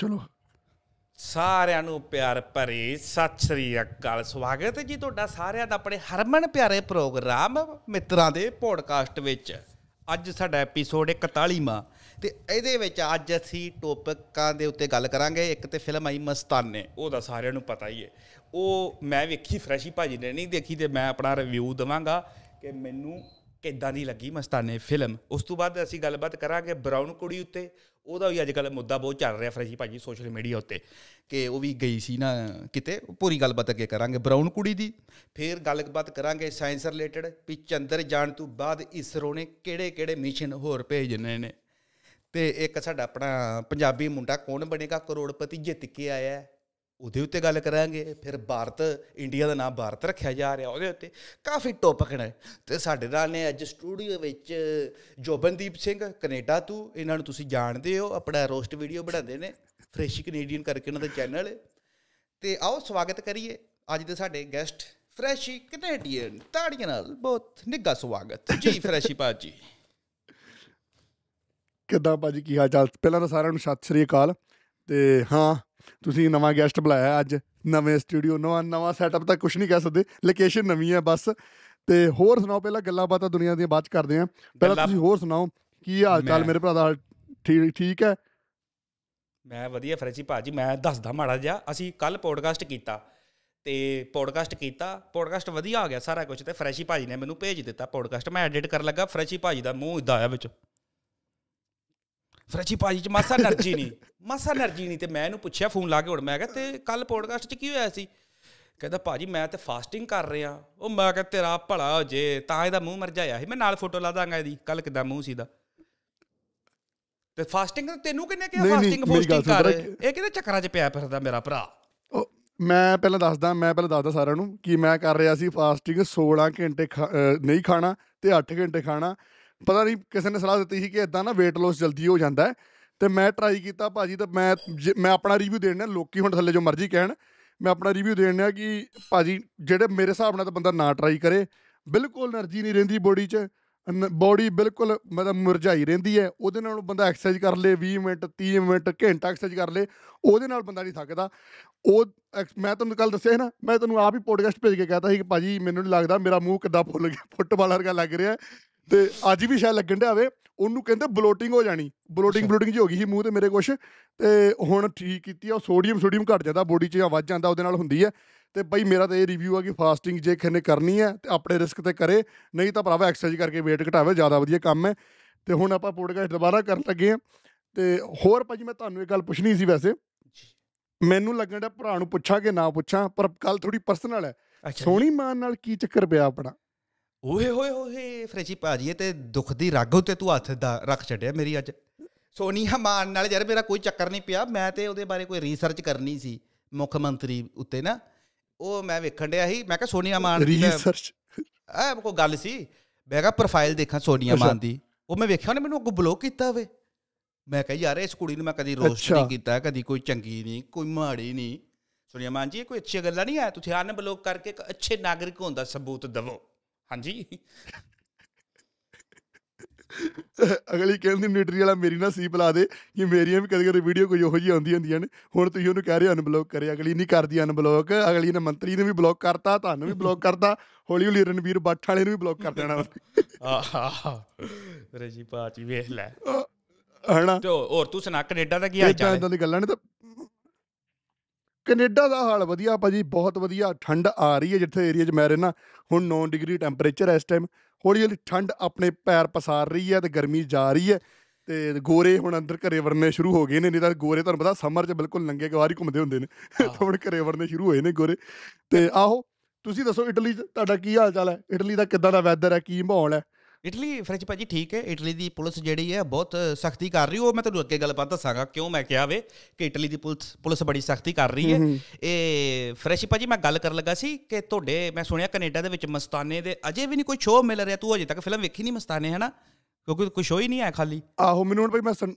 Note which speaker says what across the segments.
Speaker 1: ਚਲੋ ਸਾਰਿਆਂ ਨੂੰ ਪਿਆਰ ਭਰੀ ਸਤਿ ਸ੍ਰੀ ਅਕਾਲ ਸਵਾਗਤ ਹੈ ਜੀ ਤੁਹਾਡਾ ਸਾਰਿਆਂ ਦਾ ਆਪਣੇ ਹਰਮਨ ਪਿਆਰੇ ਪ੍ਰੋਗਰਾਮ ਮਿੱਤਰਾਂ ਦੇ ਪੋਡਕਾਸਟ ਵਿੱਚ ਅੱਜ ਸਾਡਾ ਐਪੀਸੋਡ 41ਵਾਂ ਤੇ ਇਹਦੇ ਵਿੱਚ ਅੱਜ ਅਸੀਂ ਟੌਪਿਕਾਂ ਦੇ ਉੱਤੇ ਗੱਲ ਕਰਾਂਗੇ ਇੱਕ ਤੇ ਫਿਲਮ ਆਈ ਮਸਤਾਨੇ ਉਹਦਾ ਸਾਰਿਆਂ ਨੂੰ ਪਤਾ ਹੀ ਹੈ ਉਹ ਮੈਂ ਵੇਖੀ ਫਰੈਸ਼ੀ ਭਾਜੀ ਨੇ ਨਹੀਂ ਦੇਖੀ ਤੇ ਮੈਂ ਆਪਣਾ ਰਿਵਿਊ ਦਵਾਂਗਾ ਕਿ ਮੈਨੂੰ ਕਿੱਦਾਂ ਨਹੀਂ ਲੱਗੀ ਮਸਤਾਨੇ ਫਿਲਮ ਉਸ ਤੋਂ ਬਾਅਦ ਅਸੀਂ ਗੱਲਬਾਤ ਕਰਾਂਗੇ ਬ੍ਰਾਊਨ ਕੁੜੀ ਉੱਤੇ ਉਹਦਾ ਵੀ ਅੱਜ ਕੱਲ ਮੁੱਦਾ ਬਹੁਤ ਚੱਲ ਰਿਹਾ ਫਰਜੀ ਭਾਜੀ ਸੋਸ਼ਲ ਮੀਡੀਆ ਉੱਤੇ ਕਿ ਉਹ ਵੀ ਗਈ ਸੀ ਨਾ ਕਿਤੇ ਪੂਰੀ ਗੱਲਬਾਤ ਅੱਗੇ ਕਰਾਂਗੇ ਬ੍ਰਾਊਨ ਕੁੜੀ ਦੀ ਫਿਰ ਗੱਲਬਾਤ ਕਰਾਂਗੇ ਸਾਇੰਸ ਰਿਲੇਟਡ ਵੀ ਚੰਦਰ ਜਾਣ ਤੋਂ ਬਾਅਦ ਇਸਰੋ ਨੇ ਕਿਹੜੇ-ਕਿਹੜੇ ਮਿਸ਼ਨ ਹੋਰ ਭੇਜਨੇ ਨੇ ਤੇ ਇੱਕ ਸਾਡਾ ਆਪਣਾ ਪੰਜਾਬੀ ਮੁੰਡਾ ਕੌਣ ਬਣੇਗਾ ਕਰੋੜਪਤੀ ਜਿੱਤ ਕੇ ਆਇਆ ਹੈ ਉਹਦੇ ਉੱਤੇ ਗੱਲ ਕਰਾਂਗੇ ਫਿਰ ਭਾਰਤ ਇੰਡੀਆ ਦਾ ਨਾਮ ਭਾਰਤ ਰੱਖਿਆ ਜਾ ਰਿਹਾ ਉਹਦੇ ਉੱਤੇ ਕਾਫੀ ਟੌਪਿਕ ਨੇ ਤੇ ਸਾਡੇ ਨਾਲ ਨੇ ਅੱਜ ਸਟੂਡੀਓ ਵਿੱਚ ਜੋਬਨਦੀਪ ਸਿੰਘ ਕੈਨੇਡਾ ਤੋਂ ਇਹਨਾਂ ਨੂੰ ਤੁਸੀਂ ਜਾਣਦੇ ਹੋ ਆਪਣਾ ਰੋਸਟ ਵੀਡੀਓ ਬਣਾਉਂਦੇ ਨੇ ਫਰੈਸ਼ ਕੈਨੇਡੀਅਨ ਕਰਕੇ ਉਹਨਾਂ ਦਾ ਚੈਨਲ ਤੇ ਆਓ ਸਵਾਗਤ ਕਰੀਏ ਅੱਜ ਦੇ ਸਾਡੇ ਗੈਸਟ ਫਰੈਸ਼ੀ ਕੈਨੇਡੀਅਨ ਤਾੜੀਆਂ ਨਾਲ ਬਹੁਤ ਨਿੱਘਾ ਸਵਾਗਤ ਜੀ ਫਰੈਸ਼ੀ ਪਾਜੀ
Speaker 2: ਕਿਦਾਂ ਪਾਜੀ ਕੀ ਹਾਲ ਚਾਲ ਪਹਿਲਾਂ ਤਾਂ ਸਾਰਿਆਂ ਨੂੰ ਸਤਿ ਸ੍ਰੀ ਅਕਾਲ ਤੇ ਹਾਂ ਤੁਸੀਂ ਨਵਾਂ ਗੈਸਟ ਬੁਲਾਇਆ ਅੱਜ ਨਵੇਂ ਸਟੂਡੀਓ ਨਵਾਂ ਨਵਾਂ ਸੈਟਅਪ ਤਾਂ ਕੁਝ ਨਹੀਂ ਕਹਿ ਸਕਦੇ ਲੋਕੇਸ਼ਨ ਨਵੀਂ ਹੈ ਬਸ ਤੇ ਹੋਰ ਸੁਣਾਓ ਪਹਿਲਾਂ ਗੱਲਾਂ ਬਾਤਾਂ ਦੁਨੀਆ ਦੀਆਂ ਬਾਤ ਕਰਦੇ ਆਂ ਪਹਿਲਾਂ ਤੁਸੀਂ ਹੋਰ ਸੁਣਾਓ ਕੀ ਹਾਲ ਚਾਲ ਮੇਰੇ ਭਰਾ ਦਾ ਠੀਕ ਠੀਕ ਹੈ
Speaker 1: ਮੈਂ ਵਧੀਆ ਫਰੈਂਚੀ ਭਾਜੀ ਮੈਂ ਦੱਸਦਾ ਮਾੜਾ ਜਿਹਾ ਅਸੀਂ ਕੱਲ ਪੋਡਕਾਸਟ ਕੀਤਾ ਤੇ ਪੋਡਕਾਸਟ ਕੀਤਾ ਪੋਡਕਾਸਟ ਵਧੀਆ ਆ ਗਿਆ ਸਾਰਾ ਕੁਝ ਤੇ ਫਰੈਸ਼ੀ ਭਾਜੀ ਨੇ ਮੈਨੂੰ ਭੇਜ ਦਿੱਤਾ ਪੋਡਕਾਸਟ ਮੈਂ ਐਡਿਟ ਕਰਨ ਲੱਗਾ ਫਰੈਸ਼ੀ ਭਾਜੀ ਦਾ ਮੂੰਹ ਇਦਾਂ ਆਇਆ ਵਿੱਚ ਫਰਚੀ ਪਾਜੀ ਚ ਮਾਸਾ એનર્ਜੀ ਨਹੀਂ ਮਾਸਾ એનર્ਜੀ ਨਹੀਂ ਤੇ ਮੈਂ ਇਹਨੂੰ ਪੁੱਛਿਆ ਫੋਨ ਲਾ ਕੇ ਹੁਣ ਮੈਂ ਕਿਹਾ ਤੇ ਕੱਲ ਪੋਡਕਾਸਟ ਚ ਕੀ ਹੋਇਆ ਸੀ ਕਹਿੰਦਾ ਪਾਜੀ ਮੈਂ ਤੇ ਫਾਸਟਿੰਗ ਕਰ ਰਿਹਾ ਉਹ ਮੈਂ ਕਿਹਾ ਤੇਰਾ ਭਲਾ ਹੋ ਜੇ ਤਾਂ ਇਹਦਾ ਮੂੰਹ ਮਰ ਜਾਇਆ ਸੀ ਮੈਂ ਨਾਲ ਫੋਟੋ ਲਾ ਦਾਂਗਾ ਇਹਦੀ ਕੱਲ ਕਿਦਾਂ ਮੂੰਹ ਸੀਦਾ ਤੇ ਫਾਸਟਿੰਗ ਤੈਨੂੰ ਕਿੰਨੇ ਕਿਹਾ ਫਾਸਟਿੰਗ ਫੋਸਟਿੰਗ ਕਰ ਇਹ ਕਿਹਦੇ ਚੱਕਰਾਂ 'ਚ ਪਿਆ ਫਿਰਦਾ ਮੇਰਾ ਭਰਾ
Speaker 2: ਮੈਂ ਪਹਿਲਾਂ ਦੱਸਦਾ ਮੈਂ ਪਹਿਲਾਂ ਦੱਸਦਾ ਸਾਰਿਆਂ ਨੂੰ ਕਿ ਮੈਂ ਕਰ ਰਿਹਾ ਸੀ ਫਾਸਟਿੰਗ 16 ਘੰਟੇ ਨਹੀਂ ਖਾਣਾ ਤੇ 8 ਘੰਟੇ ਖਾਣਾ ਪਤਾ ਨਹੀਂ ਕਿਸੇ ਨੇ ਸਲਾਹ ਦਿੱਤੀ ਸੀ ਕਿ ਇਦਾਂ ਨਾ weight loss ਜਲਦੀ ਹੋ ਜਾਂਦਾ ਹੈ ਤੇ ਮੈਂ ਟਰਾਈ ਕੀਤਾ ਭਾਜੀ ਤਾਂ ਮੈਂ ਮੈਂ ਆਪਣਾ ਰਿਵਿਊ ਦੇਣ ਨਾ ਲੋਕੀ ਹੁਣ ਥੱਲੇ ਜੋ ਮਰਜ਼ੀ ਕਹਿਣ ਮੈਂ ਆਪਣਾ ਰਿਵਿਊ ਦੇਣ ਨਾ ਕਿ ਭਾਜੀ ਜਿਹੜੇ ਮੇਰੇ ਹਿਸਾਬ ਨਾਲ ਤਾਂ ਬੰਦਾ ਨਾ ਟਰਾਈ ਕਰੇ ਬਿਲਕੁਲ એનર્ਜੀ ਨਹੀਂ ਰਹਿੰਦੀ ਬੋਡੀ 'ਚ ਬੋਡੀ ਬਿਲਕੁਲ ਮਤਲਬ ਮੁਰਝਾਈ ਰਹਿੰਦੀ ਹੈ ਉਹਦੇ ਨਾਲ ਬੰਦਾ ਐਕਸਰਸਾਈਜ਼ ਕਰ ਲੇ 20 ਮਿੰਟ 30 ਮਿੰਟ ਘੰਟਾ ਐਕਸਰਸਾਈਜ਼ ਕਰ ਲੇ ਉਹਦੇ ਨਾਲ ਬੰਦਾ ਨਹੀਂ ਥੱਕਦਾ ਉਹ ਮੈਂ ਤੁਹਾਨੂੰ ਕੱਲ ਦੱਸਿਆ ਹੈ ਨਾ ਮੈਂ ਤੁਹਾਨੂੰ ਆਪ ਹੀ ਪੋਡਕਾਸਟ ਭੇਜ ਕੇ ਕਹਤਾ ਸੀ ਕਿ ਭਾਜੀ ਮੈਨੂੰ ਨਹੀਂ ਲੱਗਦਾ ਮੇਰਾ ਮੂੰਹ ਕਿੱਦਾਂ ਫੁੱਲ ਗਿਆ ਫੁੱਟਬਾਲਰ ਦਾ ਲੱਗ ਰਿਹਾ ਤੇ ਅੱਜ ਵੀ ਸ਼ਾਇਦ ਲੱਗਣ ਡਿਆ ਹੋਵੇ ਉਹਨੂੰ ਕਹਿੰਦੇ ਬਲੋਟਿੰਗ ਹੋ ਜਾਣੀ ਬਲੋਟਿੰਗ ਬਲੋਟਿੰਗ ਜੀ ਹੋ ਗਈ ਸੀ ਮੂੰਹ ਤੇ ਮੇਰੇ ਕੁਛ ਤੇ ਹੁਣ ਠੀਕ ਕੀਤੀ ਆ ਉਹ ਸੋਡੀਅਮ ਸੋਡੀਅਮ ਘਟ ਜਾਂਦਾ ਬੋਡੀ 'ਚ ਜਾਂ ਵੱਜ ਜਾਂਦਾ ਉਹਦੇ ਨਾਲ ਹੁੰਦੀ ਹੈ ਤੇ ਬਈ ਮੇਰਾ ਤਾਂ ਇਹ ਰਿਵਿਊ ਆ ਕਿ ਫਾਸਟਿੰਗ ਜੇ ਕਿਨੇ ਕਰਨੀ ਹੈ ਤੇ ਆਪਣੇ ਰਿਸਕ ਤੇ ਕਰੇ ਨਹੀਂ ਤਾਂ ਭਰਾਵਾ ਐਕਸਰਸਾਈਜ਼ ਕਰਕੇ weight ਘਟਾਵੇ ਜ਼ਿਆਦਾ ਵਧੀਆ ਕੰਮ ਹੈ ਤੇ ਹੁਣ ਆਪਾਂ ਪੋਡਕਾਸਟ ਦੁਬਾਰਾ ਕਰਨ ਲੱਗੇ ਆ ਤੇ ਹੋਰ ਭਾਜੀ ਮੈਂ ਤੁਹਾਨੂੰ ਇੱਕ ਗੱਲ ਪੁੱਛਣੀ ਸੀ ਵੈਸੇ ਮੈਨੂੰ ਲੱਗਣ ਦਾ ਭਰਾ ਨੂੰ ਪੁੱਛਾਂ ਕਿ ਨਾ ਪੁੱਛਾਂ ਪਰ ਗੱਲ ਥੋੜੀ ਪਰਸਨਲ ਹੈ ਸੋਹਣੀ ਮਾਨ ਨਾਲ ਕੀ ਚੱਕਰ ਪਿਆ ਆਪਣਾ
Speaker 1: ਓਏ ਹੋਏ ਹੋਏ ਫਰੇਜੀ ਭਾਜੀ ਤੇ ਦੁੱਖ ਦੀ ਰੱਗ ਉਤੇ ਤੂੰ ਹੱਥ ਦਾ ਰੱਖ ਛੱਡਿਆ ਮੇਰੀ ਅੱਜ ਸੋਨੀਆ ਮਾਨ ਨਾਲ ਯਾਰ ਮੇਰਾ ਕੋਈ ਚੱਕਰ ਨਹੀਂ ਪਿਆ ਮੈਂ ਤੇ ਉਹਦੇ ਬਾਰੇ ਕੋਈ ਰਿਸਰਚ ਕਰਨੀ ਸੀ ਮੁੱਖ ਮੰਤਰੀ ਉੱਤੇ ਨਾ ਉਹ ਮੈਂ ਵੇਖਣ ਡਿਆ ਸੀ ਮੈਂ ਕਿਹਾ ਸੋਨੀਆ ਮਾਨ ਦੀ ਰਿਸਰਚ ਆ ਕੋਈ ਗੱਲ ਸੀ ਮੈਂ ਕਿਹਾ ਪ੍ਰੋਫਾਈਲ ਦੇਖਾਂ ਸੋਨੀਆ ਮਾਨ ਦੀ ਉਹ ਮੈਂ ਵੇਖਿਆ ਉਹਨੇ ਮੈਨੂੰ ਅੱਗੋਂ ਬਲੌਕ ਕੀਤਾ ਵੇ ਮੈਂ ਕਿਹਾ ਯਾਰ ਇਸ ਕੁੜੀ ਨੂੰ ਮੈਂ ਕਦੀ ਰੋਸਟ ਨਹੀਂ ਕੀਤਾ ਕਦੀ ਕੋਈ ਚੰਗੀ ਨਹੀਂ ਕੋਈ ਮਾੜੀ ਨਹੀਂ ਸੋਨੀਆ ਮਾਨ ਜੀ ਕੋਈ ਅੱਛੀ ਗੱਲਾਂ ਨਹੀਂ ਆ ਤੁਸੀਂ ਆਨ ਬਲੌਕ ਕਰਕੇ ਇੱਕ ਅੱਛੇ ਨਾਗਰਿਕ ਹੋਣ ਦਾ ਸਬੂਤ ਦਿਵੋ ਹਾਂਜੀ
Speaker 2: ਅਗਲੀ ਕਹਿੰਦੀ ਮਿਲਟਰੀ ਵਾਲਾ ਮੇਰੀ ਨਾਲ ਸੀ ਬੁਲਾ ਦੇ ਕਿ ਮੇਰੀਆਂ ਵੀ ਕਦੇ ਕਦੇ ਵੀਡੀਓ ਕੋਈ ਉਹੋ ਜੀ ਆਉਂਦੀ ਹੁੰਦੀਆਂ ਨੇ ਹੁਣ ਤੁਸੀਂ ਉਹਨੂੰ ਕਹਿ ਰਹੇ ਅਨਬਲੌਕ ਕਰੇ ਅਗਲੀ ਨਹੀਂ ਕਰਦੀ ਅਨਬਲੌਕ ਅਗਲੀ ਨੇ ਮੰਤਰੀ ਨੂੰ ਵੀ ਬਲੌਕ ਕਰਤਾ ਤੁਹਾਨੂੰ ਵੀ ਬਲੌਕ ਕਰਤਾ ਹੌਲੀ ਹੌਲੀ ਰਣਵੀਰ ਬੱਠ ਵਾਲੇ ਨੂੰ ਵੀ ਬਲੌਕ ਕਰ ਦੇਣਾ
Speaker 1: ਆਹਾ ਰਜੀ ਪਾਚੀ ਵੇਖ ਲੈ ਹਣਾ ਤੇ ਹੋਰ ਤੂੰ ਸੁਣਾ ਕੈਨੇਡਾ ਦਾ ਕੀ ਹਾਲ ਚਾਲ ਹੈ ਇਦਾਂ
Speaker 2: ਦੀ ਗੱਲਾਂ ਨੇ ਤਾਂ ਕੈਨੇਡਾ ਦਾ ਹਾਲ ਵਧੀਆ ਭਾਜੀ ਬਹੁਤ ਵਧੀਆ ਠੰਡ ਆ ਰਹੀ ਹੈ ਜਿੱਥੇ ਏਰੀਆ 'ਚ ਮੈਂ ਰਹਿਣਾ ਹੁਣ 9 ਡਿਗਰੀ ਟੈਂਪਰੇਚਰ ਹੈ ਇਸ ਟਾਈਮ ਹੌਲੀ ਹੌਲੀ ਠੰਡ ਆਪਣੇ ਪੈਰ ਪਸਾਰ ਰਹੀ ਹੈ ਤੇ ਗਰਮੀ ਜਾ ਰਹੀ ਹੈ ਤੇ ਗੋਰੇ ਹੁਣ ਅੰਦਰ ਘਰੇ ਵਰਨੇ ਸ਼ੁਰੂ ਹੋ ਗਏ ਨੇ ਨਹੀਂ ਤਾਂ ਗੋਰੇ ਤੁਹਾਨੂੰ ਪਤਾ ਸਮਰ 'ਚ ਬਿਲਕੁਲ ਲੰਗੇ ਗਵਾਰੀ ਘੁੰਮਦੇ ਹੁੰਦੇ ਨੇ ਹੁਣ ਘਰੇ ਵਰਨੇ ਸ਼ੁਰੂ ਹੋਏ ਨੇ ਗੋਰੇ ਤੇ ਆਹੋ ਤੁਸੀਂ ਦੱਸੋ ਇਟਲੀ 'ਚ ਤੁਹਾਡਾ ਕੀ ਹਾਲ ਚਾਲ ਹੈ ਇਟਲੀ ਦਾ ਕਿੱਦਾਂ ਦਾ ਵੈਦਰ ਹੈ ਕੀ ਮਾਹੌਲ ਹੈ
Speaker 1: ਇਟਲੀ ਫ੍ਰੈਂਚ ਭਾਜੀ ਠੀਕ ਹੈ ਇਟਲੀ ਦੀ ਪੁਲਿਸ ਜਿਹੜੀ ਹੈ ਬਹੁਤ ਸਖਤੀ ਕਰ ਰਹੀ ਉਹ ਮੈਂ ਤੁਹਾਨੂੰ ਅੱਗੇ ਗੱਲ ਬਾਤ ਦੱਸਾਂਗਾ ਕਿਉਂ ਮੈਂ ਕਿਹਾ ਵੇ ਕਿ ਇਟਲੀ ਦੀ ਪੁਲਿਸ ਪੁਲਿਸ ਬੜੀ ਸਖਤੀ ਕਰ ਰਹੀ ਹੈ ਇਹ ਫ੍ਰੈਂਚ ਭਾਜੀ ਮੈਂ ਗੱਲ ਕਰਨ ਲੱਗਾ ਸੀ ਕਿ ਤੁਹਾਡੇ ਮੈਂ ਸੁਣਿਆ ਕੈਨੇਡਾ ਦੇ ਵਿੱਚ ਮਸਤਾਨੇ ਦੇ ਅਜੇ ਵੀ ਨਹੀਂ ਕੋਈ ਸ਼ੋਅ ਮਿਲ ਰਿਹਾ ਤੂੰ ਅਜੇ ਤੱਕ ਫਿਲਮ ਵੇਖੀ ਨਹੀਂ ਮਸਤਾਨੇ ਨਾ ਕਿਉਂਕਿ ਕੋਈ ਸ਼ੋਅ ਹੀ ਨਹੀਂ ਹੈ ਖਾਲੀ
Speaker 2: ਆਹੋ ਮੈਨੂੰ ਹੁਣ ਭਾਈ ਮੈਂ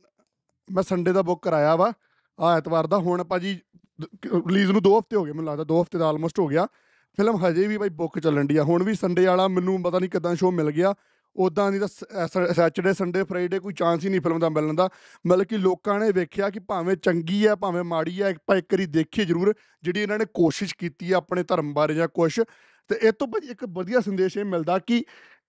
Speaker 2: ਮੈਂ ਸੰਡੇ ਦਾ ਬੁੱਕ ਕਰਾਇਆ ਵਾ ਆ ਐਤਵਾਰ ਦਾ ਹੁਣ ਭਾਜੀ ਰਿਲੀਜ਼ ਨੂੰ 2 ਹਫ਼ਤੇ ਹੋ ਗਏ ਮੈਨੂੰ ਲੱਗਦਾ 2 ਹਫ਼ਤੇ ਦਾ ਆਲਮੋਸਟ ਹੋ ਗਿਆ ਫਿਲਮ ਹਜੇ ਵੀ ਭਾਈ ਬੁੱਕ ਚੱਲਣ ਦੀ ਆ ਹੁਣ ਵੀ ਸੰਡੇ ਵਾਲਾ ਮੈਨੂੰ ਪਤਾ ਨਹੀਂ ਕਿਦਾਂ ਸ਼ੋਅ ਮਿਲ ਗਿਆ ਉਦਾਂ ਦੀ ਤਾਂ ਸੈਚਰਡੇ ਸੰਡੇ ਫਰਾਈਡੇ ਕੋਈ ਚਾਂਸ ਹੀ ਨਹੀਂ ਫਿਲਮ ਦਾ ਮਿਲਣ ਦਾ ਮਤਲਬ ਕਿ ਲੋਕਾਂ ਨੇ ਵੇਖਿਆ ਕਿ ਭਾਵੇਂ ਚੰਗੀ ਆ ਭਾਵੇਂ ਮਾੜੀ ਆ ਇੱਕ ਪਾ ਇੱਕ ਵਾਰੀ ਦੇਖੀ ਜ਼ਰੂਰ ਜਿਹੜੀ ਇਹਨਾਂ ਨੇ ਕੋਸ਼ਿਸ਼ ਕੀਤੀ ਆ ਆਪਣੇ ਧਰਮ ਬਾਰੇ ਜਾਂ ਕੁਝ ਤੇ ਇਹ ਤੋਂ ਭਾਜੀ ਇੱਕ ਵਧੀਆ ਸੰਦੇਸ਼ ਇਹ ਮਿਲਦਾ ਕਿ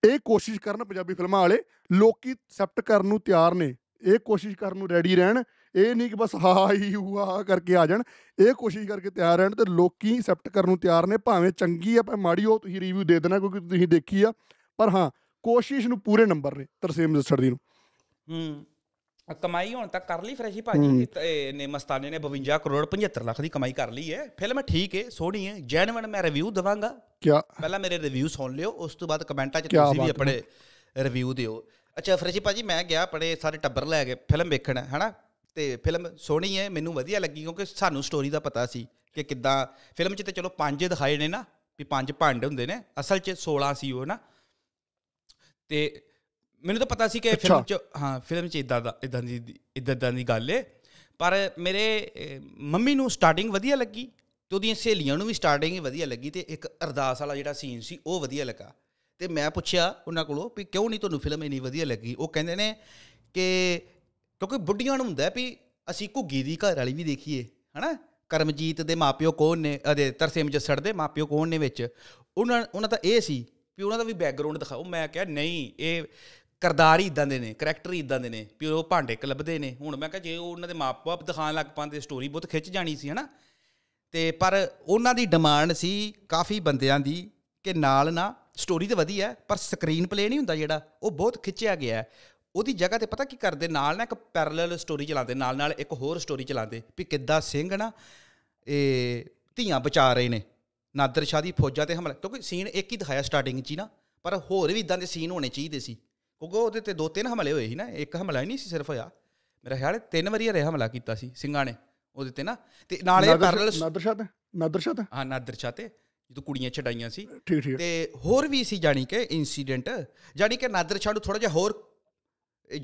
Speaker 2: ਇਹ ਕੋਸ਼ਿਸ਼ ਕਰਨ ਪੰਜਾਬੀ ਫਿਲਮਾਂ ਵਾਲੇ ਲੋਕੀ ਐਕਸੈਪਟ ਕਰਨ ਨੂੰ ਤਿਆਰ ਨੇ ਇਹ ਕੋਸ਼ਿਸ਼ ਕਰਨ ਨੂੰ ਰੈਡੀ ਰਹਿਣ ਇਹ ਨਹੀਂ ਕਿ ਬਸ ਹਾ ਹੀ ਹੂਆ ਕਰਕੇ ਆ ਜਾਣ ਇਹ ਕੋਸ਼ਿਸ਼ ਕਰਕੇ ਤਿਆਰ ਰਹਿਣ ਤੇ ਲੋਕੀ ਐਕਸੈਪਟ ਕਰਨ ਨੂੰ ਤਿਆਰ ਨੇ ਭਾਵੇਂ ਚੰਗੀ ਆ ਭਾਵੇਂ ਮਾੜੀ ਹੋ ਤੁਸੀਂ ਰਿਵਿਊ ਦੇ ਦੇਣਾ ਕਿਉਂਕਿ ਤੁਸੀਂ ਦੇਖੀ ਆ ਪਰ ਹਾਂ ਕੋਸ਼ਿਸ਼ ਨੂੰ ਪੂਰੇ ਨੰਬਰ ਨੇ ਤਰਸੇਮ ਜਸੜ ਦੀ ਨੂੰ
Speaker 1: ਹੂੰ ਕਮਾਈ ਹੁਣ ਤੱਕ ਕਰ ਲਈ ਫਰੈਸ਼ੀ ਭਾਜੀ ਨੇ ਮਸਤਾਨੇ ਨੇ 52 ਕਰੋੜ 75 ਲੱਖ ਦੀ ਕਮਾਈ ਕਰ ਲਈ ਹੈ ਫਿਲਮ ਠੀਕ ਹੈ ਸੋਹਣੀ ਹੈ ਜੈਨੂਇਨ ਮੈਂ ਰਿਵਿਊ ਦਵਾਂਗਾ ਕੀ ਪਹਿਲਾਂ ਮੇਰੇ ਰਿਵਿਊ ਸੁਣ ਲਿਓ ਉਸ ਤੋਂ ਬਾਅਦ ਕਮੈਂਟਾਂ 'ਚ ਤੁਸੀਂ ਵੀ ਆਪਣੇ ਰਿਵਿਊ ਦਿਓ ਅੱਛਾ ਫਰੈਸ਼ੀ ਭਾਜੀ ਮੈਂ ਗਿਆ ਆਪਣੇ ਸਾਰੇ ਟੱਬਰ ਲੈ ਕੇ ਫਿਲਮ ਵੇਖਣ ਹਨਾ ਤੇ ਫਿਲਮ ਸੋਹਣੀ ਹੈ ਮੈਨੂੰ ਵਧੀਆ ਲੱਗੀ ਕਿਉਂਕਿ ਸਾਨੂੰ ਸਟੋਰੀ ਦਾ ਪਤਾ ਸੀ ਕਿ ਕਿੱਦਾਂ ਫਿਲਮ 'ਚ ਤੇ ਚਲੋ ਪੰਜ ਦਿਖਾਏ ਨੇ ਨਾ ਵੀ ਪੰਜ ਭੰਡ ਹੁੰਦੇ ਨੇ ਅਸਲ 'ਚ 16 ਸੀ ਉਹ ਨਾ ਤੇ ਮੈਨੂੰ ਤਾਂ ਪਤਾ ਸੀ ਕਿ ਫਿਲਮ ਚ ਹਾਂ ਫਿਲਮ ਚ ਇਦਾਂ ਦਾ ਇਦਾਂ ਦੀ ਇਦਾਂ ਦਾ ਦੀ ਗੱਲ ਏ ਪਰ ਮੇਰੇ ਮੰਮੀ ਨੂੰ ਸਟਾਰਟਿੰਗ ਵਧੀਆ ਲੱਗੀ ਤੇ ਉਹਦੀਆਂ ਸਹੇਲੀਆਂ ਨੂੰ ਵੀ ਸਟਾਰਟਿੰਗ ਹੀ ਵਧੀਆ ਲੱਗੀ ਤੇ ਇੱਕ ਅਰਦਾਸ ਵਾਲਾ ਜਿਹੜਾ ਸੀਨ ਸੀ ਉਹ ਵਧੀਆ ਲੱਗਾ ਤੇ ਮੈਂ ਪੁੱਛਿਆ ਉਹਨਾਂ ਕੋਲੋਂ ਵੀ ਕਿਉਂ ਨਹੀਂ ਤੁਹਾਨੂੰ ਫਿਲਮ ਇੰਨੀ ਵਧੀਆ ਲੱਗੀ ਉਹ ਕਹਿੰਦੇ ਨੇ ਕਿ ਕਿਉਂਕਿ ਬੁੱਢੀਆਂ ਨੂੰ ਹੁੰਦਾ ਵੀ ਅਸੀਂ ਘੁੱਗੀ ਦੀ ਘਰ ਵਾਲੀ ਵੀ ਦੇਖੀਏ ਹਨਾ ਕਰਮਜੀਤ ਦੇ ਮਾਪਿਓ ਕੋਣ ਨੇ ਅਦੇ ਤਰਸੇਮ ਜੱਸੜ ਦੇ ਮਾਪਿਓ ਕੋਣ ਨੇ ਵਿੱਚ ਉਹਨਾਂ ਉਹਨਾਂ ਦਾ ਇਹ ਸੀ ਵੀ ਉਹਨਾਂ ਦਾ ਵੀ ਬੈਕਗ੍ਰਾਉਂਡ ਦਿਖਾਓ ਮੈਂ ਕਿਹਾ ਨਹੀਂ ਇਹ ਕਰਦਾਰ ਹੀ ਇਦਾਂ ਦੇ ਨੇ ਕੈਰੈਕਟਰ ਹੀ ਇਦਾਂ ਦੇ ਨੇ ਵੀ ਉਹ ਭਾਂਡੇ ਕਲਬਦੇ ਨੇ ਹੁਣ ਮੈਂ ਕਿਹਾ ਜੇ ਉਹ ਉਹਨਾਂ ਦੇ ਮਾਪੇ ਦਿਖਾਣ ਲੱਗ ਪਾਂਦੇ ਸਟੋਰੀ ਬਹੁਤ ਖਿੱਚ ਜਾਣੀ ਸੀ ਹਨਾ ਤੇ ਪਰ ਉਹਨਾਂ ਦੀ ਡਿਮਾਂਡ ਸੀ ਕਾਫੀ ਬੰਦਿਆਂ ਦੀ ਕਿ ਨਾਲ ਨਾ ਸਟੋਰੀ ਤੇ ਵਧੀਆ ਪਰ ਸਕਰੀਨ ਪਲੇ ਨਹੀਂ ਹੁੰਦਾ ਜਿਹੜਾ ਉਹ ਬਹੁਤ ਖਿੱਚਿਆ ਗਿਆ ਉਹਦੀ ਜਗ੍ਹਾ ਤੇ ਪਤਾ ਕੀ ਕਰਦੇ ਨਾਲ ਨਾ ਇੱਕ ਪੈਰਲਲ ਸਟੋਰੀ ਚਲਾਉਂਦੇ ਨਾਲ ਨਾਲ ਇੱਕ ਹੋਰ ਸਟੋਰੀ ਚਲਾਉਂਦੇ ਵੀ ਕਿੱਦਾਂ ਸਿੰਘ ਨਾ ਇਹ ਧੀਆਂ ਬਚਾ ਰਹੇ ਨੇ ਨਾਦਰ ਸ਼ਾਹ ਦੀ ਫੌਜਾਂ ਤੇ ਹਮਲਾ ਕਿਉਂਕਿ ਸੀਨ ਇੱਕ ਹੀ ਦਿਖਾਇਆ ਸਟਾਰਟਿੰਗ 'ਚ ਹੀ ਨਾ ਪਰ ਹੋਰ ਵੀ ਇਦਾਂ ਦੇ ਸੀਨ ਹੋਣੇ ਚਾਹੀਦੇ ਸੀ ਕਿਉਂਕਿ ਉਹਦੇ ਤੇ ਦੋ ਤਿੰਨ ਹਮਲੇ ਹੋਏ ਸੀ ਨਾ ਇੱਕ ਹਮਲਾ ਹੀ ਨਹੀਂ ਸੀ ਸਿਰਫ ਹੋਇਆ ਮੇਰਾ ਖਿਆਲ ਤਿੰਨ ਵਾਰੀ ਰਿਹਾ ਹਮਲਾ ਕੀਤਾ ਸੀ ਸਿੰਘਾਂ ਨੇ ਉਹਦੇ ਤੇ ਨਾ ਤੇ ਨਾਲੇ ਕਰਨਲ ਨਾਦਰ
Speaker 2: ਸ਼ਾਹ ਤੇ ਨਾਦਰ ਸ਼ਾਹ ਤੇ
Speaker 1: ਹਾਂ ਨਾਦਰ ਸ਼ਾਹ ਤੇ ਜਦੋਂ ਕੁੜੀਆਂ ਛਡਾਈਆਂ ਸੀ ਤੇ ਹੋਰ ਵੀ ਸੀ ਜਾਨੀ ਕਿ ਇਨਸੀਡੈਂਟ ਜਾਨੀ ਕਿ ਨਾਦਰ ਸ਼ਾਹ ਨੂੰ ਥੋੜਾ ਜਿਹਾ ਹੋਰ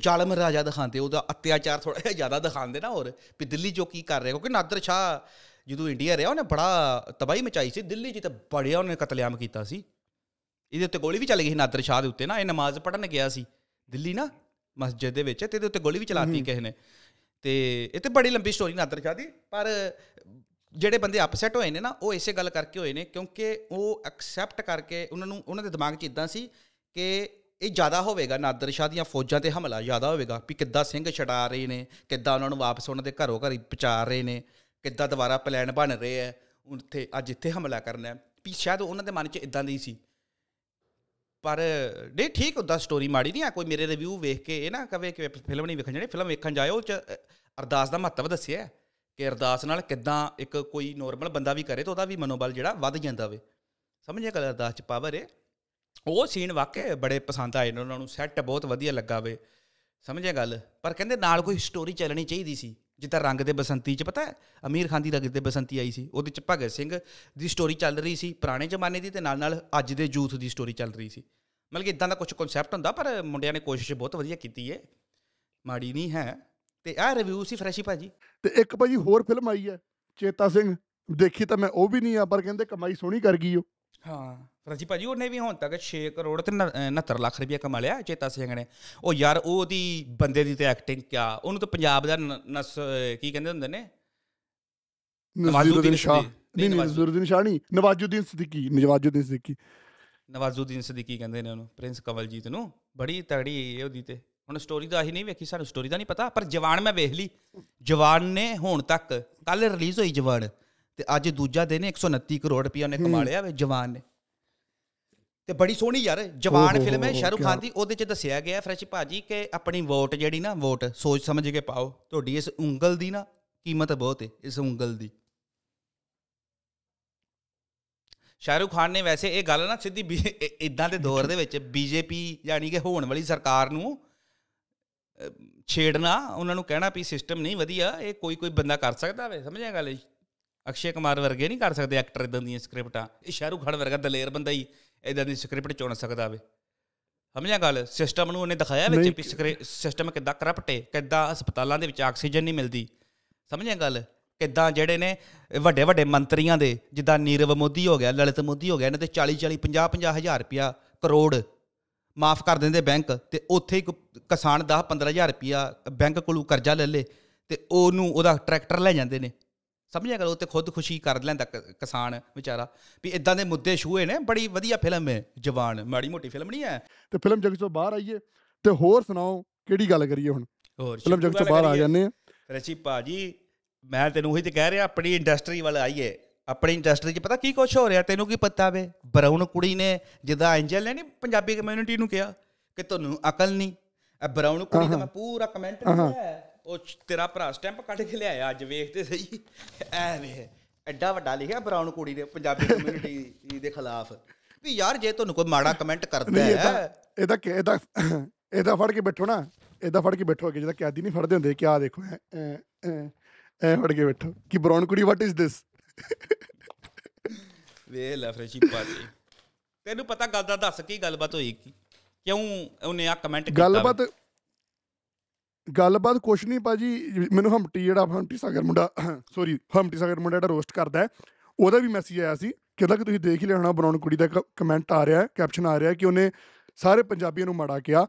Speaker 1: ਜਾਲਮ ਰਾਜਾ ਦਿਖਾਉਂਦੇ ਉਹਦਾ ਅਤਿਆਚਾਰ ਥੋੜਾ ਜਿਹਾ ਜ਼ਿਆਦਾ ਦਿਖਾਉਂਦੇ ਨਾ ਹੋਰ ਵੀ ਦਿੱਲੀ ਜੋ ਕੀ ਕਰ ਰਿਹਾ ਕਿਉਂਕਿ ਨਾਦਰ ਸ਼ਾਹ ਜਦੋਂ ਇੰਡੀਆ ਰਿਹਾ ਉਹਨੇ ਬੜਾ ਤਬਾਹੀ ਮਚਾਈ ਸੀ ਦਿੱਲੀ 'ਚ ਤਾਂ ਬੜਿਆ ਉਹਨੇ ਕਤਲੇਆਮ ਕੀਤਾ ਸੀ ਇਹਦੇ ਉੱਤੇ ਗੋਲੀ ਵੀ ਚੱਲ ਗਈ ਸੀ ਨਾਦਰ ਸ਼ਾਹ ਦੇ ਉੱਤੇ ਨਾ ਇਹ ਨਮਾਜ਼ ਪੜਨ ਗਿਆ ਸੀ ਦਿੱਲੀ ਨਾ ਮਸਜਿਦ ਦੇ ਵਿੱਚ ਤੇ ਇਹਦੇ ਉੱਤੇ ਗੋਲੀ ਵੀ ਚਲਾਤੀ ਕਿਸੇ ਨੇ ਤੇ ਇਹ ਤੇ ਬੜੀ ਲੰਬੀ ਸਟੋਰੀ ਨਾਦਰ ਸ਼ਾਹ ਦੀ ਪਰ ਜਿਹੜੇ ਬੰਦੇ ਅਪਸੈਟ ਹੋਏ ਨੇ ਨਾ ਉਹ ਇਸੇ ਗੱਲ ਕਰਕੇ ਹੋਏ ਨੇ ਕਿਉਂਕਿ ਉਹ ਐਕਸੈਪਟ ਕਰਕੇ ਉਹਨਾਂ ਨੂੰ ਉਹਨਾਂ ਦੇ ਦਿਮਾਗ 'ਚ ਇਦਾਂ ਸੀ ਕਿ ਇਹ ਜ਼ਿਆਦਾ ਹੋਵੇਗਾ ਨਾਦਰ ਸ਼ਾਹ ਦੀਆਂ ਫੌਜਾਂ ਤੇ ਹਮਲਾ ਜ਼ਿਆਦਾ ਹੋਵੇਗਾ ਵੀ ਕਿੱਦਾਂ ਸਿੰਘ ਛਡਾ ਰਹੇ ਨੇ ਕਿੱਦਾਂ ਉਹਨਾਂ ਨੂੰ ਵਾਪਸ ਉਹਨਾਂ ਦੇ ਘਰੋਂ ਘਰੀ ਪਚਾਰ ਰਹੇ ਨੇ ਕਿੱਦਾਂ ਦੁਬਾਰਾ ਪਲਾਨ ਬਣ ਰਹੇ ਆ ਉੱਥੇ ਅੱਜ ਇੱਥੇ ਹਮਲਾ ਕਰਨਾ ਹੈ ਵੀ ਸ਼ਾਇਦ ਉਹਨਾਂ ਦੇ ਮਨ 'ਚ ਇਦਾਂ ਦੀ ਸੀ ਪਰ ਨਹੀਂ ਠੀਕ ਹੁੰਦਾ ਸਟੋਰੀ ਮਾੜੀ ਨਹੀਂ ਆ ਕੋਈ ਮੇਰੇ ਰਿਵਿਊ ਵੇਖ ਕੇ ਇਹ ਨਾ ਕਵੇ ਕਿ ਫਿਲਮ ਨਹੀਂ ਵੇਖਣ ਜਾਣੀ ਫਿਲਮ ਵੇਖਣ ਜਾਇਓ ਚ ਅਰਦਾਸ ਦਾ ਮਹੱਤਵ ਦੱਸਿਆ ਕਿ ਅਰਦਾਸ ਨਾਲ ਕਿੱਦਾਂ ਇੱਕ ਕੋਈ ਨੋਰਮਲ ਬੰਦਾ ਵੀ ਕਰੇ ਤਾਂ ਉਹਦਾ ਵੀ ਮਨੋਬਲ ਜਿਹੜਾ ਵੱਧ ਜਾਂਦਾ ਵੇ ਸਮਝਿਆ ਕਲ ਅਰਦਾਸ ਚ ਪਾਵਰ ਹੈ ਉਹ ਸੀਨ ਵਾਕਿਆ ਬੜੇ ਪਸੰਦ ਆਏ ਨੇ ਉਹਨਾਂ ਨੂੰ ਸੈੱਟ ਬਹੁਤ ਵਧੀਆ ਲੱਗਾ ਵੇ ਸਮਝਿਆ ਗੱਲ ਪਰ ਕਹਿੰਦੇ ਨਾਲ ਕੋਈ ਸਟੋਰੀ ਚੱਲਣੀ ਚਾਹੀਦੀ ਸੀ ਜਿੱਦਾਂ ਰੰਗ ਦੇ ਬਸੰਤੀ ਚ ਪਤਾ ਹੈ ਅਮੀਰ ਖਾਨ ਦੀ ਰੰਗ ਦੇ ਬਸੰਤੀ ਆਈ ਸੀ ਉਹਦੇ ਚ ਭਗਤ ਸਿੰਘ ਦੀ ਸਟੋਰੀ ਚੱਲ ਰਹੀ ਸੀ ਪੁਰਾਣੇ ਜ਼ਮਾਨੇ ਦੀ ਤੇ ਨਾਲ ਨਾਲ ਅੱਜ ਦੇ ਯੂਥ ਦੀ ਸਟੋਰੀ ਚੱਲ ਰਹੀ ਸੀ ਮਤਲਬ ਕਿ ਇਦਾਂ ਦਾ ਕੁਝ ਕਨਸੈਪਟ ਹੁੰਦਾ ਪਰ ਮੁੰਡਿਆਂ ਨੇ ਕੋਸ਼ਿਸ਼ ਬਹੁਤ ਵਧੀਆ ਕੀਤੀ ਹੈ ਮਾੜੀ ਨਹੀਂ ਹੈ ਤੇ ਆ ਰਿਵਿਊ ਸੀ ਫਰੈਸ਼ੀ ਭਾਜੀ ਤੇ ਇੱਕ ਭਾਜੀ ਹੋਰ
Speaker 2: ਫਿਲਮ ਆਈ ਹੈ ਚੇਤਾ ਸਿੰਘ ਦੇਖੀ ਤਾਂ ਮੈਂ ਉਹ ਵੀ ਨਹੀਂ ਆ ਪਰ ਕਹਿੰਦੇ ਕਮਾਈ ਸੋਹਣੀ ਕਰ ਗਈ ਉਹ
Speaker 1: ਹਾਂ ਰਜੀ ਭਾਜੀ ਉਹਨੇ ਵੀ ਹੁਣ ਤੱਕ 6 ਕਰੋੜ ਤੇ 69 ਲੱਖ ਰੁਪਏ ਕਮਾ ਲਿਆ ਚੇਤਾ ਸਿੰਘ ਨੇ ਉਹ ਯਾਰ ਉਹਦੀ ਬੰਦੇ ਦੀ ਤੇ ਐਕਟਿੰਗ ਕਿਆ ਉਹਨੂੰ ਤਾਂ ਪੰਜਾਬ ਦਾ ਨਸ ਕੀ ਕਹਿੰਦੇ ਹੁੰਦੇ ਨੇ
Speaker 2: ਨਵਾਜ਼ੁਦੀਨ ਸ਼ਾਹ ਨਹੀਂ ਨਵਾਜ਼ੁਦੀਨ ਸ਼ਾਹ ਨਹੀਂ ਨਵਾਜ਼ੁਦੀਨ ਸਦੀਕੀ ਨਵਾਜ਼ੁਦੀਨ
Speaker 1: ਸਦੀਕੀ ਨਵਾਜ਼ੁਦੀਨ ਸਦੀਕੀ ਕਹਿੰਦੇ ਨੇ ਉਹਨੂੰ ਪ੍ਰਿੰਸ ਕਮਲਜੀਤ ਨੂੰ ਬੜੀ ਤਗੜੀ ਉਹਦੀ ਤੇ ਹੁਣ ਸਟੋਰੀ ਦਾ ਹੀ ਨਹੀਂ ਵੇਖੀ ਸਾਨੂੰ ਸਟੋਰੀ ਦਾ ਨਹੀਂ ਪਤਾ ਪਰ ਜਵਾਨ ਮੈਂ ਵੇਖ ਲਈ ਜਵਾਨ ਨੇ ਹੁਣ ਤੱਕ ਕੱਲ ਰਿਲੀਜ਼ ਹੋਈ ਜਵਾਨ ਤੇ ਅੱਜ ਦੂਜਾ ਦਿਨ 129 ਕਰੋੜ ਰੁਪਏ ਉਹਨੇ ਕਮਾ ਲਿਆ ਵੇ ਜਵਾਨ ਨੇ ਤੇ ਬੜੀ ਸੋਹਣੀ ਯਾਰ ਜਵਾਨ ਫਿਲਮ ਹੈ ਸ਼ਾਹਰੁਖ ਖਾਨ ਦੀ ਉਹਦੇ ਚ ਦੱਸਿਆ ਗਿਆ ਫਰੈਸ਼ ਭਾਜੀ ਕਿ ਆਪਣੀ ਵੋਟ ਜਿਹੜੀ ਨਾ ਵੋਟ ਸੋਚ ਸਮਝ ਕੇ ਪਾਓ ਤੁਹਾਡੀ ਇਸ ਉਂਗਲ ਦੀ ਨਾ ਕੀਮਤ ਬਹੁਤ ਹੈ ਇਸ ਉਂਗਲ ਦੀ ਸ਼ਾਹਰੁਖ ਖਾਨ ਨੇ ਵੈਸੇ ਇਹ ਗੱਲ ਨਾ ਸਿੱਧੀ ਇਦਾਂ ਦੇ ਦੌਰ ਦੇ ਵਿੱਚ ਬੀਜੇਪੀ ਯਾਨੀ ਕਿ ਹੋਣ ਵਾਲੀ ਸਰਕਾਰ ਨੂੰ ਛੇੜਨਾ ਉਹਨਾਂ ਨੂੰ ਕਹਿਣਾ ਵੀ ਸਿਸਟਮ ਨਹੀਂ ਵਧੀਆ ਇਹ ਕੋਈ ਕੋਈ ਬੰਦਾ ਕਰ ਸਕਦਾ ਵੇ ਸਮਝਿਆ ਗੱਲ ਜੀ ਅਕਸ਼ੇ ਕੁਮਾਰ ਵਰਗੇ ਨਹੀਂ ਕਰ ਸਕਦੇ ਐਕਟਰ ਇਦਾਂ ਦੀਆਂ ਸਕ੍ਰਿਪਟਾਂ ਇਹ ਸ਼ਾਹਰੂਖ ਖਾਨ ਵਰਗਾ ਦਲੇਰ ਬੰਦਾ ਹੀ ਇਦਾਂ ਦੀ ਸਕ੍ਰਿਪਟ ਚੁਣ ਸਕਦਾ ਵੇ ਸਮਝਿਆ ਗੱਲ ਸਿਸਟਮ ਨੂੰ ਉਹਨੇ ਦਿਖਾਇਆ ਵਿੱਚ ਸਿਸਟਮ ਕਿੱਦਾਂ ਕਰਪਟ ਹੈ ਕਿੱਦਾਂ ਹਸਪਤਾਲਾਂ ਦੇ ਵਿੱਚ ਆਕਸੀਜਨ ਨਹੀਂ ਮਿਲਦੀ ਸਮਝਿਆ ਗੱਲ ਕਿੱਦਾਂ ਜਿਹੜੇ ਨੇ ਵੱਡੇ ਵੱਡੇ ਮੰਤਰੀਆਂ ਦੇ ਜਿੱਦਾਂ ਨੀਰਵ ਮੋਦੀ ਹੋ ਗਿਆ ਲਲਿਤ ਮੋਦੀ ਹੋ ਗਿਆ ਇਹਨਾਂ ਤੇ 40 40 50 50 ਹਜ਼ਾਰ ਰੁਪਿਆ ਕਰੋੜ ਮਾਫ ਕਰ ਦਿੰਦੇ ਬੈਂਕ ਤੇ ਉੱਥੇ ਇੱਕ ਕਿਸਾਨ 10 15000 ਰੁਪਿਆ ਬੈਂਕ ਕੋਲੋਂ ਕਰਜ਼ਾ ਲੈ ਲੇ ਤੇ ਉਹਨੂੰ ਉਹਦਾ ਟਰੈਕਟਰ ਲੈ ਜਾਂਦੇ ਨੇ ਸਮਝਿਆ ਕਰੋ ਤੇ ਖੁਦਕੁਸ਼ੀ ਕਰ ਲੈਂਦਾ ਕਿਸਾਨ ਵਿਚਾਰਾ ਵੀ ਇਦਾਂ ਦੇ ਮੁੱਦੇ ਛੂਏ ਨੇ ਬੜੀ ਵਧੀਆ ਫਿਲਮ ਹੈ ਜਵਾਨ ਮਾੜੀ ਮੋਟੀ ਫਿਲਮ ਨਹੀਂ ਹੈ ਤੇ ਫਿਲਮ ਜਗਤ ਤੋਂ ਬਾਹਰ ਆਈਏ ਤੇ ਹੋਰ
Speaker 2: ਸੁਣਾਓ ਕਿਹੜੀ ਗੱਲ ਕਰੀਏ ਹੁਣ ਹੋਰ ਫਿਲਮ ਜਗਤ ਤੋਂ ਬਾਹਰ ਆ ਜਾਂਦੇ ਆ
Speaker 1: ਰਚੀ ਭਾਜੀ ਮੈਂ ਤੈਨੂੰ ਉਹੀ ਤੇ ਕਹਿ ਰਿਹਾ ਆਪਣੀ ਇੰਡਸਟਰੀ ਵੱਲ ਆਈਏ ਆਪਣੀ ਇੰਡਸਟਰੀ 'ਚ ਪਤਾ ਕੀ ਕੁਝ ਹੋ ਰਿਹਾ ਤੈਨੂੰ ਕੀ ਪਤਾ ਵੇ ਬਰਾਊਨ ਕੁੜੀ ਨੇ ਜਿੱਦਾਂ ਐਂਜਲ ਨੇ ਨਹੀਂ ਪੰਜਾਬੀ ਕਮਿਊਨਿਟੀ ਨੂੰ ਕਿਹਾ ਕਿ ਤੁਹਾਨੂੰ ਅਕਲ ਨਹੀਂ ਬਰਾਊਨ ਕੁੜੀ ਦਾ ਮੈਂ ਪੂਰਾ ਕਮੈਂਟ ਕੀਤਾ ਉਹ ਤੇਰਾ ਭਰਾ ਸਟੈਂਪ ਕੱਢ ਕੇ ਲਿਆਇਆ ਅੱਜ ਵੇਖ ਤੇ ਸਹੀ ਐ ਵੇ ਐਡਾ ਵੱਡਾ ਲਿਖਿਆ ਬਰਾਉਨ ਕੁੜੀ ਦੇ ਪੰਜਾਬੀ ਕਮਿਊਨਿਟੀ ਦੇ ਖਿਲਾਫ ਵੀ ਯਾਰ ਜੇ ਤੁਹਾਨੂੰ ਕੋਈ ਮਾੜਾ ਕਮੈਂਟ ਕਰਦਾ ਹੈ
Speaker 2: ਇਹਦਾ ਇਹਦਾ ਇਹਦਾ ਫੜ ਕੇ ਬੈਠੋ ਨਾ ਇਹਦਾ ਫੜ ਕੇ ਬੈਠੋ ਅੱਗੇ ਜਿਹਦਾ ਕੈਦੀ ਨਹੀਂ ਫੜਦੇ ਹੁੰਦੇ ਕਿਆ ਆ ਦੇਖੋ ਐ ਫੜ ਕੇ ਬੈਠੋ ਕਿ ਬਰਾਉਨ ਕੁੜੀ ਵਾਟ ਇਜ਼ ਥਿਸ
Speaker 1: ਵੇ ਲੈ ਫਰੈਂਚੀਪਾ ਜੀ ਤੈਨੂੰ ਪਤਾ ਗੱਲ ਦਾ ਦੱਸ ਕੀ ਗੱਲਬਾਤ ਹੋਈ ਕਿਉਂ ਉਹਨੇ ਆ ਕਮੈਂਟ ਕੀਤਾ ਗੱਲਬਾਤ
Speaker 2: ਗੱਲਬਾਤ ਕੁਛ ਨਹੀਂ ਭਾਜੀ ਮੈਨੂੰ ਹਮਟੀ ਜਿਹੜਾ ਹਮਟੀ ਸਾਗਰ ਮੁੰਡਾ ਸੌਰੀ ਹਮਟੀ ਸਾਗਰ ਮੁੰਡਾ ਜਿਹੜਾ ਰੋਸਟ ਕਰਦਾ ਉਹਦਾ ਵੀ ਮੈਸੇਜ ਆਇਆ ਸੀ ਕਿਹਾ ਕਿ ਤੁਸੀਂ ਦੇਖ ਹੀ ਲੈਣਾ ਬਰਾਉਨ ਕੁੜੀ ਦਾ ਕਮੈਂਟ ਆ ਰਿਹਾ ਕੈਪਸ਼ਨ ਆ ਰਿਹਾ ਕਿ ਉਹਨੇ ਸਾਰੇ ਪੰਜਾਬੀਆਂ ਨੂੰ ਮਾੜਾ ਕਿਹਾ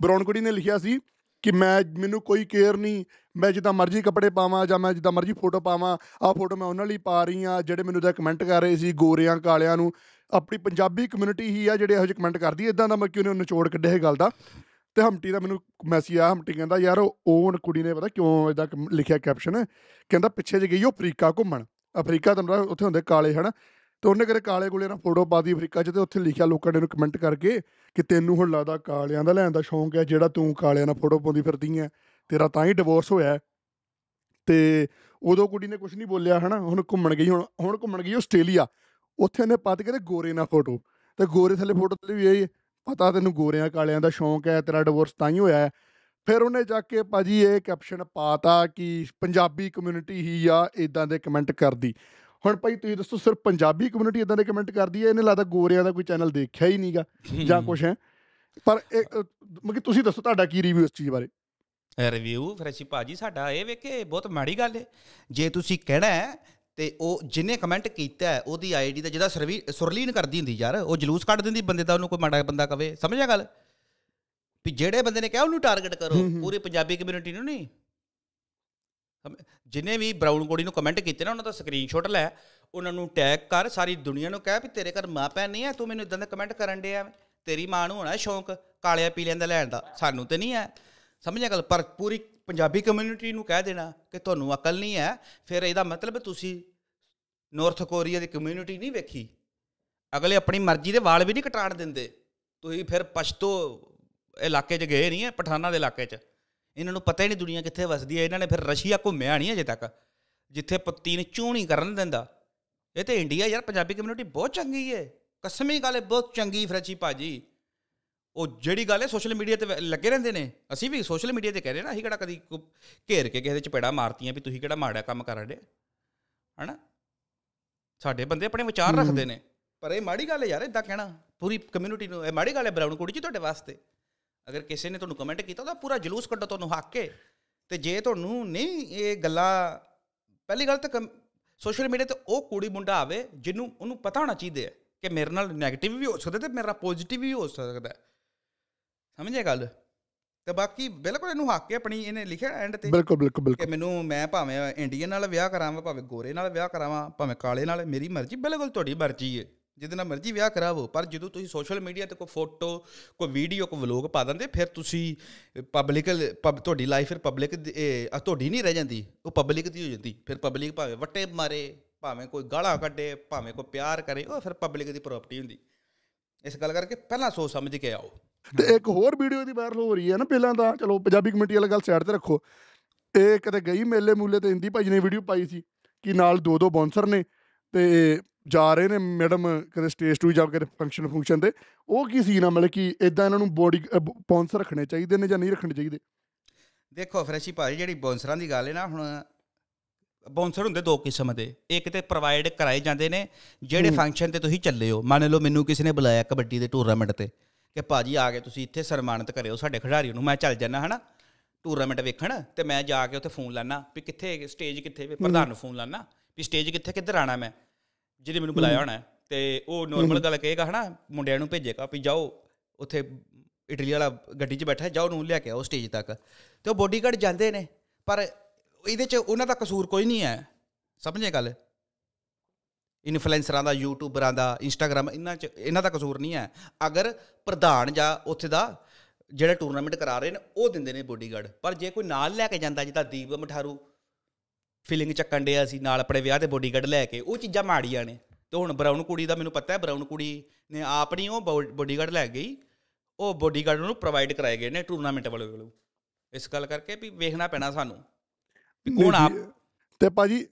Speaker 2: ਬਰਾਉਨ ਕੁੜੀ ਨੇ ਲਿਖਿਆ ਸੀ ਕਿ ਮੈਂ ਮੈਨੂੰ ਕੋਈ ਕੇਅਰ ਨਹੀਂ ਮੈਂ ਜਿੱਦਾਂ ਮਰਜ਼ੀ ਕੱਪੜੇ ਪਾਵਾਂ ਜਾਂ ਮੈਂ ਜਿੱਦਾਂ ਮਰਜ਼ੀ ਫੋਟੋ ਪਾਵਾਂ ਆ ਫੋਟੋ ਮੈਂ ਉਹਨਾਂ ਲਈ ਪਾ ਰਹੀ ਆ ਜਿਹੜੇ ਮੈਨੂੰ ਦਾ ਕਮੈਂਟ ਕਰ ਰਹੇ ਸੀ ਗੋਰਿਆਂ ਕਾਲਿਆਂ ਨੂੰ ਆਪਣੀ ਪੰਜਾਬੀ ਕਮਿਊਨਿਟੀ ਹੀ ਆ ਜਿਹੜੇ ਇਹੋ ਜਿਹੇ ਕਮੈਂਟ ਕਰਦੀ ਇਦਾਂ ਦਾ ਮੈਂ ਕਿਉਂ ਨੇ ਨਿਚੋੜ ਕੱਢਿਆ ਇਹ ਗੱਲ ਦਾ ਤੇ ਹਮਟੀ ਦਾ ਮੈਨੂੰ ਮੈਸੇਜ ਆ ਹਮਟੀ ਕਹਿੰਦਾ ਯਾਰ ਉਹ ਓਨ ਕੁੜੀ ਨੇ ਪਤਾ ਕਿਉਂ ਇਦਾਂ ਲਿਖਿਆ ਕੈਪਸ਼ਨ ਕਹਿੰਦਾ ਪਿੱਛੇ ਜੇ ਗਈ ਉਹ ਅਫਰੀਕਾ ਘੁੰਮਣ ਅਫਰੀਕਾ ਪਤਾ ਉੱਥੇ ਹੁੰਦੇ ਕਾਲੇ ਹਨ ਤੇ ਉਹਨੇ ਕਰੇ ਕਾਲੇ ਗੁਲੇ ਨਾਲ ਫੋਟੋ ਪਾਦੀ ਅਫਰੀਕਾ 'ਚ ਤੇ ਉੱਥੇ ਲਿਖਿਆ ਲੋਕਾਂ ਨੇ ਉਹਨੂੰ ਕਮੈਂਟ ਕਰਕੇ ਕਿ ਤੈਨੂੰ ਹੁਣ ਲੱਗਦਾ ਕਾਲਿਆਂ ਦਾ ਲੈਣ ਦਾ ਸ਼ੌਂਕ ਹੈ ਜਿਹੜਾ ਤੂੰ ਕਾਲਿਆਂ ਨਾਲ ਫੋਟੋ ਪਾਉਂਦੀ ਫਿਰਦੀ ਹੈ ਤੇਰਾ ਤਾਂ ਹੀ ਡਿਵੋਰਸ ਹੋਇਆ ਤੇ ਉਦੋਂ ਕੁੜੀ ਨੇ ਕੁਝ ਨਹੀਂ ਬੋਲਿਆ ਹਨਾ ਹੁਣ ਘੁੰਮਣ ਗਈ ਹੁਣ ਹੁਣ ਘੁੰਮਣ ਗਈ ਆਸਟ੍ਰੇਲੀਆ ਉੱਥੇ ਨੇ ਪਾਤ ਕੇ ਗੋਰੇ ਨਾਲ ਫੋਟੋ ਤੇ ਗੋਰੇ ਥੱਲੇ ਫੋਟੋ ਥੱਲੇ ਵੀ ਇਹੀ ਪਤਾ ਤੈਨੂੰ ਗੋਰਿਆਂ ਕਾਲਿਆਂ ਦਾ ਸ਼ੌਂਕ ਹੈ ਤੇਰਾ ਡਿਵੋਰਸ ਤਾਂ ਹੀ ਹੋਇਆ ਫਿਰ ਉਹਨੇ ਜਾ ਕੇ ਭਾਜੀ ਇਹ ਕੈਪਸ਼ਨ ਪਾਤਾ ਕਿ ਪੰਜਾਬੀ ਕਮਿਊਨਿਟੀ ਹੀ ਆ ਇਦਾਂ ਦੇ ਕਮੈਂਟ ਕਰਦੀ ਹੁਣ ਭਾਈ ਤੁਸੀਂ ਦੱਸੋ ਸਿਰਫ ਪੰਜਾਬੀ ਕਮਿਊਨਿਟੀ ਇਦਾਂ ਦੇ ਕਮੈਂਟ ਕਰਦੀ ਹੈ ਇਹਨੇ ਲੱਗਦਾ ਗੋਰਿਆਂ ਦਾ ਕੋਈ ਚੈਨਲ ਦੇਖਿਆ ਹੀ ਨਹੀਂਗਾ ਜਾਂ ਕੁਛ ਹੈ ਪਰ ਕਿ ਤੁਸੀਂ ਦੱਸੋ ਤੁਹਾਡਾ ਕੀ ਰਿਵਿਊ ਇਸ ਚੀਜ਼ ਬਾਰੇ
Speaker 1: ਰਿਵਿਊ ਫਿਰ ਅਸੀਂ ਭਾਜੀ ਸਾਡਾ ਇਹ ਵੇਖੇ ਬਹੁਤ ਮਾੜੀ ਗੱਲ ਹੈ ਜੇ ਤੁਸੀਂ ਕਹਿਣਾ ਹੈ ਤੇ ਉਹ ਜਿਨੇ ਕਮੈਂਟ ਕੀਤਾ ਉਹਦੀ ਆਈਡੀ ਦਾ ਜਿਹਦਾ ਸੁਰਲੀਨ ਕਰਦੀ ਹੁੰਦੀ ਯਾਰ ਉਹ ਜਲੂਸ ਕੱਢ ਦਿੰਦੀ ਬੰਦੇ ਦਾ ਉਹਨੂੰ ਕੋਈ ਮਾੜਾ ਬੰਦਾ ਕਵੇ ਸਮਝਿਆ ਗੱਲ ਵੀ ਜਿਹੜੇ ਬੰਦੇ ਨੇ ਕਿਹਾ ਉਹਨੂੰ ਟਾਰਗੇਟ ਕਰੋ ਪੂਰੀ ਪੰਜਾਬੀ ਕਮਿਊਨਿਟੀ ਨੂੰ ਨਹੀਂ ਜਿਨੇ ਵੀ ਬ੍ਰਾਊਨ ਕੋੜੀ ਨੂੰ ਕਮੈਂਟ ਕੀਤੇ ਨਾ ਉਹਨਾਂ ਦਾ ਸਕਰੀਨਸ਼ਾਟ ਲੈ ਉਹਨਾਂ ਨੂੰ ਟੈਗ ਕਰ ਸਾਰੀ ਦੁਨੀਆ ਨੂੰ ਕਹਿ ਵੀ ਤੇਰੇ ਘਰ ਪੈ ਨਹੀਂ ਆ ਤੂੰ ਮੈਨੂੰ ਇਦਾਂ ਦਾ ਕਮੈਂਟ ਕਰਨ ਡਿਆ ਤੇਰੀ ਮਾਂ ਨੂੰ ਹੋਣਾ ਸ਼ੌਂਕ ਕਾਲਿਆ ਪੀਲਿਆਂ ਦਾ ਲੈਣ ਦਾ ਸਾਨੂੰ ਤੇ ਨਹੀਂ ਆ ਸਮਝਿਆ ਗੱਲ ਪਰ ਪੂਰੀ ਪੰਜਾਬੀ ਕਮਿਊਨਿਟੀ ਨੂੰ ਕਹਿ ਦੇਣਾ ਕਿ ਤੁਹਾਨੂੰ ਅਕਲ ਨਹੀਂ ਹੈ ਫਿਰ ਇਹਦਾ ਮਤਲਬ ਤੁਸੀਂ ਨਾਰਥ ਕੋਰੀਆ ਦੀ ਕਮਿਊਨਿਟੀ ਨਹੀਂ ਵੇਖੀ ਅਗਲੇ ਆਪਣੀ ਮਰਜ਼ੀ ਦੇ ਵਾਲ ਵੀ ਨਹੀਂ ਕਟਾੜ ਦਿੰਦੇ ਤੁਸੀਂ ਫਿਰ ਪਸ਼ਤੋ ਇਲਾਕੇ 'ਚ ਗਏ ਨਹੀਂ ਹੈ ਪਠਾਨਾ ਦੇ ਇਲਾਕੇ 'ਚ ਇਹਨਾਂ ਨੂੰ ਪਤਾ ਹੀ ਨਹੀਂ ਦੁਨੀਆ ਕਿੱਥੇ ਵਸਦੀ ਹੈ ਇਹਨਾਂ ਨੇ ਫਿਰ ਰਸ਼ੀਆ ਘੁੰਮਿਆ ਨਹੀਂ ਅਜੇ ਤੱਕ ਜਿੱਥੇ ਪੁਤਿਨ ਨੇ ਚੂਣੀ ਕਰਨ ਦਿੰਦਾ ਇਹ ਤੇ ਇੰਡੀਆ ਯਾਰ ਪੰਜਾਬੀ ਕਮਿਊਨਿਟੀ ਬਹੁਤ ਚੰਗੀ ਹੈ ਕਸਮੀ ਗੱਲ ਬਹੁਤ ਚੰਗੀ ਫਰੈਚੀ ਭਾਜੀ ਉਹ ਜਿਹੜੀ ਗੱਲ ਹੈ ਸੋਸ਼ਲ ਮੀਡੀਆ ਤੇ ਲੱਗੇ ਰਹਿੰਦੇ ਨੇ ਅਸੀਂ ਵੀ ਸੋਸ਼ਲ ਮੀਡੀਆ ਤੇ ਕਹਿ ਰਹੇ ਨਾ ਅਸੀਂ ਕਿਹੜਾ ਕਦੀ ਘੇਰ ਕੇ ਕਿਸੇ ਦੇ ਚਪੇੜਾ ਮਾਰਤੀਆਂ ਵੀ ਤੁਸੀਂ ਕਿਹੜਾ ਮਾੜਾ ਕੰਮ ਕਰ ਰਹੇ ਹਨਾ ਸਾਡੇ ਬੰਦੇ ਆਪਣੇ ਵਿਚਾਰ ਰੱਖਦੇ ਨੇ ਪਰ ਇਹ ਮਾੜੀ ਗੱਲ ਹੈ ਯਾਰ ਇਦਾਂ ਕਹਿਣਾ ਪੂਰੀ ਕਮਿਊਨਿਟੀ ਨੂੰ ਇਹ ਮਾੜੀ ਗੱਲ ਹੈ ਬਰਾਊਨ ਕੁੜੀ ਜੀ ਤੁਹਾਡੇ ਵਾਸਤੇ ਅਗਰ ਕਿਸੇ ਨੇ ਤੁਹਾਨੂੰ ਕਮੈਂਟ ਕੀਤਾ ਤਾਂ ਪੂਰਾ ਜਲੂਸ ਕੱਢੋ ਤੁਹਾਨੂੰ ਹੱਕ ਕੇ ਤੇ ਜੇ ਤੁਹਾਨੂੰ ਨਹੀਂ ਇਹ ਗੱਲਾਂ ਪਹਿਲੀ ਗੱਲ ਤਾਂ ਸੋਸ਼ਲ ਮੀਡੀਆ ਤੇ ਉਹ ਕੁੜੀ ਮੁੰਡਾ ਆਵੇ ਜਿਹਨੂੰ ਉਹਨੂੰ ਪਤਾ ਹੋਣਾ ਚਾਹੀਦਾ ਹੈ ਕਿ ਮੇਰੇ ਨਾਲ 네ਗੇਟਿਵ ਵੀ ਹੋ ਸਕਦਾ ਤੇ ਮੇਰਾ ਪੋਜ਼ਿਟਿਵ ਵੀ ਹੋ ਸਕਦਾ ਹੈ ਸਮਝਿਆ ਗੱਲ ਤੇ ਬਾਕੀ ਬਿਲਕੁਲ ਇਹਨੂੰ ਹੱਕ ਹੈ ਆਪਣੀ ਇਹਨੇ ਲਿਖਿਆ ਐਂਡ ਤੇ
Speaker 2: ਬਿਲਕੁਲ ਬਿਲਕੁਲ ਬਿਲਕੁਲ ਕਿ
Speaker 1: ਮੈਨੂੰ ਮੈਂ ਭਾਵੇਂ ਇੰਡੀਅਨ ਨਾਲ ਵਿਆਹ ਕਰਾਵਾਂ ਭਾਵੇਂ ਗੋਰੇ ਨਾਲ ਵਿਆਹ ਕਰਾਵਾਂ ਭਾਵੇਂ ਕਾਲੇ ਨਾਲ ਮੇਰੀ ਮਰਜ਼ੀ ਬਿਲਕੁਲ ਤੁਹਾਡੀ ਮਰਜ਼ੀ ਹੈ ਜਿਹਦੇ ਨਾਲ ਮਰਜ਼ੀ ਵਿਆਹ ਕਰਾਵੋ ਪਰ ਜਦੋਂ ਤੁਸੀਂ ਸੋਸ਼ਲ ਮੀਡੀਆ ਤੇ ਕੋਈ ਫੋਟੋ ਕੋਈ ਵੀਡੀਓ ਕੋਈ ਵਲੋਗ ਪਾ ਦਿੰਦੇ ਫਿਰ ਤੁਸੀਂ ਪਬਲਿਕ ਤੁਹਾਡੀ ਲਾਈਫ ਫਿਰ ਪਬਲਿਕ ਤੁਹਾਡੀ ਨਹੀਂ ਰਹਿ ਜਾਂਦੀ ਉਹ ਪਬਲਿਕ ਦੀ ਹੋ ਜਾਂਦੀ ਫਿਰ ਪਬਲਿਕ ਭਾਵੇਂ ਵੱਟੇ ਮਾਰੇ ਭਾਵੇਂ ਕੋਈ ਗਾਲਾਂ ਕੱਢੇ ਭਾਵੇਂ ਕੋਈ ਪਿਆਰ ਕਰੇ ਉਹ ਫਿਰ ਪਬਲਿਕ ਦੀ ਪ੍ਰਾਪਰਟੀ ਹੁੰਦੀ ਇਸ ਗੱਲ ਕਰਕੇ ਪਹਿਲਾਂ ਸੋਚ ਸਮਝ ਕੇ ਆਓ
Speaker 2: ਤੇ ਇੱਕ ਹੋਰ ਵੀਡੀਓ ਦੀ ਵਾਇਰਲ ਹੋ ਰਹੀ ਹੈ ਨਾ ਪਹਿਲਾਂ ਤਾਂ ਚਲੋ ਪੰਜਾਬੀ ਕਮੇਟੀ ਵਾਲਾ ਗੱਲ ਸਾਈਡ ਤੇ ਰੱਖੋ ਇਹ ਕਦੇ ਗਈ ਮੇਲੇ ਮੂਲੇ ਤੇ ਹਿੰਦੀ ਭਾਈ ਨੇ ਵੀਡੀਓ ਪਾਈ ਸੀ ਕਿ ਨਾਲ ਦੋ ਦੋ ਬੌਂਸਰ ਨੇ ਤੇ ਜਾ ਰਹੇ ਨੇ ਮੈਡਮ ਕਦੇ ਸਟੇਜ ਟੂ ਜਾ ਕੇ ਫੰਕਸ਼ਨ ਫੰਕਸ਼ਨ ਤੇ ਉਹ ਕੀ ਸੀ ਨਾ ਮਤਲਬ ਕਿ ਇਦਾਂ ਇਹਨਾਂ ਨੂੰ ਬੋਡੀ ਬੌਂਸਰ ਰੱਖਣੇ ਚਾਹੀਦੇ
Speaker 1: ਨੇ ਜਾਂ ਨਹੀਂ ਰੱਖਣੇ ਚਾਹੀਦੇ ਦੇਖੋ ਫਰੈਸ਼ੀ ਭਾਜੀ ਜਿਹੜੀ ਬੌਂਸਰਾਂ ਦੀ ਗੱਲ ਹੈ ਨਾ ਹੁਣ ਬੌਂਸਰ ਹੁੰਦੇ ਦੋ ਕਿਸਮ ਦੇ ਇੱਕ ਤੇ ਪ੍ਰੋਵਾਈਡ ਕਰਾਏ ਜਾਂਦੇ ਨੇ ਜਿਹੜੇ ਫੰਕਸ਼ਨ ਤੇ ਤੁਸੀਂ ਚੱਲੇ ਹੋ ਮੰਨ ਲਓ ਮੈਨੂੰ ਕਿਸੇ ਨੇ ਬੁਲਾਇਆ ਕਬੱਡੀ ਦੇ ਟੂਰਨਾਮੈਂਟ ਤੇ ਕਿ ਭਾਜੀ ਆ ਕੇ ਤੁਸੀਂ ਇੱਥੇ ਸਨਮਾਨਿਤ ਕਰਿਓ ਸਾਡੇ ਖਿਡਾਰੀ ਨੂੰ ਮੈਂ ਚੱਲ ਜਾਣਾ ਹਨਾ ਟੂਰਨਾਮੈਂਟ ਵੇਖਣ ਤੇ ਮੈਂ ਜਾ ਕੇ ਉੱਥੇ ਫੋਨ ਲਾਣਾ ਵੀ ਕਿੱਥੇ ਸਟੇਜ ਕਿੱਥੇ ਵੇ ਪ੍ਰਧਾਨ ਨੂੰ ਫੋਨ ਲਾਣਾ ਵੀ ਸਟੇਜ ਕਿੱਥੇ ਕਿੱਧਰ ਆਣਾ ਮੈਂ ਜਿਹਦੇ ਮੈਨੂੰ ਬੁਲਾਇਆ ਹੋਣਾ ਤੇ ਉਹ ਨੋਰਮਲ ਗੱਲ ਕਹੇਗਾ ਹਨਾ ਮੁੰਡਿਆਂ ਨੂੰ ਭੇਜੇਗਾ ਵੀ ਜਾਓ ਉੱਥੇ ਇਟਲੀ ਵਾਲਾ ਗੱਡੀ 'ਚ ਬੈਠਾ ਜਾਓ ਨੂੰ ਲਿਆ ਕੇ ਆਓ ਸਟੇਜ ਤੱਕ ਤੇ ਉਹ ਬੋਡੀਗਾਰਡ ਜਾਂਦੇ ਨੇ ਪਰ ਇਹਦੇ 'ਚ ਉਹਨਾਂ ਦਾ ਕਸੂਰ ਕੋਈ ਨਹੀਂ ਹੈ ਸਮਝੇ ਗੱਲ ਇਨਫਲੂਐਂਸਰਾਂ ਦਾ ਯੂਟਿਊਬਰਾਂ ਦਾ ਇੰਸਟਾਗ੍ਰam ਇਹਨਾਂ ਚ ਇਹਨਾਂ ਦਾ ਕਸੂਰ ਨਹੀਂ ਹੈ ਅਗਰ ਪ੍ਰਧਾਨ ਜਾਂ ਉੱਥੇ ਦਾ ਜਿਹੜਾ ਟੂਰਨਾਮੈਂਟ ਕਰਾ ਰਹੇ ਨੇ ਉਹ ਦਿੰਦੇ ਨੇ ਬੋਡੀਗਾਰਡ ਪਰ ਜੇ ਕੋਈ ਨਾਲ ਲੈ ਕੇ ਜਾਂਦਾ ਜਿੱਦਾਂ ਦੀਪ ਮਠਾਰੂ ਫੀਲਿੰਗ ਚੱਕਣ ਡਿਆ ਸੀ ਨਾਲ ਆਪਣੇ ਵਿਆਹ ਤੇ ਬੋਡੀਗਾਰਡ ਲੈ ਕੇ ਉਹ ਚੀਜ਼ਾਂ ਮਾੜੀਆਂ ਨੇ ਤੇ ਹੁਣ ਬਰਾਊਨ ਕੁੜੀ ਦਾ ਮੈਨੂੰ ਪਤਾ ਹੈ ਬਰਾਊਨ ਕੁੜੀ ਨੇ ਆਪ ਨਹੀਂ ਉਹ ਬੋਡੀਗਾਰਡ ਲੈ ਗਈ ਉਹ ਬੋਡੀਗਾਰਡ ਨੂੰ ਪ੍ਰੋਵਾਈਡ ਕਰਾਏ ਗਏ ਨੇ ਟੂਰਨਾਮੈਂਟ ਵਾਲੇ ਵੱਲੋਂ ਇਸ ਗੱਲ ਕਰਕੇ ਵੀ ਵੇਖਣਾ ਪੈਣਾ ਸਾਨੂੰ ਵੀ ਕੌਣ ਆਪ
Speaker 2: ਤੇ ਭਾਜੀ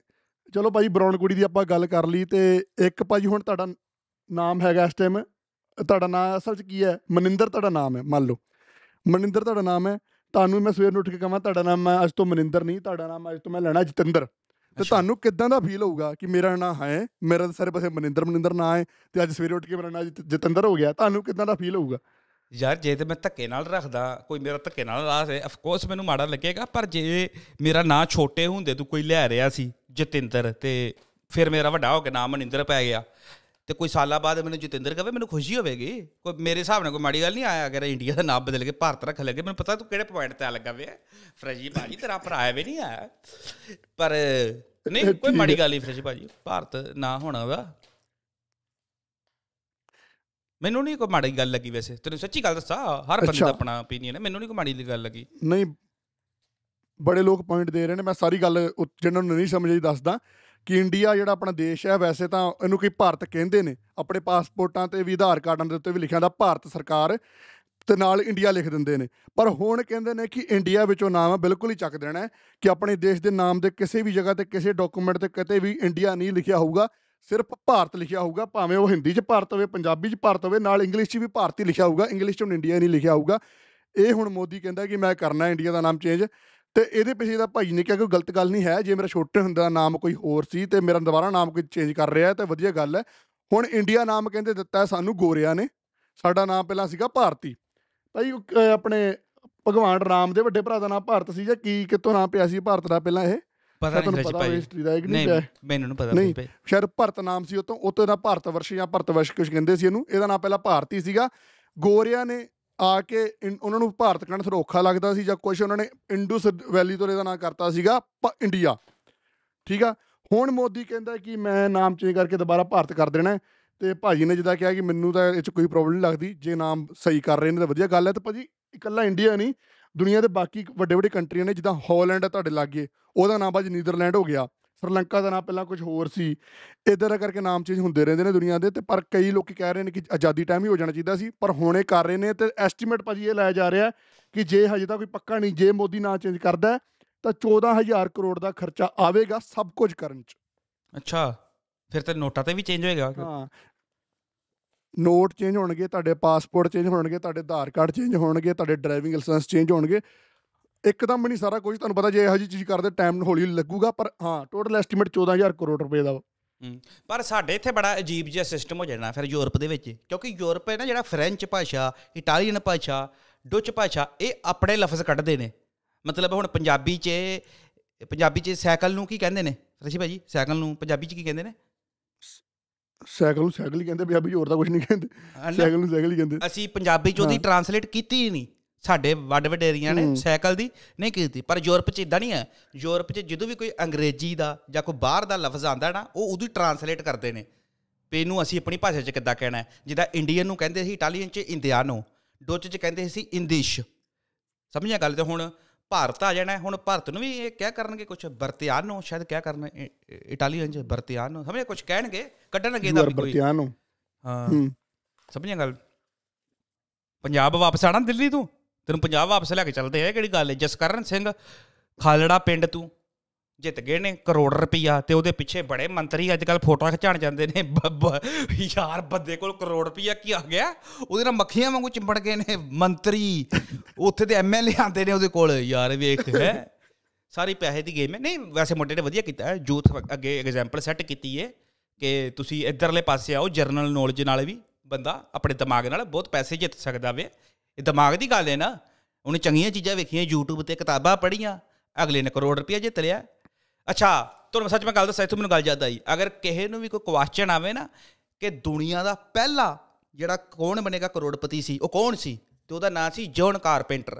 Speaker 2: ਚਲੋ ਭਾਈ ਬ੍ਰਾਊਨ ਕੁੜੀ ਦੀ ਆਪਾਂ ਗੱਲ ਕਰ ਲਈ ਤੇ ਇੱਕ ਭਾਈ ਹੁਣ ਤੁਹਾਡਾ ਨਾਮ ਹੈਗਾ ਇਸ ਟਾਈਮ ਤੁਹਾਡਾ ਨਾਮ ਅਸਲ 'ਚ ਕੀ ਹੈ ਮਨਿੰਦਰ ਤੁਹਾਡਾ ਨਾਮ ਹੈ ਮੰਨ ਲਓ ਮਨਿੰਦਰ ਤੁਹਾਡਾ ਨਾਮ ਹੈ ਤੁਹਾਨੂੰ ਮੈਂ ਸਵੇਰ ਨੂੰ ਉੱਠ ਕੇ ਕਹਾਂ ਤੁਹਾਡਾ ਨਾਮ ਮੈਂ ਅੱਜ ਤੋਂ ਮਨਿੰਦਰ ਨਹੀਂ ਤੁਹਾਡਾ ਨਾਮ ਅੱਜ ਤੋਂ ਮੈਂ ਲੈਣਾ ਜਤਿੰਦਰ ਤੇ ਤੁਹਾਨੂੰ ਕਿਦਾਂ ਦਾ ਫੀਲ ਹੋਊਗਾ ਕਿ ਮੇਰਾ ਨਾਮ ਹੈ ਮੇਰਾ ਤਾਂ ਸਾਰੇ ਪਾਸੇ ਮਨਿੰਦਰ ਮਨਿੰਦਰ ਨਾਮ ਹੈ ਤੇ ਅੱਜ ਸਵੇਰੇ
Speaker 1: ਉੱਠ ਕੇ ਮੇਰਾ ਨਾਮ ਜਤਿੰਦਰ ਹੋ ਗਿਆ ਤੁਹਾਨੂੰ ਕਿਦਾਂ ਦਾ ਫੀਲ ਹੋਊਗਾ ਯਾਰ ਜੇ ਤੇ ਮੈਂ ਧੱਕੇ ਨਾਲ ਰੱਖਦਾ ਕੋਈ ਮੇਰਾ ਧੱਕੇ ਨਾਲ ਰਾਸ ਹੈ ਆਫ ਕੋਰਸ ਮੈਨੂੰ ਮਾੜਾ ਲੱਗੇਗਾ ਪਰ ਜੇ ਮੇਰਾ ਨਾਮ ਛੋਟੇ ਹੁੰਦੇ ਤੂੰ ਕੋਈ ਲੈ ਰਿਹਾ ਸੀ ਜਤਿੰਦਰ ਤੇ ਫਿਰ ਮੇਰਾ ਵੱਡਾ ਹੋ ਕੇ ਨਾਮ ਮਨਿੰਦਰ ਪੈ ਗਿਆ ਤੇ ਕੋਈ ਸਾਲਾਂ ਬਾਅਦ ਮੈਨੂੰ ਜਤਿੰਦਰ ਕਹੇ ਮੈਨੂੰ ਖੁਸ਼ੀ ਹੋਵੇਗੀ ਕੋਈ ਮੇਰੇ ਹਿਸਾਬ ਨਾਲ ਕੋਈ ਮਾੜੀ ਗੱਲ ਨਹੀਂ ਆਇਆ ਅਗਰ ਇੰਡੀਆ ਦਾ ਨਾਮ ਬਦਲ ਕੇ ਭਾਰਤ ਰੱਖ ਲਗੇ ਮੈਨੂੰ ਪਤਾ ਤੂੰ ਕਿਹੜੇ ਪੁਆਇੰਟ ਤੇ ਆ ਲੱਗਾ ਵੇ ਫਰਜੀ ਭਾਜੀ ਤੇਰਾ ਭਰਾ ਵੀ ਨਹੀਂ ਆਇਆ ਪਰ ਨਹੀਂ ਕੋਈ ਮਾੜੀ ਗੱਲ ਨਹੀਂ ਫਰਜੀ ਭਾਜੀ ਭਾਰਤ ਨਾ ਹੋਣਾ ਵਾ ਮੈਨੂੰ ਨਹੀਂ ਕੋਈ ਮਾੜੀ ਗੱਲ ਲੱਗੀ ਵੈਸੇ ਤੈਨੂੰ ਸੱਚੀ ਗੱਲ ਦੱਸਾਂ ਹਰ ਬੰਦੇ ਦਾ ਆਪਣਾ opinion ਹੈ ਮੈਨੂੰ ਨਹੀਂ ਕੋਈ ਮਾੜੀ ਗੱਲ ਲੱਗੀ
Speaker 2: ਨਹੀਂ ਬੜੇ ਲੋਕ ਪੁਆਇੰਟ ਦੇ ਰਹੇ ਨੇ ਮੈਂ ਸਾਰੀ ਗੱਲ ਜਿਹਨਾਂ ਨੂੰ ਨਹੀਂ ਸਮਝ ਆਈ ਦੱਸਦਾ ਕਿ ਇੰਡੀਆ ਜਿਹੜਾ ਆਪਣਾ ਦੇਸ਼ ਹੈ ਵੈਸੇ ਤਾਂ ਇਹਨੂੰ ਕੋਈ ਭਾਰਤ ਕਹਿੰਦੇ ਨੇ ਆਪਣੇ ਪਾਸਪੋਰਟਾਂ ਤੇ ਵੀ ਆਧਾਰ ਕਾਰਡਾਂ ਦੇ ਉੱਤੇ ਵੀ ਲਿਖਿਆ ਹੁੰਦਾ ਭਾਰਤ ਸਰਕਾਰ ਤੇ ਨਾਲ ਇੰਡੀਆ ਲਿਖ ਦਿੰਦੇ ਨੇ ਪਰ ਹੁਣ ਕਹਿੰਦੇ ਨੇ ਕਿ ਇੰਡੀਆ ਵਿੱਚੋਂ ਨਾਮ ਬਿਲਕੁਲ ਹੀ ਚੱਕ ਦੇਣਾ ਕਿ ਆਪਣੇ ਦੇਸ਼ ਦੇ ਨਾਮ ਦੇ ਕਿਸੇ ਵੀ ਜਗ੍ਹਾ ਤੇ ਕਿਸੇ ਡਾਕੂਮੈਂਟ ਤੇ ਕਦੇ ਵੀ ਇੰਡੀਆ ਨਹੀਂ ਲਿਖਿਆ ਹੋਊਗਾ ਸਿਰਫ ਭਾਰਤ ਲਿਖਿਆ ਹੋਊਗਾ ਭਾਵੇਂ ਉਹ ਹਿੰਦੀ 'ਚ ਭਾਰਤ ਹੋਵੇ ਪੰਜਾਬੀ 'ਚ ਭਾਰਤ ਹੋਵੇ ਨਾਲ ਇੰਗਲਿਸ਼ 'ਚ ਵੀ ਭਾਰਤ ਹੀ ਲਿਖਿਆ ਹੋਊਗਾ ਇੰਗਲਿਸ਼ 'ਚ ਇੰਡੀਆ ਨਹੀਂ ਲਿਖਿਆ ਹੋਊਗਾ ਇਹ ਹੁਣ ਮੋਦੀ ਕਹਿੰਦਾ ਕਿ ਮੈਂ ਕਰਨਾ ਇੰਡੀਆ ਦਾ ਨਾਮ ਚੇਂਜ ਤੇ ਇਹਦੇ ਪਿੱਛੇ ਦਾ ਭਾਈ ਨੇ ਕਿਹਾ ਕੋਈ ਗਲਤ ਗੱਲ ਨਹੀਂ ਹੈ ਜੇ ਮੇਰਾ ਛੋਟੇ ਹੁੰਦਾ ਨਾਮ ਕੋਈ ਹੋਰ ਸੀ ਤੇ ਮੇਰਾ ਦੁਬਾਰਾ ਨਾਮ ਕੋਈ ਚੇਂਜ ਕਰ ਰਿਹਾ ਤੇ ਵਧੀਆ ਗੱਲ ਹੈ ਹੁਣ ਇੰਡੀਆ ਨਾਮ ਕਹਿੰਦੇ ਦਿੱਤਾ ਸਾਨੂੰ ਗੋਰਿਆਂ ਨੇ ਸਾਡਾ ਨਾਮ ਪਹਿਲਾਂ ਸੀਗਾ ਭਾਰਤੀ ਭਾਈ ਆਪਣੇ ਭਗਵਾਨ ਰਾਮ ਦੇ ਵੱਡੇ ਭਰਾ ਦਾ ਨਾਮ ਭਾਰਤ ਸੀ ਜਾਂ ਕੀ ਕਿਤੋਂ ਨਾਮ ਪਿਆ ਸੀ ਭਾਰਤ ਦਾ ਪਹਿਲਾਂ ਇਹ ਪਤਾ ਨਹੀਂ ਪਤਾ ਭਾਈ ਹਿਸਟਰੀ ਦਾ ਇੱਕ ਨਹੀਂ ਪਿਆ
Speaker 1: ਮੈਨੂੰ ਨਹੀਂ ਪਤਾ ਨਹੀਂ
Speaker 2: ਸ਼ਾਇਦ ਭਾਰਤ ਨਾਮ ਸੀ ਉਤੋਂ ਉਤੋਂ ਦਾ ਭਾਰਤ ਵਰਸ਼ ਜਾਂ ਭਾਰਤ ਵਰਸ਼ ਕੁਝ ਕਹਿੰਦੇ ਸੀ ਇਹਨੂੰ ਇਹਦਾ ਨਾਮ ਪਹਿਲਾਂ ਭਾਰਤੀ ਸੀਗਾ ਗੋਰਿਆਂ ਨੇ ਆ ਕੇ ਉਹਨਾਂ ਨੂੰ ਭਾਰਤ ਕਹਿਣ ਥੋੜਾ ਔਖਾ ਲੱਗਦਾ ਸੀ ਜਾਂ ਕੁਝ ਉਹਨਾਂ ਨੇ ਇੰਡਸ ਵੈਲੀ ਤੋਂ ਇਹਦਾ ਨਾਂ ਕਰਤਾ ਸੀਗਾ ਇੰਡੀਆ ਠੀਕ ਆ ਹੁਣ ਮੋਦੀ ਕਹਿੰਦਾ ਕਿ ਮੈਂ ਨਾਮ ਚੇਂਜ ਕਰਕੇ ਦੁਬਾਰਾ ਭਾਰਤ ਕਰ ਦੇਣਾ ਤੇ ਭਾਜੀ ਨੇ ਜਿੱਦਾਂ ਕਿਹਾ ਕਿ ਮੈਨੂੰ ਤਾਂ ਇਹ ਚ ਕੋਈ ਪ੍ਰੋਬਲਮ ਨਹੀਂ ਲੱਗਦੀ ਜੇ ਨਾਮ ਸਹੀ ਕਰ ਰਹੇ ਨੇ ਤਾਂ ਵਧੀਆ ਗੱਲ ਹੈ ਤੇ ਭਾਜੀ ਇਕੱਲਾ ਇੰਡੀਆ ਨਹੀਂ ਦੁਨੀਆ ਦੇ ਬਾਕੀ ਵੱਡੇ ਵੱਡੇ ਕੰਟਰੀਆਂ ਨੇ ਜਿੱਦਾਂ ਹਾਲੈਂਡ ਹੈ ਤੁਹਾਡੇ ਲੱਗੇ ਉਹਦਾ ਨਾਮ ਭਾਜੀ ਨੀਦਰਲੈਂਡ ਹੋ ਗਿਆ ਸ਼੍ਰੀਲੰਕਾ ਦਾ ਨਾਮ ਪਹਿਲਾਂ ਕੁਝ ਹੋਰ ਸੀ ਇਦਾਂ ਕਰਕੇ ਨਾਮ ਚੇਂਜ ਹੁੰਦੇ ਰਹਿੰਦੇ ਨੇ ਦੁਨੀਆ ਦੇ ਤੇ ਪਰ ਕਈ ਲੋਕੀ ਕਹਿ ਰਹੇ ਨੇ ਕਿ ਆਜ਼ਾਦੀ ਟਾਈਮ ਹੀ ਹੋ ਜਾਣਾ ਚਾਹੀਦਾ ਸੀ ਪਰ ਹੁਣੇ ਕਰ ਰਹੇ ਨੇ ਤੇ ਐਸਟੀਮੇਟ ਭਾਜੀ ਇਹ ਲਾਇਆ ਜਾ ਰਿਹਾ ਕਿ ਜੇ ਹਜੇ ਤਾਂ ਕੋਈ ਪੱਕਾ ਨਹੀਂ ਜੇ ਮੋਦੀ ਨਾਮ ਚੇਂਜ ਕਰਦਾ ਤਾਂ 14000 ਕਰੋੜ ਦਾ ਖਰਚਾ ਆਵੇਗਾ ਸਭ ਕੁਝ ਕਰਨ 'ਚ
Speaker 1: ਅੱਛਾ ਫਿਰ ਤਾਂ ਨੋਟਾਂ ਤੇ ਵੀ ਚੇਂਜ ਹੋਏਗਾ ਹਾਂ
Speaker 2: ਨੋਟ ਚੇਂਜ ਹੋਣਗੇ ਤੁਹਾਡੇ ਪਾਸਪੋਰਟ ਚੇਂਜ ਹੋਣਗੇ ਤੁਹਾਡੇ ਆਧਾਰ ਕਾਰਡ ਚੇਂਜ ਹੋਣਗੇ ਤੁਹਾਡੇ ਡਰਾਈਵਿੰਗ ਲਾਇਸੈਂਸ ਚੇਂਜ ਹੋਣਗੇ ਇੱਕਦਮ ਨਹੀਂ ਸਾਰਾ ਕੁਝ ਤੁਹਾਨੂੰ ਪਤਾ ਜੇ ਇਹੋ ਜੀ ਚੀਜ਼ ਕਰਦੇ ਟਾਈਮ ਹੌਲੀ ਲੱਗੂਗਾ ਪਰ ਹਾਂ ਟੋਟਲ ਐਸਟੀਮੇਟ 14000 ਕਰੋੜ ਰੁਪਏ ਦਾ
Speaker 1: ਪਰ ਸਾਡੇ ਇੱਥੇ ਬੜਾ ਅਜੀਬ ਜਿਹਾ ਸਿਸਟਮ ਹੋ ਜਾਣਾ ਫਿਰ ਯੂਰਪ ਦੇ ਵਿੱਚ ਕਿਉਂਕਿ ਯੂਰਪ ਹੈ ਨਾ ਜਿਹੜਾ ਫ੍ਰੈਂਚ ਭਾਸ਼ਾ ਇਟਾਲੀਅਨ ਭਾਸ਼ਾ ਡੁੱਚ ਭਾਸ਼ਾ ਇਹ ਆਪਣੇ ਲਫ਼ਜ਼ ਕੱਢਦੇ ਨੇ ਮਤਲਬ ਹੁਣ ਪੰਜਾਬੀ 'ਚ ਪੰਜਾਬੀ 'ਚ ਸਾਈਕਲ ਨੂੰ ਕੀ ਕਹਿੰਦੇ ਨੇ ਰਸ਼ੀ ਭਾਜੀ ਸਾਈਕਲ ਨੂੰ ਪੰਜਾਬੀ 'ਚ ਕੀ ਕਹਿੰਦੇ ਨੇ
Speaker 2: ਸਾਈਕਲ ਨੂੰ ਸਾਈਕਲ ਹੀ ਕਹਿੰਦੇ ਪੰਜਾਬੀ 'ਚ ਹੋਰ ਤਾਂ ਕੁਝ ਨਹੀਂ ਕਹਿੰਦੇ ਸਾਈਕਲ ਨੂੰ ਸਾਈਕਲ ਹੀ ਕਹਿੰਦੇ
Speaker 1: ਅਸੀਂ ਪੰਜਾਬੀ 'ਚ ਉਹਦੀ ਟਰਾਂਸਲੇਟ ਕੀਤੀ ਹੀ ਨਹੀਂ ਸਾਡੇ ਵੱਡ ਵਡੇਰੀਆਂ ਨੇ ਸਾਈਕਲ ਦੀ ਨਹੀਂ ਕੀਤੀ ਪਰ ਯੂਰਪ 'ਚ ਇਦਾਂ ਨਹੀਂ ਹੈ ਯੂਰਪ 'ਚ ਜਦੋਂ ਵੀ ਕੋਈ ਅੰਗਰੇਜ਼ੀ ਦਾ ਜਾਂ ਕੋਈ ਬਾਹਰ ਦਾ ਲਫ਼ਜ਼ ਆਂਦਾ ਨਾ ਉਹ ਉਦੋਂ ਟਰਾਂਸਲੇਟ ਕਰਦੇ ਨੇ ਪੇ ਨੂੰ ਅਸੀਂ ਆਪਣੀ ਭਾਸ਼ਾ 'ਚ ਕਿੱਦਾਂ ਕਹਿਣਾ ਹੈ ਜਿੱਦਾਂ ਇੰਡੀਅਨ ਨੂੰ ਕਹਿੰਦੇ ਸੀ ਇਟਾਲੀਅਨ 'ਚ ਇੰਡੀਆਨੋ ਡੋਚ 'ਚ ਕਹਿੰਦੇ ਸੀ ਇੰਦਿਸ਼ ਸਮਝਿਆ ਗੱਲ ਤੇ ਹੁਣ ਭਾਰਤ ਆ ਜਾਣਾ ਹੁਣ ਭਾਰਤ ਨੂੰ ਵੀ ਇਹ ਕਹਿ ਕਰਨਗੇ ਕੁਝ ਬਰਤਿਆਨੋ ਸ਼ਾਇਦ ਕਹਿ ਕਰਨ ਇਟਾਲੀਅਨ 'ਚ ਬਰਤਿਆਨੋ ਸਮਝਿਆ ਕੁਝ ਕਹਿਣਗੇ ਕੱਢਣਗੇ ਦਾ ਕੋਈ ਬਰਤਿਆਨੋ ਹਾਂ ਸਮਝਿਆ ਗੱਲ ਪੰਜਾਬ ਵਾਪਸ ਆਣਾ ਦਿੱਲੀ ਤੋਂ ਤੈਨੂੰ ਪੰਜਾਬ ਵਾਪਸ ਲੈ ਕੇ ਚੱਲਦੇ ਆ ਕਿਹੜੀ ਗੱਲ ਹੈ ਜਸਕਰਨ ਸਿੰਘ ਖਾਲੜਾ ਪਿੰਡ ਤੂੰ ਜਿੱਤ ਗਏ ਨੇ ਕਰੋੜ ਰੁਪਈਆ ਤੇ ਉਹਦੇ ਪਿੱਛੇ ਬੜੇ ਮੰਤਰੀ ਅੱਜ ਕੱਲ ਫੋਟੋਆਂ ਖਿਚਾਣ ਜਾਂਦੇ ਨੇ ਯਾਰ ਬੰਦੇ ਕੋਲ ਕਰੋੜ ਰੁਪਈਆ ਕੀ ਆ ਗਿਆ ਉਹਦੇ ਨਾਲ ਮੱਖੀਆਂ ਵਾਂਗੂ ਚਿੰਬੜ ਗਏ ਨੇ ਮੰਤਰੀ ਉੱਥੇ ਤੇ ਐਮਐਲਏ ਆਂਦੇ ਨੇ ਉਹਦੇ ਕੋਲ ਯਾਰ ਵੇਖ ਹੈ ਸਾਰੀ ਪੈਸੇ ਦੀ ਗੇਮ ਹੈ ਨਹੀਂ ਵੈਸੇ ਮੁੰਡੇ ਨੇ ਵਧੀਆ ਕੀਤਾ ਜੂਥ ਅੱਗੇ ਐਗਜ਼ਾਮਪਲ ਸੈੱਟ ਕੀਤੀ ਏ ਕਿ ਤੁਸੀਂ ਇਧਰਲੇ ਪਾਸੇ ਆਓ ਜਰਨਲ ਨੌਲੇਜ ਨਾਲ ਵੀ ਬੰਦਾ ਆਪਣੇ ਦਿਮਾਗ ਨਾਲ ਬਹੁਤ ਪੈਸੇ ਜਿੱਤ ਸਕਦਾ ਵੇ ਇਹ ਦਿਮਾਗ ਦੀ ਗੱਲ ਹੈ ਨਾ ਉਹਨੇ ਚੰਗੀਆਂ ਚੀਜ਼ਾਂ ਵੇਖੀਆਂ YouTube ਤੇ ਕਿਤਾਬਾਂ ਪੜ੍ਹੀਆਂ ਅਗਲੇ ਨੇ ਕਰੋੜ ਰੁਪਏ ਜਿੱਤ ਲਿਆ ਅੱਛਾ ਤੁਹਾਨੂੰ ਸੱਚ ਮੈਂ ਗੱਲ ਦੱਸਾਂ ਇਥੋਂ ਮੈਨੂੰ ਗੱਲ ਜਿਆਦਾ ਆਈ ਅਗਰ ਕਿਸੇ ਨੂੰ ਵੀ ਕੋਈ ਕੁਐਸਚਨ ਆਵੇ ਨਾ ਕਿ ਦੁਨੀਆ ਦਾ ਪਹਿਲਾ ਜਿਹੜਾ ਕੌਣ ਬਣੇਗਾ ਕਰੋੜਪਤੀ ਸੀ ਉਹ ਕੌਣ ਸੀ ਤੇ ਉਹਦਾ ਨਾਂ ਸੀ ਜੌਨ ਕਾਰਪੈਂਟਰ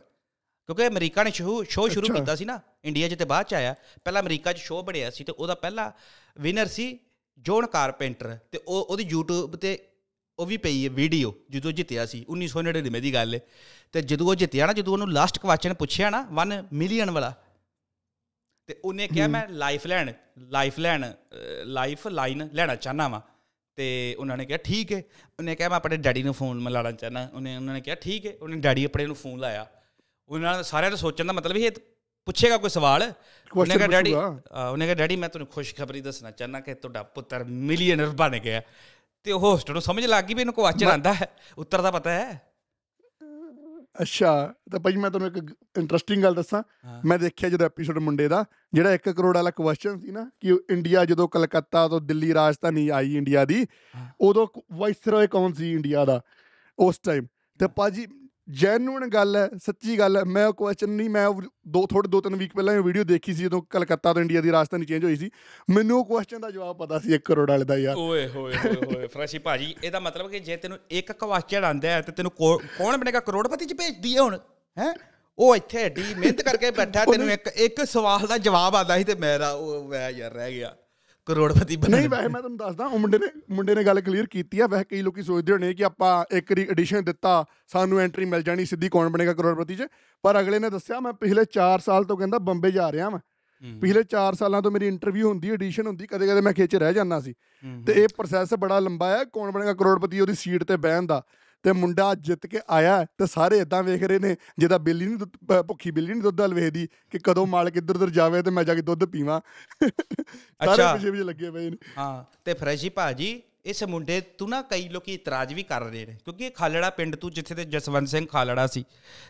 Speaker 1: ਕਿਉਂਕਿ ਅਮਰੀਕਾ ਨੇ ਸ਼ੋਅ ਸ਼ੁਰੂ ਕੀਤਾ ਸੀ ਨਾ ਇੰਡੀਆ 'ਚ ਤੇ ਬਾਅਦ 'ਚ ਆਇਆ ਪਹਿਲਾਂ ਅਮਰੀਕਾ 'ਚ ਸ਼ੋਅ ਬਣਿਆ ਸੀ ਤੇ ਉਹਦਾ ਪਹਿਲਾ ਵਿਨਰ ਸੀ ਜੌਨ ਕਾਰਪੈਂਟਰ ਤੇ ਉਹ ਉਹਦੀ YouTube ਤੇ ਉਹ ਵੀ ਪਈ ਹੈ ਵੀਡੀਓ ਜਦੋਂ ਜਿੱਤਿਆ ਸੀ 1999 ਦੀ ਗੱਲ ਹੈ ਤੇ ਜਦੋਂ ਉਹ ਜਿੱਤਿਆ ਨਾ ਜਦੋਂ ਉਹਨੂੰ ਲਾਸਟ ਕੁਐਸਚਨ ਪੁੱਛਿਆ ਨਾ 1 ਮਿਲੀਅਨ ਵਾਲਾ ਤੇ ਉਹਨੇ ਕਿਹਾ ਮੈਂ ਲਾਈਫ ਲੈਣ ਲਾਈਫ ਲੈਣ ਲਾਈਫ ਲਾਈਨ ਲੈਣਾ ਚਾਹਨਾ ਵਾ ਤੇ ਉਹਨਾਂ ਨੇ ਕਿਹਾ ਠੀਕ ਹੈ ਉਹਨੇ ਕਿਹਾ ਮੈਂ ਆਪਣੇ ਡੈਡੀ ਨੂੰ ਫੋਨ ਮਲਾਣਾ ਚਾਹਨਾ ਉਹਨੇ ਉਹਨਾਂ ਨੇ ਕਿਹਾ ਠੀਕ ਹੈ ਉਹਨੇ ਡੈਡੀ ਆਪਣੇ ਨੂੰ ਫੋਨ ਲਾਇਆ ਉਹਨਾਂ ਨੇ ਸਾਰਿਆਂ ਨੇ ਸੋਚਣ ਦਾ ਮਤਲਬ ਇਹ ਪੁੱਛੇਗਾ ਕੋਈ ਸਵਾਲ ਉਹਨੇ ਕਿਹਾ ਡੈਡੀ ਉਹਨੇ ਕਿਹਾ ਡੈਡੀ ਮੈਂ ਤੁਹਾਨੂੰ ਖੁਸ਼ਖਬਰੀ ਦੱਸਣਾ ਚਾਹਨਾ ਕਿ ਤੁਹਾਡਾ ਪੁੱਤਰ ਮਿਲੀਅਨਰ ਬਣ ਗਿਆ ਤੇ ਉਹ ਹੋਸਟ ਨੂੰ ਸਮਝ ਲੱਗ ਗਈ ਵੀ ਇਹਨੂੰ ਕੁਐਸਚਨ ਆਂਦਾ ਹੈ ਉੱਤਰ ਦਾ ਪਤਾ ਹੈ
Speaker 2: ਅੱਛਾ ਤਾਂ ਭਾਈ ਮੈਂ ਤੁਹਾਨੂੰ ਇੱਕ ਇੰਟਰਸਟਿੰਗ ਗੱਲ ਦੱਸਾਂ ਮੈਂ ਦੇਖਿਆ ਜਦੋਂ ਐਪੀਸੋਡ ਮੁੰਡੇ ਦਾ ਜਿਹੜਾ 1 ਕਰੋੜ ਵਾਲਾ ਕੁਐਸਚਨ ਸੀ ਨਾ ਕਿ ਇੰਡੀਆ ਜਦੋਂ ਕਲਕੱਤਾ ਤੋਂ ਦਿੱਲੀ ਰਾਜਧਾਨੀ ਆਈ ਇੰਡੀਆ ਦੀ ਉਦੋਂ ਵਾਇਸਰਾਏ ਕੌਣ ਸੀ ਇੰਡੀਆ ਦਾ ਉਸ ਟਾਈਮ ਤੇ ਭਾਜੀ ਜੈਨੂਨ ਗੱਲ ਹੈ ਸੱਚੀ ਗੱਲ ਹੈ ਮੈਂ ਕੁਐਸਚਨ ਨਹੀਂ ਮੈਂ ਦੋ ਥੋੜੇ ਦੋ ਤਿੰਨ ਵੀਕ ਪਹਿਲਾਂ ਇਹ ਵੀਡੀਓ ਦੇਖੀ ਸੀ ਜਦੋਂ ਕਲਕੱਤਾ ਤੋਂ ਇੰਡੀਆ ਦੀ ਰਾਜਧਾਨੀ ਚੇਂਜ ਹੋਈ ਸੀ ਮੈਨੂੰ ਉਹ ਕੁਐਸਚਨ ਦਾ ਜਵਾਬ ਪਤਾ ਸੀ 1 ਕਰੋੜ ਵਾਲੇ ਦਾ ਯਾਰ ਓਏ
Speaker 1: ਹੋਏ ਹੋਏ ਹੋਏ ਫਰੈਸ਼ੀ ਭਾਜੀ ਇਹਦਾ ਮਤਲਬ ਕਿ ਜੇ ਤੈਨੂੰ ਇੱਕ ਕੁਐਸਚਨ ਆਂਦਾ ਹੈ ਤੇ ਤੈਨੂੰ ਕੌਣ ਬਣੇਗਾ ਕਰੋੜਪਤੀ ਚ ਭੇਜਦੀ ਹੈ ਹੁਣ ਹੈ ਉਹ ਇੱਥੇ ਢੀ ਮਿਹਨਤ ਕਰਕੇ ਬੈਠਾ ਤੈਨੂੰ ਇੱਕ ਇੱਕ ਸਵਾਲ ਦਾ ਜਵਾਬ ਆਦਾ ਸੀ ਤੇ ਮੇਰਾ ਉਹ ਮੈਂ ਯਾਰ ਰਹਿ ਗਿਆ ਕਰੋੜਪਤੀ ਬਣ ਨਹੀਂ ਵੈਸੇ
Speaker 2: ਮੈਂ ਤੁਹਾਨੂੰ ਦੱਸਦਾ ਉਹ ਮੁੰਡੇ ਨੇ ਮੁੰਡੇ ਨੇ ਗੱਲ ਕਲੀਅਰ ਕੀਤੀ ਆ ਵੈਸੇ ਕਈ ਲੋਕੀ ਸੋਚਦੇ ਹੋਣੇ ਕਿ ਆਪਾਂ ਇੱਕ ਐਡੀਸ਼ਨ ਦਿੱਤਾ ਸਾਨੂੰ ਐਂਟਰੀ ਮਿਲ ਜਾਣੀ ਸਿੱਧੀ ਕੌਣ ਬਣੇਗਾ ਕਰੋੜਪਤੀ 'ਚ ਪਰ ਅਗਲੇ ਨੇ ਦੱਸਿਆ ਮੈਂ ਪਿਛਲੇ 4 ਸਾਲ ਤੋਂ ਕਹਿੰਦਾ ਬੰਬੇ ਜਾ ਰਿਹਾ ਮੈਂ ਪਿਛਲੇ 4 ਸਾਲਾਂ ਤੋਂ ਮੇਰੀ ਇੰਟਰਵਿਊ ਹੁੰਦੀ ਐਡੀਸ਼ਨ ਹੁੰਦੀ ਕਦੇ ਕਦੇ ਮੈਂ ਖੇਚ ਰਹਿ ਜਾਂਦਾ ਸੀ ਤੇ ਇਹ ਪ੍ਰੋਸੈਸ ਬੜਾ ਲੰਬਾ ਆ ਕੌਣ ਬਣੇਗਾ ਕਰੋੜਪਤੀ ਉਹਦੀ ਸੀਟ ਤੇ ਬਹਿਣ ਦਾ ਤੇ ਮੁੰਡਾ ਜਿੱਤ ਕੇ ਆਇਆ ਤੇ ਸਾਰੇ ਇਦਾਂ ਵੇਖ ਰਹੇ ਨੇ ਜਿਹਦਾ ਬਿੱਲੀ ਨਹੀਂ ਭੁੱਖੀ ਬਿੱਲੀ ਨਹੀਂ ਦੁੱਧ ਹਲ ਵੇਖਦੀ ਕਿ ਕਦੋਂ ਮਾਲਕ ਇੱਧਰ ਉੱਧਰ ਜਾਵੇ ਤੇ ਮੈਂ ਜਾ ਕੇ ਦੁੱਧ ਪੀਵਾਂ ਸਾਰੇ ਪਿੱਛੇ
Speaker 1: ਪਿੱਛੇ ਲੱਗੇ ਪਏ ਨੇ ਹਾਂ ਤੇ ਫਰੈਸ਼ੀ ਭਾਜੀ ਇਸ ਮੁੰਡੇ ਤੂੰ ਨਾ ਕਈ ਲੋਕੀ ਇਤਰਾਜ਼ ਵੀ ਕਰ ਰਹੇ ਨੇ ਕਿਉਂਕਿ ਇਹ ਖਾਲੜਾ ਪਿੰਡ ਤੂੰ ਜਿੱਥੇ ਤੇ ਜਸਵੰਤ ਸਿੰਘ ਖਾਲੜਾ ਸੀ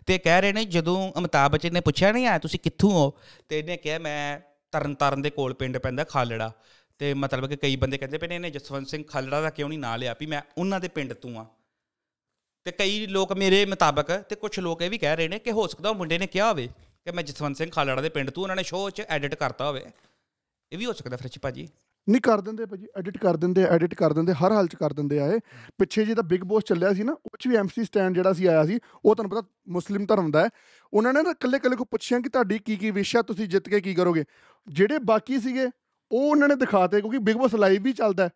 Speaker 1: ਤੇ ਕਹਿ ਰਹੇ ਨੇ ਜਦੋਂ ਅਮਤਾਬ ਬਚਨ ਨੇ ਪੁੱਛਿਆ ਨਹੀਂ ਆ ਤੁਸੀਂ ਕਿੱਥੋਂ ਹੋ ਤੇ ਇਹਨੇ ਕਿਹਾ ਮੈਂ ਤਰਨ ਤਰਨ ਦੇ ਕੋਲ ਪਿੰਡ ਪੈਂਦਾ ਖਾਲੜਾ ਤੇ ਮਤਲਬ ਕਿ ਕਈ ਬੰਦੇ ਕਹਿੰਦੇ ਪਏ ਨੇ ਇਹਨੇ ਜਸਵੰਤ ਸਿੰਘ ਖਾਲੜਾ ਦਾ ਕਿਉਂ ਨਹੀਂ ਨਾਂ ਲਿਆ ਵੀ ਮੈਂ ਉਹਨਾਂ ਦੇ ਪਿੰਡ ਤੋਂ ਆ ਤੇ ਕਈ ਲੋਕ ਮੇਰੇ ਮੁਤਾਬਕ ਤੇ ਕੁਝ ਲੋਕ ਇਹ ਵੀ ਕਹਿ ਰਹੇ ਨੇ ਕਿ ਹੋ ਸਕਦਾ ਉਹ ਮੁੰਡੇ ਨੇ ਕਿਹਾ ਹੋਵੇ ਕਿ ਮੈਂ ਜਸਵੰਤ ਸਿੰਘ ਖਾਲੜਾ ਦੇ ਪਿੰਡ ਤੋਂ ਉਹਨਾਂ ਨੇ ਸ਼ੋਅ 'ਚ ਐਡਿਟ ਕਰਤਾ ਹੋਵੇ ਇਹ ਵੀ ਹੋ ਸਕਦਾ ਫਿਰ ਭਾਜੀ
Speaker 2: ਨਹੀਂ ਕਰ ਦਿੰਦੇ ਭਾਜੀ ਐਡਿਟ ਕਰ ਦਿੰਦੇ ਐਡਿਟ ਕਰ ਦਿੰਦੇ ਹਰ ਹਾਲ ਚ ਕਰ ਦਿੰਦੇ ਆਏ ਪਿੱਛੇ ਜਿਹਦਾ ਬਿਗ ਬੋਸ ਚੱਲਿਆ ਸੀ ਨਾ ਉਹ ਚ ਵੀ ਐਮਸੀ ਸਟੈਂਡ ਜਿਹੜਾ ਸੀ ਆਇਆ ਸੀ ਉਹ ਤੁਹਾਨੂੰ ਪਤਾ ਮੁਸਲਿਮ ਧਰਮ ਦਾ ਹੈ ਉਹਨਾਂ ਨੇ ਨਾ ਕੱਲੇ ਕੱਲੇ ਕੋ ਪੁੱਛਿਆ ਕਿ ਤੁਹਾਡੀ ਕੀ ਕੀ ਵਿਸ਼ਾ ਤੁਸੀਂ ਜਿੱਤ ਕੇ ਕੀ ਕਰੋਗੇ ਜਿਹੜੇ ਬਾਕੀ ਸੀਗੇ ਉਹ ਉਹਨਾਂ ਨੇ ਦਿਖਾਤੇ ਕਿਉਂਕਿ ਬਿਗ ਬੋਸ ਲਾਈਵ ਵੀ ਚੱਲਦਾ ਹੈ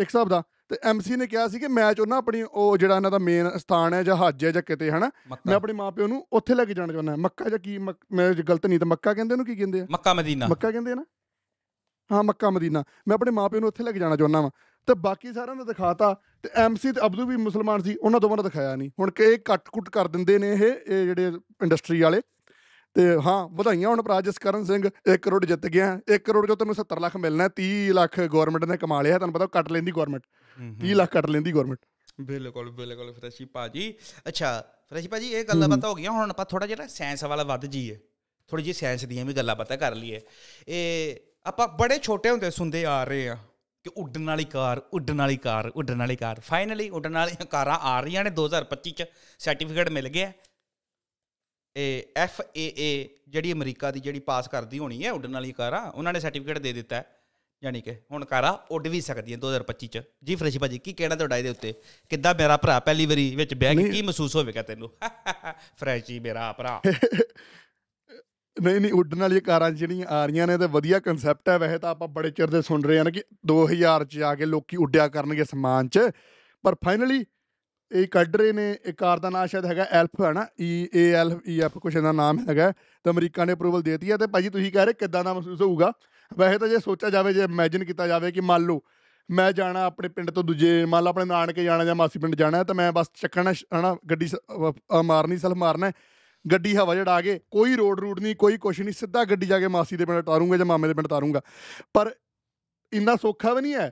Speaker 2: ਇੱਕ ਹਿਸਾਬ ਦਾ ਤੇ ਐਮਸੀ ਨੇ ਕਿਹਾ ਸੀ ਕਿ ਮੈਚ ਉਹਨਾਂ ਆਪਣੀ ਉਹ ਜਿਹੜਾ ਇਹਨਾਂ ਦਾ ਮੇਨ ਸਥਾਨ ਹੈ ਜਾਂ ਹੱਜ ਹੈ ਜਾਂ ਕਿਤੇ ਹਨਾ ਮੈਂ ਆਪਣੇ ਮਾਪਿਓ ਨੂੰ ਉੱਥੇ ਲੈ ਕੇ ਜਾਣਾ ਚਾਹੁੰਦਾ ਮੱਕਾ ਜਾਂ ਕੀ ਮੈਂ ਗਲਤ ਨਹੀਂ ਤਾਂ ਮੱਕਾ ਕਹਿੰਦੇ ਉਹਨੂੰ ਕੀ ਕਹਿੰਦੇ ਆ ਮੱਕਾ ਮਦੀਨਾ ਮੱਕਾ ਕਹਿੰਦੇ ਆ ਨਾ ਹਾਂ ਮੱਕਾ ਮਦੀਨਾ ਮੈਂ ਆਪਣੇ ਮਾਪਿਓ ਨੂੰ ਉੱਥੇ ਲੈ ਕੇ ਜਾਣਾ ਚਾਹੁੰਦਾ ਵਾਂ ਤੇ ਬਾਕੀ ਸਾਰਿਆਂ ਨੂੰ ਦਿਖਾਤਾ ਤੇ ਐਮਸੀ ਤੇ ਅਬਦੂ ਵੀ ਮੁਸਲਮਾਨ ਸੀ ਉਹਨਾਂ ਦੋਵਾਂ ਨੂੰ ਦਿਖਾਇਆ ਨਹੀਂ ਹੁਣ ਕਿ ਇਹ ਕੱਟ-ਕੁੱਟ ਕਰ ਦਿੰਦੇ ਨੇ ਇਹ ਇਹ ਜਿਹੜੇ ਇੰਡਸਟਰੀ ਵਾਲੇ ਤੇ ਹਾਂ ਵਧਾਈਆਂ ਹੁਣ ਪ੍ਰਾਜਸ ਕਰਨ ਸਿੰਘ 1 ਕਰੋੜ ਜਿੱਤ ਗਿਆ 1 ਕਰੋੜ ਜੋ ਤੈਨੂੰ 70 ਲੱਖ ਮਿਲਣਾ 30 ਲੱਖ ਗਵਰਨਮੈਂਟ ਨੇ ਕਮਾ ਲਿਆ ਤੁਹਾਨੂੰ ਪਤਾ ਕੱਟ ਲੈਂਦੀ ਗਵਰਨਮੈਂਟ 30 ਲੱਖ ਕੱਟ ਲੈਂਦੀ ਗਵਰਨਮੈਂਟ
Speaker 1: ਬਿਲਕੁਲ ਬਿਲਕੁਲ ਫਰੈਸ਼ੀ ਭਾਜੀ ਅੱਛਾ ਫਰੈਸ਼ੀ ਭਾਜੀ ਇਹ ਗੱਲਾਂ ਬਾਤਾਂ ਹੋ ਗਈਆਂ ਹੁਣ ਆਪਾਂ ਥੋੜਾ ਜਿਹਾ ਸਾਇੰਸ ਵਾਲਾ ਵੱਧ ਜੀਏ ਥੋੜੀ ਜਿਹੀ ਸਾਇੰਸ ਦੀਆਂ ਵੀ ਗੱਲਾਂ ਬਾਤਾਂ ਕਰ ਲਈਏ ਇਹ ਆਪਾਂ ਬੜੇ ਛੋਟੇ ਹੁੰਦੇ ਸੁਣਦੇ ਆ ਰਹੇ ਆ ਕਿ ਉੱਡਣ ਵਾਲੀ ਕਾਰ ਉੱਡਣ ਵਾਲੀ ਕਾਰ ਉੱਡਣ ਵਾਲੀ ਕਾਰ ਫਾਈਨਲੀ ਉੱਡਣ ਵਾਲੀਆਂ ਕਾਰਾਂ ਆ ਰਹੀਆਂ ਨੇ 2025 ਚ ਸਰਟੀਫਿਕੇਟ ਮਿਲ ਗਿਆ ਇਹ ਐਫ ਏ ਏ ਜਿਹੜੀ ਅਮਰੀਕਾ ਦੀ ਜਿਹੜੀ ਪਾਸ ਕਰਦੀ ਹੋਣੀ ਹੈ ਉਡਣ ਵਾਲੀ ਕਾਰਾਂ ਉਹਨਾਂ ਨੇ ਸਰਟੀਫਿਕੇਟ ਦੇ ਦਿੱਤਾ ਹੈ ਯਾਨੀ ਕਿ ਹੁਣ ਕਾਰਾਂ ਉੱਡ ਵੀ ਸਕਦੀਆਂ 2025 ਚ ਜੀ ਫਰੇਸ਼ ਭਾਜੀ ਕੀ ਕਹਿਣਾ ਤੁਹਾਡਾ ਇਹਦੇ ਉੱਤੇ ਕਿੱਦਾਂ ਮੇਰਾ ਭਰਾ ਪਹਿਲੀ ਵਾਰੀ ਵਿੱਚ ਬਹਿ ਕੇ ਕੀ ਮਹਿਸੂਸ ਹੋਵੇਗਾ ਤੈਨੂੰ ਫਰੈਸ਼ ਜੀ ਮੇਰਾ ਭਰਾ
Speaker 2: ਨਹੀਂ ਨਹੀਂ ਉੱਡਣ ਵਾਲੀਆਂ ਕਾਰਾਂ ਜਿਹੜੀਆਂ ਆ ਰਹੀਆਂ ਨੇ ਤੇ ਵਧੀਆ ਕਨਸੈਪਟ ਹੈ ਵੈਸੇ ਤਾਂ ਆਪਾਂ ਬੜੇ ਚਿਰ ਦੇ ਸੁਣ ਰਹੇ ਹਾਂ ਕਿ 2000 ਚ ਆ ਕੇ ਲੋਕੀ ਉੱਡਿਆ ਕਰਨਗੇ ਸਮਾਨ 'ਚ ਪਰ ਫਾਈਨਲੀ ਇਹ ਕੱਢ ਰਹੇ ਨੇ ਇਹ ਕਾਰ ਦਾ ਨਾਮ ਸ਼ਾਇਦ ਹੈਗਾ ਐਲਫ ਹੈ ਨਾ ਈ ਏ ਐਲ ਈ ਐਫ ਕੁਛ ਇਹਦਾ ਨਾਮ ਹੈਗਾ ਤੇ ਅਮਰੀਕਾ ਨੇ ਅਪਰੂਵਲ ਦੇ ਦਿੱਤੀ ਹੈ ਤੇ ਭਾਜੀ ਤੁਸੀਂ ਕਹਿ ਰਹੇ ਕਿੱਦਾਂ ਦਾ ਮਹਿਸੂਸ ਹੋਊਗਾ ਵੈਸੇ ਤਾਂ ਜੇ ਸੋਚਿਆ ਜਾਵੇ ਜੇ ਇਮੇਜਿਨ ਕੀਤਾ ਜਾਵੇ ਕਿ ਮੰਨ ਲਓ ਮੈਂ ਜਾਣਾ ਆਪਣੇ ਪਿੰਡ ਤੋਂ ਦੂਜੇ ਮੰਨ ਲਾ ਆਪਣੇ ਨਾਨਕੇ ਜਾਣਾ ਜਾਂ ਮਾਸੀ ਪਿੰਡ ਜਾਣਾ ਤਾਂ ਮੈਂ ਬਸ ਚੱਕਣਾ ਹਨਾ ਗੱਡੀ ਮਾਰਨੀ ਸਲ ਮਾਰਨਾ ਗੱਡੀ ਹਵਾ ਜੜ ਆ ਗਏ ਕੋਈ ਰੋਡ ਰੂਟ ਨਹੀਂ ਕੋਈ ਕੁਛ ਨਹੀਂ ਸਿੱਧਾ ਗੱਡੀ ਜਾ ਕੇ ਮਾਸੀ ਦੇ ਪਿੰਡ ਤਾਰੂੰਗਾ ਜਾਂ ਮਾਮੇ ਦੇ ਪਿੰਡ ਤਾਰੂੰਗਾ ਪਰ ਇੰਨਾ ਸੌਖਾ ਵੀ ਨਹੀਂ ਹੈ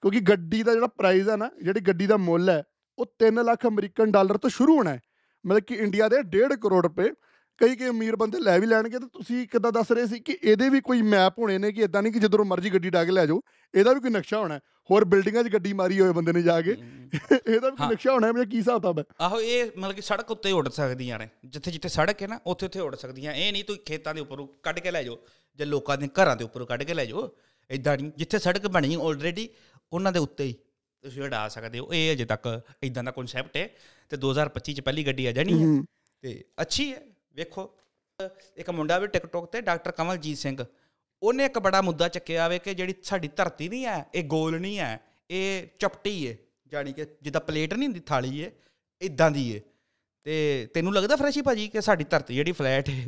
Speaker 2: ਕਿਉਂਕਿ ਗੱਡੀ ਦਾ ਜਿਹੜਾ ਪ੍ਰਾਈਸ ਹੈ ਨਾ ਜਿਹੜੀ ਗੱਡੀ ਦਾ ਮੁੱਲ ਹੈ ਉਹ 3 ਲੱਖ ਅਮਰੀਕਨ ਡਾਲਰ ਤੋਂ ਸ਼ੁਰੂ ਹੋਣਾ ਹੈ ਮਤਲਬ ਕਿ ਇੰਡੀਆ ਦੇ 1.5 ਕਰੋੜ ਰੁਪਏ ਕਈ ਕਈ ਅਮੀਰ ਬੰਦੇ ਲੈ ਵੀ ਲੈਣਗੇ ਤੇ ਤੁਸੀਂ ਕਿਦਾਂ ਦੱਸ ਰਹੇ ਸੀ ਕਿ ਇਹਦੇ ਵੀ ਕੋਈ ਮੈਪ ਹੋਣੇ ਨੇ ਕਿ ਇਦਾਂ ਨਹੀਂ ਕਿ ਜਦੋਂ ਮਰਜ਼ੀ ਗੱਡੀ ਡਾਗ ਲੈ ਜਾਓ ਇਹਦਾ ਵੀ ਕੋਈ ਨਕਸ਼ਾ ਹੋਣਾ ਹੋਰ ਬਿਲਡਿੰਗਾਂ 'ਚ ਗੱਡੀ ਮਾਰੀ ਹੋਏ ਬੰਦੇ ਨੇ ਜਾ ਕੇ ਇਹਦਾ ਵੀ ਕੋਈ ਨਕਸ਼ਾ ਹੋਣਾ ਹੈ ਕੀ ਹਿਸਾਬ ਤਾਬ ਹੈ
Speaker 1: ਆਹੋ ਇਹ ਮਤਲਬ ਕਿ ਸੜਕ ਉੱਤੇ ਉੱਡ ਸਕਦੀਆਂ ਨੇ ਜਿੱਥੇ ਜਿੱਥੇ ਸੜਕ ਹੈ ਨਾ ਉੱਥੇ ਉੱਥੇ ਉੱਡ ਸਕਦੀਆਂ ਇਹ ਨਹੀਂ ਤੁਸੀਂ ਖੇਤਾਂ ਦੇ ਉੱਪਰੋਂ ਕੱਢ ਕੇ ਲੈ ਜਾਓ ਜਾਂ ਲੋਕਾਂ ਦੇ ਘਰਾਂ ਦੇ ਉੱਪਰੋਂ ਕੱਢ ਕੇ ਲੈ ਜਾਓ ਇਦਾਂ ਨਹੀਂ ਜਿੱਥੇ ਸੜਕ ਬਣੀ ਆਲਰੇਡੀ ਉਹਨਾਂ ਦੇ ਉੱਤੇ ਹੀ ਤੁਸੀਂ ਉਡਾ ਸਕਦੇ ਹੋ ਇਹ ਅਜੇ ਤੱਕ ਇਦਾਂ ਦਾ ਕਨਸੈਪਟ ਹੈ ਤੇ 2025 ਚ ਪਹਿਲੀ ਗੱਡੀ ਆ ਜਾਣੀ ਹੈ ਤੇ ਅੱਛੀ ਹੈ ਵੇਖੋ ਇੱਕ ਮੁੰਡਾ ਵੀ ਟਿਕਟੋਕ ਤੇ ਡਾਕਟਰ ਕਮਲਜੀਤ ਸਿੰਘ ਉਹਨੇ ਇੱਕ ਬੜਾ ਮੁੱਦਾ ਚੱਕਿਆ ਵੇ ਕਿ ਜਿਹੜੀ ਸਾਡੀ ਧਰਤੀ ਨਹੀਂ ਹੈ ਇਹ ਗੋਲ ਨਹੀਂ ਹੈ ਇਹ ਚਪਟੀ ਹੈ ਜਾਨੀ ਕਿ ਜਿੱਦਾਂ ਪਲੇਟ ਨਹੀਂ ਹੁੰਦੀ ਥਾਲੀ ਹੈ ਇਦਾਂ ਦੀ ਹੈ ਤੇ ਤੈਨੂੰ ਲੱਗਦਾ ਫਰੈਸ਼ੀ ਭਾਜੀ ਕਿ ਸਾਡੀ ਧਰਤੀ ਜਿਹੜੀ ਫਲੈਟ ਹੈ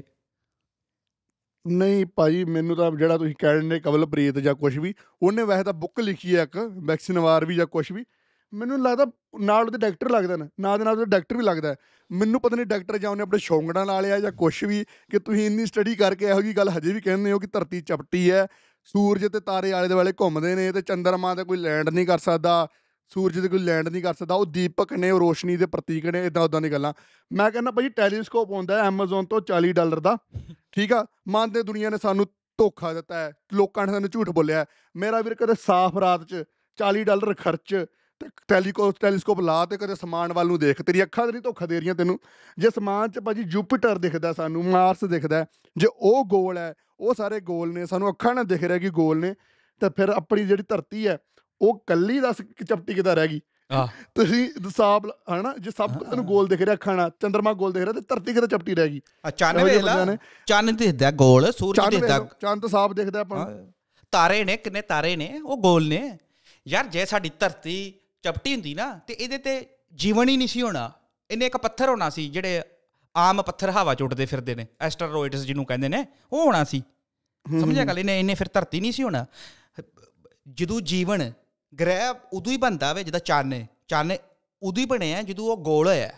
Speaker 1: ਨਹੀਂ ਭਾਈ ਮੈਨੂੰ ਤਾਂ ਜਿਹੜਾ ਤੁਸੀਂ ਰਹੇ ਨੇ ਕਵਲਪ੍ਰੀਤ ਜਾਂ
Speaker 2: ਕੁਝ ਵੀ ਉਹਨੇ ਵੈਸੇ ਤਾਂ ਬੁੱਕ ਲਿਖੀ ਹੈ ਇੱਕ ਵੈਕਸੀਨਵਾਰ ਵੀ ਜਾਂ ਕੁਝ ਵੀ ਮੈਨੂੰ ਲੱਗਦਾ ਨਾਲ ਉਹਦੇ ਡਾਕਟਰ ਲੱਗਦਾ ਨਾ ਨਾਲ ਦੇ ਨਾਲ ਉਹਦੇ ਡਾਕਟਰ ਵੀ ਲੱਗਦਾ ਮੈਨੂੰ ਪਤਾ ਨਹੀਂ ਡਾਕਟਰ ਜਾਂ ਉਹਨੇ ਆਪਣੇ ਸ਼ੌਂਗੜਾ ਲਾ ਲਿਆ ਜਾਂ ਕੁਝ ਵੀ ਕਿ ਤੁਸੀਂ ਇੰਨੀ ਸਟੱਡੀ ਕਰਕੇ ਇਹੋ ਜੀ ਗੱਲ ਹਜੇ ਵੀ ਕਹਿੰਦੇ ਹੋ ਕਿ ਧਰਤੀ ਚਪਟੀ ਹੈ ਸੂਰਜ ਤੇ ਤਾਰੇ ਆਲੇ ਦੁਆਲੇ ਘੁੰਮਦੇ ਨੇ ਤੇ ਚੰਦਰਮਾ ਤੇ ਕੋਈ ਲੈਂਡ ਨਹੀਂ ਕਰ ਸਕਦਾ ਸੂਰਜ ਦੇ ਕੋਈ ਲੈਂਡ ਨਹੀਂ ਕਰ ਸਕਦਾ ਉਹ ਦੀਪਕ ਨੇ ਉਹ ਰੋਸ਼ਨੀ ਦੇ ਪ੍ਰਤੀਕ ਨੇ ਇਦਾਂ ਉਦਾਂ ਦੀ ਗੱਲਾਂ ਮੈਂ ਕਹਿੰਦਾ ਭਾਈ ਟੈਲੀਸਕੋਪ ਹੁੰਦਾ ਹੈ Amazon ਤੋਂ 40 ਡਾਲਰ ਦਾ ਠੀਕ ਆ ਮੰਨਦੇ ਦੁਨੀਆ ਨੇ ਸਾਨੂੰ ਧੋਖਾ ਦਿੱਤਾ ਹੈ ਲੋਕਾਂ ਨੇ ਸਾਨੂੰ ਝੂਠ ਬੋਲਿਆ ਮੇਰਾ ਵੀਰ ਕਦੇ ਸਾਫ਼ ਰਾਤ 'ਚ 40 ਡਾਲਰ ਖਰਚ ਤੇ ਟੈਲੀਕੋਪ ਟੈਲੀਸਕੋਪ ਲਾ ਤੇ ਕਦੇ ਸਮਾਨ ਵੱਲ ਨੂੰ ਦੇਖ ਤੇਰੀ ਅੱਖਾਂ ਤੇ ਨਹੀਂ ਧੋਖਾ ਦੇ ਰਹੀਆਂ ਤੈਨੂੰ ਜੇ ਸਮਾਨ 'ਚ ਭਾਜੀ ਜੁਪੀਟਰ ਦਿਖਦਾ ਸਾਨੂੰ ਮਾਰਸ ਦਿਖਦਾ ਜੇ ਉਹ ਗੋਲ ਹੈ ਉਹ ਸਾਰੇ ਗੋਲ ਨੇ ਸਾਨੂੰ ਅੱਖਾਂ ਨਾਲ ਦਿਖ ਰਿਹਾ ਕਿ ਗੋਲ ਨੇ ਤਾਂ ਫਿਰ ਆਪਣੀ ਜਿਹੜੀ ਧਰਤੀ ਹੈ ਉਹ ਕੱਲੀ ਦੱਸ ਚਪਟੀ ਕਿਦਾਂ ਰਹਿ ਗਈ ਤੁਸੀਂ ਸਾਬ ਹਨਾ ਜੇ ਸਭ ਤੈਨੂੰ ਗੋਲ ਦਿਖ ਰਿਹਾ ਖਾਣਾ ਚੰਦਰਮਾ ਗੋਲ ਦਿਖ ਰਿਹਾ ਤੇ ਧਰਤੀ ਕਿਦਾਂ ਚਪਟੀ ਰਹਿ ਗਈ ਚੰਨ ਵੇਲਾ
Speaker 1: ਚੰਨ ਦਿਖਦਾ ਗੋਲ ਸੂਰਜ ਦਿਖਦਾ ਚੰਨ ਤਾਂ ਸਾਫ ਦਿਖਦਾ ਆਪਾਂ ਤਾਰੇ ਨੇ ਕਿੰਨੇ ਤਾਰੇ ਨੇ ਉਹ ਗੋਲ ਨੇ ਯਾਰ ਜੇ ਸਾਡੀ ਧਰਤੀ ਚਪਟੀ ਹੁੰਦੀ ਨਾ ਤੇ ਇਹਦੇ ਤੇ ਜੀਵਨ ਹੀ ਨਹੀਂ ਸੀ ਹੋਣਾ ਇਹਨੇ ਇੱਕ ਪੱਥਰ ਹੋਣਾ ਸੀ ਜਿਹੜੇ ਆਮ ਪੱਥਰ ਹਵਾ ਚ ਉੱਡਦੇ ਫਿਰਦੇ ਨੇ ਐਸਟਰੋਇਡਸ ਜਿਹਨੂੰ ਕਹਿੰਦੇ ਨੇ ਉਹ ਹੋਣਾ ਸੀ ਸਮਝਿਆ ਗੱਲ ਇਹਨੇ ਇਹਨੇ ਫਿਰ ਧਰਤੀ ਨਹੀਂ ਸੀ ਹੋਣਾ ਜਦੋਂ ਜੀਵਨ ਗ੍ਰਹਿ ਉਦੋਂ ਹੀ ਬਣਦਾ ਵੇ ਜਦੋਂ ਚਾਨਣੇ ਚੰਨ ਉਦੋਂ ਹੀ ਬਣਿਆ ਜਦੋਂ ਉਹ ਗੋਲ ਹੋਇਆ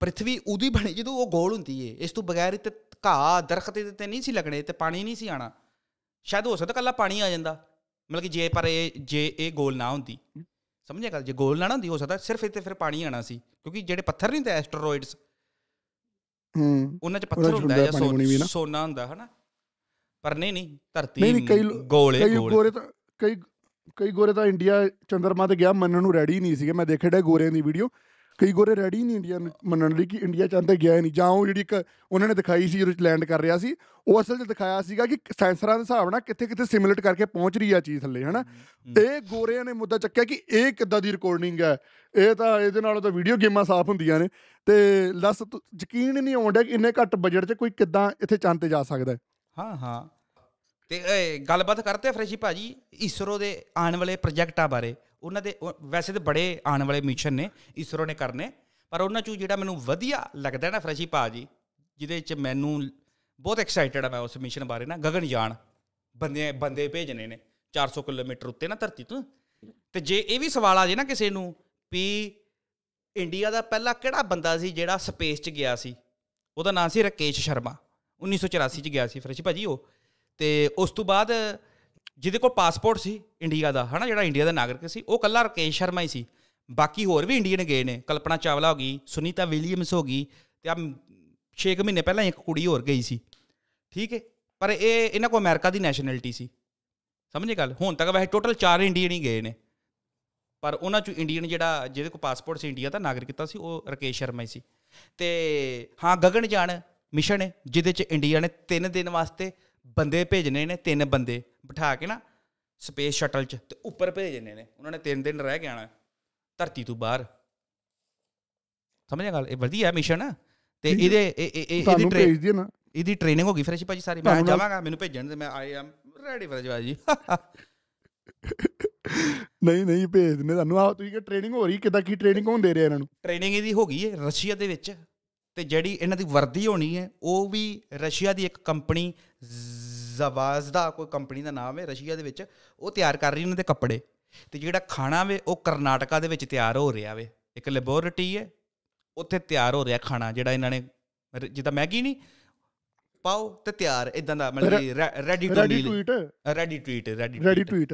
Speaker 1: ਪ੍ਰithvi ਉਦੋਂ ਹੀ ਬਣੀ ਜਦੋਂ ਉਹ ਗੋਲ ਹੁੰਦੀ ਏ ਇਸ ਤੋਂ ਬਗੈਰ ਤੇ ਘਾਹ ਦਰਖਤ ਦੇ ਤੇ ਨਹੀਂ ਸੀ ਲੱਗਣੇ ਤੇ ਪਾਣੀ ਨਹੀਂ ਸੀ ਆਣਾ ਸ਼ਾਇਦ ਹੋ ਸਕਦਾ ਕੱਲਾ ਪਾਣੀ ਆ ਜਾਂਦਾ ਮਤਲਬ ਕਿ ਜੇ ਪਰ ਇਹ ਜੇ ਇਹ ਗੋਲ ਨਾ ਹੁੰਦੀ ਸਮਝਿਆ ਗੱਲ ਜੇ ਗੋਲ ਨਾ ਹੁੰਦੀ ਹੋ ਸਕਦਾ ਸਿਰਫ ਇੱਥੇ ਫਿਰ ਪਾਣੀ ਆਣਾ ਸੀ ਕਿਉਂਕਿ ਜਿਹੜੇ ਪੱਥਰ ਨਹੀਂ ਤੇ ਐਸਟਰੋਇਡਸ ਹੂੰ ਉਹਨਾਂ 'ਚ ਪੱਥਰ ਹੁੰਦਾ ਹੈ ਜਾਂ ਸੋਨਾ ਹੁੰਦਾ ਹਨਾ ਪਰ ਨਹੀਂ ਨਹੀਂ ਧਰਤੀ ਗੋਲੇ ਗੋਲੇ ਕਈ ਗੋਰੇ ਤਾਂ
Speaker 2: ਕਈ ਕਈ ਗੋਰੇ ਤਾਂ ਇੰਡੀਆ ਚੰਦਰਮਾ ਤੇ ਗਿਆ ਮੰਨਣ ਨੂੰ ਰੈਡੀ ਨਹੀਂ ਸੀਗੇ ਮੈਂ ਦੇਖਿਆ ਡੇ ਗੋਰਿਆਂ ਦੀ ਵੀਡੀਓ ਕਈ ਗੋਰੇ ਰੈਡੀ ਨਹੀਂ ਇੰਡੀਆ ਨੂੰ ਮੰਨਣ ਲਈ ਕਿ ਇੰਡੀਆ ਚੰਦ ਤੇ ਗਿਆ ਨਹੀਂ ਜਾਂ ਉਹ ਜਿਹੜੀ ਇੱਕ ਉਹਨਾਂ ਨੇ ਦਿਖਾਈ ਸੀ ਜਦੋਂ ਲੈਂਡ ਕਰ ਰਿਹਾ ਸੀ ਉਹ ਅਸਲ 'ਚ ਦਿਖਾਇਆ ਸੀਗਾ ਕਿ ਸੈਂਸਰਾਂ ਦੇ ਹਿਸਾਬ ਨਾਲ ਕਿੱਥੇ ਕਿੱਥੇ ਸਿਮੂਲੇਟ ਕਰਕੇ ਪਹੁੰਚ ਰਹੀ ਆ ਚੀਜ਼ ਥੱਲੇ ਹਨਾ ਇਹ ਗੋਰਿਆਂ ਨੇ ਮੁੱਦਾ ਚੱਕਿਆ ਕਿ ਇਹ ਕਿੱਦਾਂ ਦੀ ਰਿਕਾਰਡਿੰਗ ਹੈ ਇਹ ਤਾਂ ਇਹਦੇ ਨਾਲੋਂ ਤਾਂ ਵੀਡੀਓ ਗੇਮਾਂ ਸਾਫ਼ ਹੁੰਦੀਆਂ ਨੇ ਤੇ ਲੱਸ ਯਕੀਨ ਨਹੀਂ ਆਉਂਦਾ ਕਿ ਇੰਨੇ ਘੱਟ ਬਜਟ 'ਚ ਕੋਈ ਕਿੱਦਾਂ ਇੱਥੇ ਚੰਦ ਤੇ ਜਾ ਸਕਦਾ ਹੈ
Speaker 1: ਹਾਂ ਹਾਂ ਤੇ ਗੱਲਬਾਤ ਕਰਦੇ ਆ ਫਰੈਸ਼ੀ ਭਾਜੀ ਇਸਰੋ ਦੇ ਆਉਣ ਵਾਲੇ ਪ੍ਰੋਜੈਕਟਾਂ ਬਾਰੇ ਉਹਨਾਂ ਦੇ ਵੈਸੇ ਤੇ ਬੜੇ ਆਉਣ ਵਾਲੇ ਮਿਸ਼ਨ ਨੇ ਇਸਰੋ ਨੇ ਕਰਨੇ ਪਰ ਉਹਨਾਂ ਚੋਂ ਜਿਹੜਾ ਮੈਨੂੰ ਵਧੀਆ ਲੱਗਦਾ ਨਾ ਫਰੈਸ਼ੀ ਭਾਜੀ ਜਿਹਦੇ ਵਿੱਚ ਮੈਨੂੰ ਬਹੁਤ ਐਕਸਾਈਟਡ ਆ ਮੈਂ ਉਸ ਮਿਸ਼ਨ ਬਾਰੇ ਨਾ ਗਗਨਯਾਨ ਬੰਦੇ ਬੰਦੇ ਭੇਜਨੇ ਨੇ 400 ਕਿਲੋਮੀਟਰ ਉੱਤੇ ਨਾ ਧਰਤੀ ਤੋਂ ਤੇ ਜੇ ਇਹ ਵੀ ਸਵਾਲ ਆ ਜੇ ਨਾ ਕਿਸੇ ਨੂੰ ਵੀ ਇੰਡੀਆ ਦਾ ਪਹਿਲਾ ਕਿਹੜਾ ਬੰਦਾ ਸੀ ਜਿਹੜਾ ਸਪੇਸ 'ਚ ਗਿਆ ਸੀ ਉਹਦਾ ਨਾਮ ਸੀ ਰਕੇਸ਼ ਸ਼ਰਮਾ 1984 'ਚ ਗਿਆ ਸੀ ਫਰੈਸ਼ੀ ਭਾਜੀ ਉਹ ਤੇ ਉਸ ਤੋਂ ਬਾਅਦ ਜਿਹਦੇ ਕੋਲ ਪਾਸਪੋਰਟ ਸੀ ਇੰਡੀਆ ਦਾ ਹਨਾ ਜਿਹੜਾ ਇੰਡੀਆ ਦਾ ਨਾਗਰਿਕ ਸੀ ਉਹ ਕੱਲਾ ਰਕੇਸ਼ ਸ਼ਰਮਾ ਹੀ ਸੀ ਬਾਕੀ ਹੋਰ ਵੀ ਇੰਡੀਅਨ ਗਏ ਨੇ ਕਲਪਨਾ ਚਾਵਲਾ ਹੋ ਗਈ ਸੁਨੀਤਾ ਵਿਲੀਅਮਸ ਹੋ ਗਈ ਤੇ ਆ 6 ਮਹੀਨੇ ਪਹਿਲਾਂ ਇੱਕ ਕੁੜੀ ਹੋਰ ਗਈ ਸੀ ਠੀਕ ਹੈ ਪਰ ਇਹ ਇਹਨਾਂ ਕੋ ਅਮਰੀਕਾ ਦੀ ਨੈਸ਼ਨੈਲਿਟੀ ਸੀ ਸਮਝੇ ਗੱਲ ਹੁਣ ਤੱਕ ਵੈਸੇ ਟੋਟਲ 4 ਇੰਡੀਅਨ ਹੀ ਗਏ ਨੇ ਪਰ ਉਹਨਾਂ ਚੋਂ ਇੰਡੀਅਨ ਜਿਹੜਾ ਜਿਹਦੇ ਕੋਲ ਪਾਸਪੋਰਟ ਸੀ ਇੰਡੀਆ ਦਾ ਨਾਗਰਿਕਤਾ ਸੀ ਉਹ ਰਕੇਸ਼ ਸ਼ਰਮਾ ਹੀ ਸੀ ਤੇ ਹਾਂ ਗਗਨ ਜਾਣ ਮਿਸ਼ਨ ਹੈ ਜਿਹਦੇ ਚ ਇੰਡੀਆ ਨੇ 3 ਦਿਨ ਵਾਸਤੇ ਬੰਦੇ ਭੇਜਨੇ ਨੇ ਤਿੰਨ ਬੰਦੇ ਬਿਠਾ ਕੇ ਨਾ ਸਪੇਸ ਸ਼ਟਲ 'ਚ ਤੇ ਉੱਪਰ ਭੇਜਨੇ ਨੇ ਉਹਨਾਂ ਨੇ ਤਿੰਨ ਦਿਨ ਰਹਿ ਕੇ ਆਣਾ ਧਰਤੀ ਤੋਂ ਬਾਹਰ ਸਮਝਿਆ ਗੱਲ ਇਹ ਵਧੀਆ ਮਿਸ਼ਨ ਆ ਤੇ ਇਹਦੇ ਇਹਦੀ ਟ੍ਰੇਨ ਇਹਦੀ ਟ੍ਰੇਨਿੰਗ ਹੋ ਗਈ ਫਿਰ ਅਸੀਂ ਭਾਜੀ ਸਾਰੀ ਮੈਂ ਜਾਵਾਂਗਾ ਮੈਨੂੰ ਭੇਜਣ ਤੇ ਮੈਂ ਆਈ ਐਮ ਰੈਡੀ ਫਿਰ ਭਾਜੀ
Speaker 2: ਨਹੀਂ ਨਹੀਂ ਭੇਜਨੇ ਨੇ ਤੁਹਾਨੂੰ ਆ ਤੁਸੀਂ ਕਿ ਟ੍ਰੇਨਿੰਗ ਹੋ ਰਹੀ ਕਿਦਾਂ ਕੀ ਟ੍ਰੇਨਿੰਗ ਹੋਣ ਦੇ ਰਿਹਾ ਇਹਨਾਂ ਨੂੰ
Speaker 1: ਟ੍ਰੇਨਿੰਗ ਇਹਦੀ ਹੋ ਗਈ ਹੈ ਰਸ਼ੀਆ ਦੇ ਵਿੱਚ ਤੇ ਜਿਹੜੀ ਇਹਨਾਂ ਦੀ ਵਰਦੀ ਹੋਣੀ ਹੈ ਉਹ ਵੀ ਰਸ਼ੀਆ ਦੀ ਇੱਕ ਕੰਪਨੀ ਜ਼ਵਾਜ਼ਦਾ ਕੋਈ ਕੰਪਨੀ ਦਾ ਨਾਮ ਹੈ ਰਸ਼ੀਆ ਦੇ ਵਿੱਚ ਉਹ ਤਿਆਰ ਕਰ ਰਹੀ ਉਹਨਾਂ ਦੇ ਕੱਪੜੇ ਤੇ ਜਿਹੜਾ ਖਾਣਾ ਵੇ ਉਹ ਕਰਨਾਟਕਾ ਦੇ ਵਿੱਚ ਤਿਆਰ ਹੋ ਰਿਹਾ ਵੇ ਇੱਕ ਲੈਬੋਰੇਟਰੀ ਹੈ ਉੱਥੇ ਤਿਆਰ ਹੋ ਰਿਹਾ ਖਾਣਾ ਜਿਹੜਾ ਇਹਨਾਂ ਨੇ ਜਿੱਦਾਂ ਮੈਗੀ ਨਹੀਂ ਪਾਓ ਤੇ ਤਿਆਰ ਇਦਾਂ ਦਾ ਮਤਲਬ ready to meal ready to eat ready to eat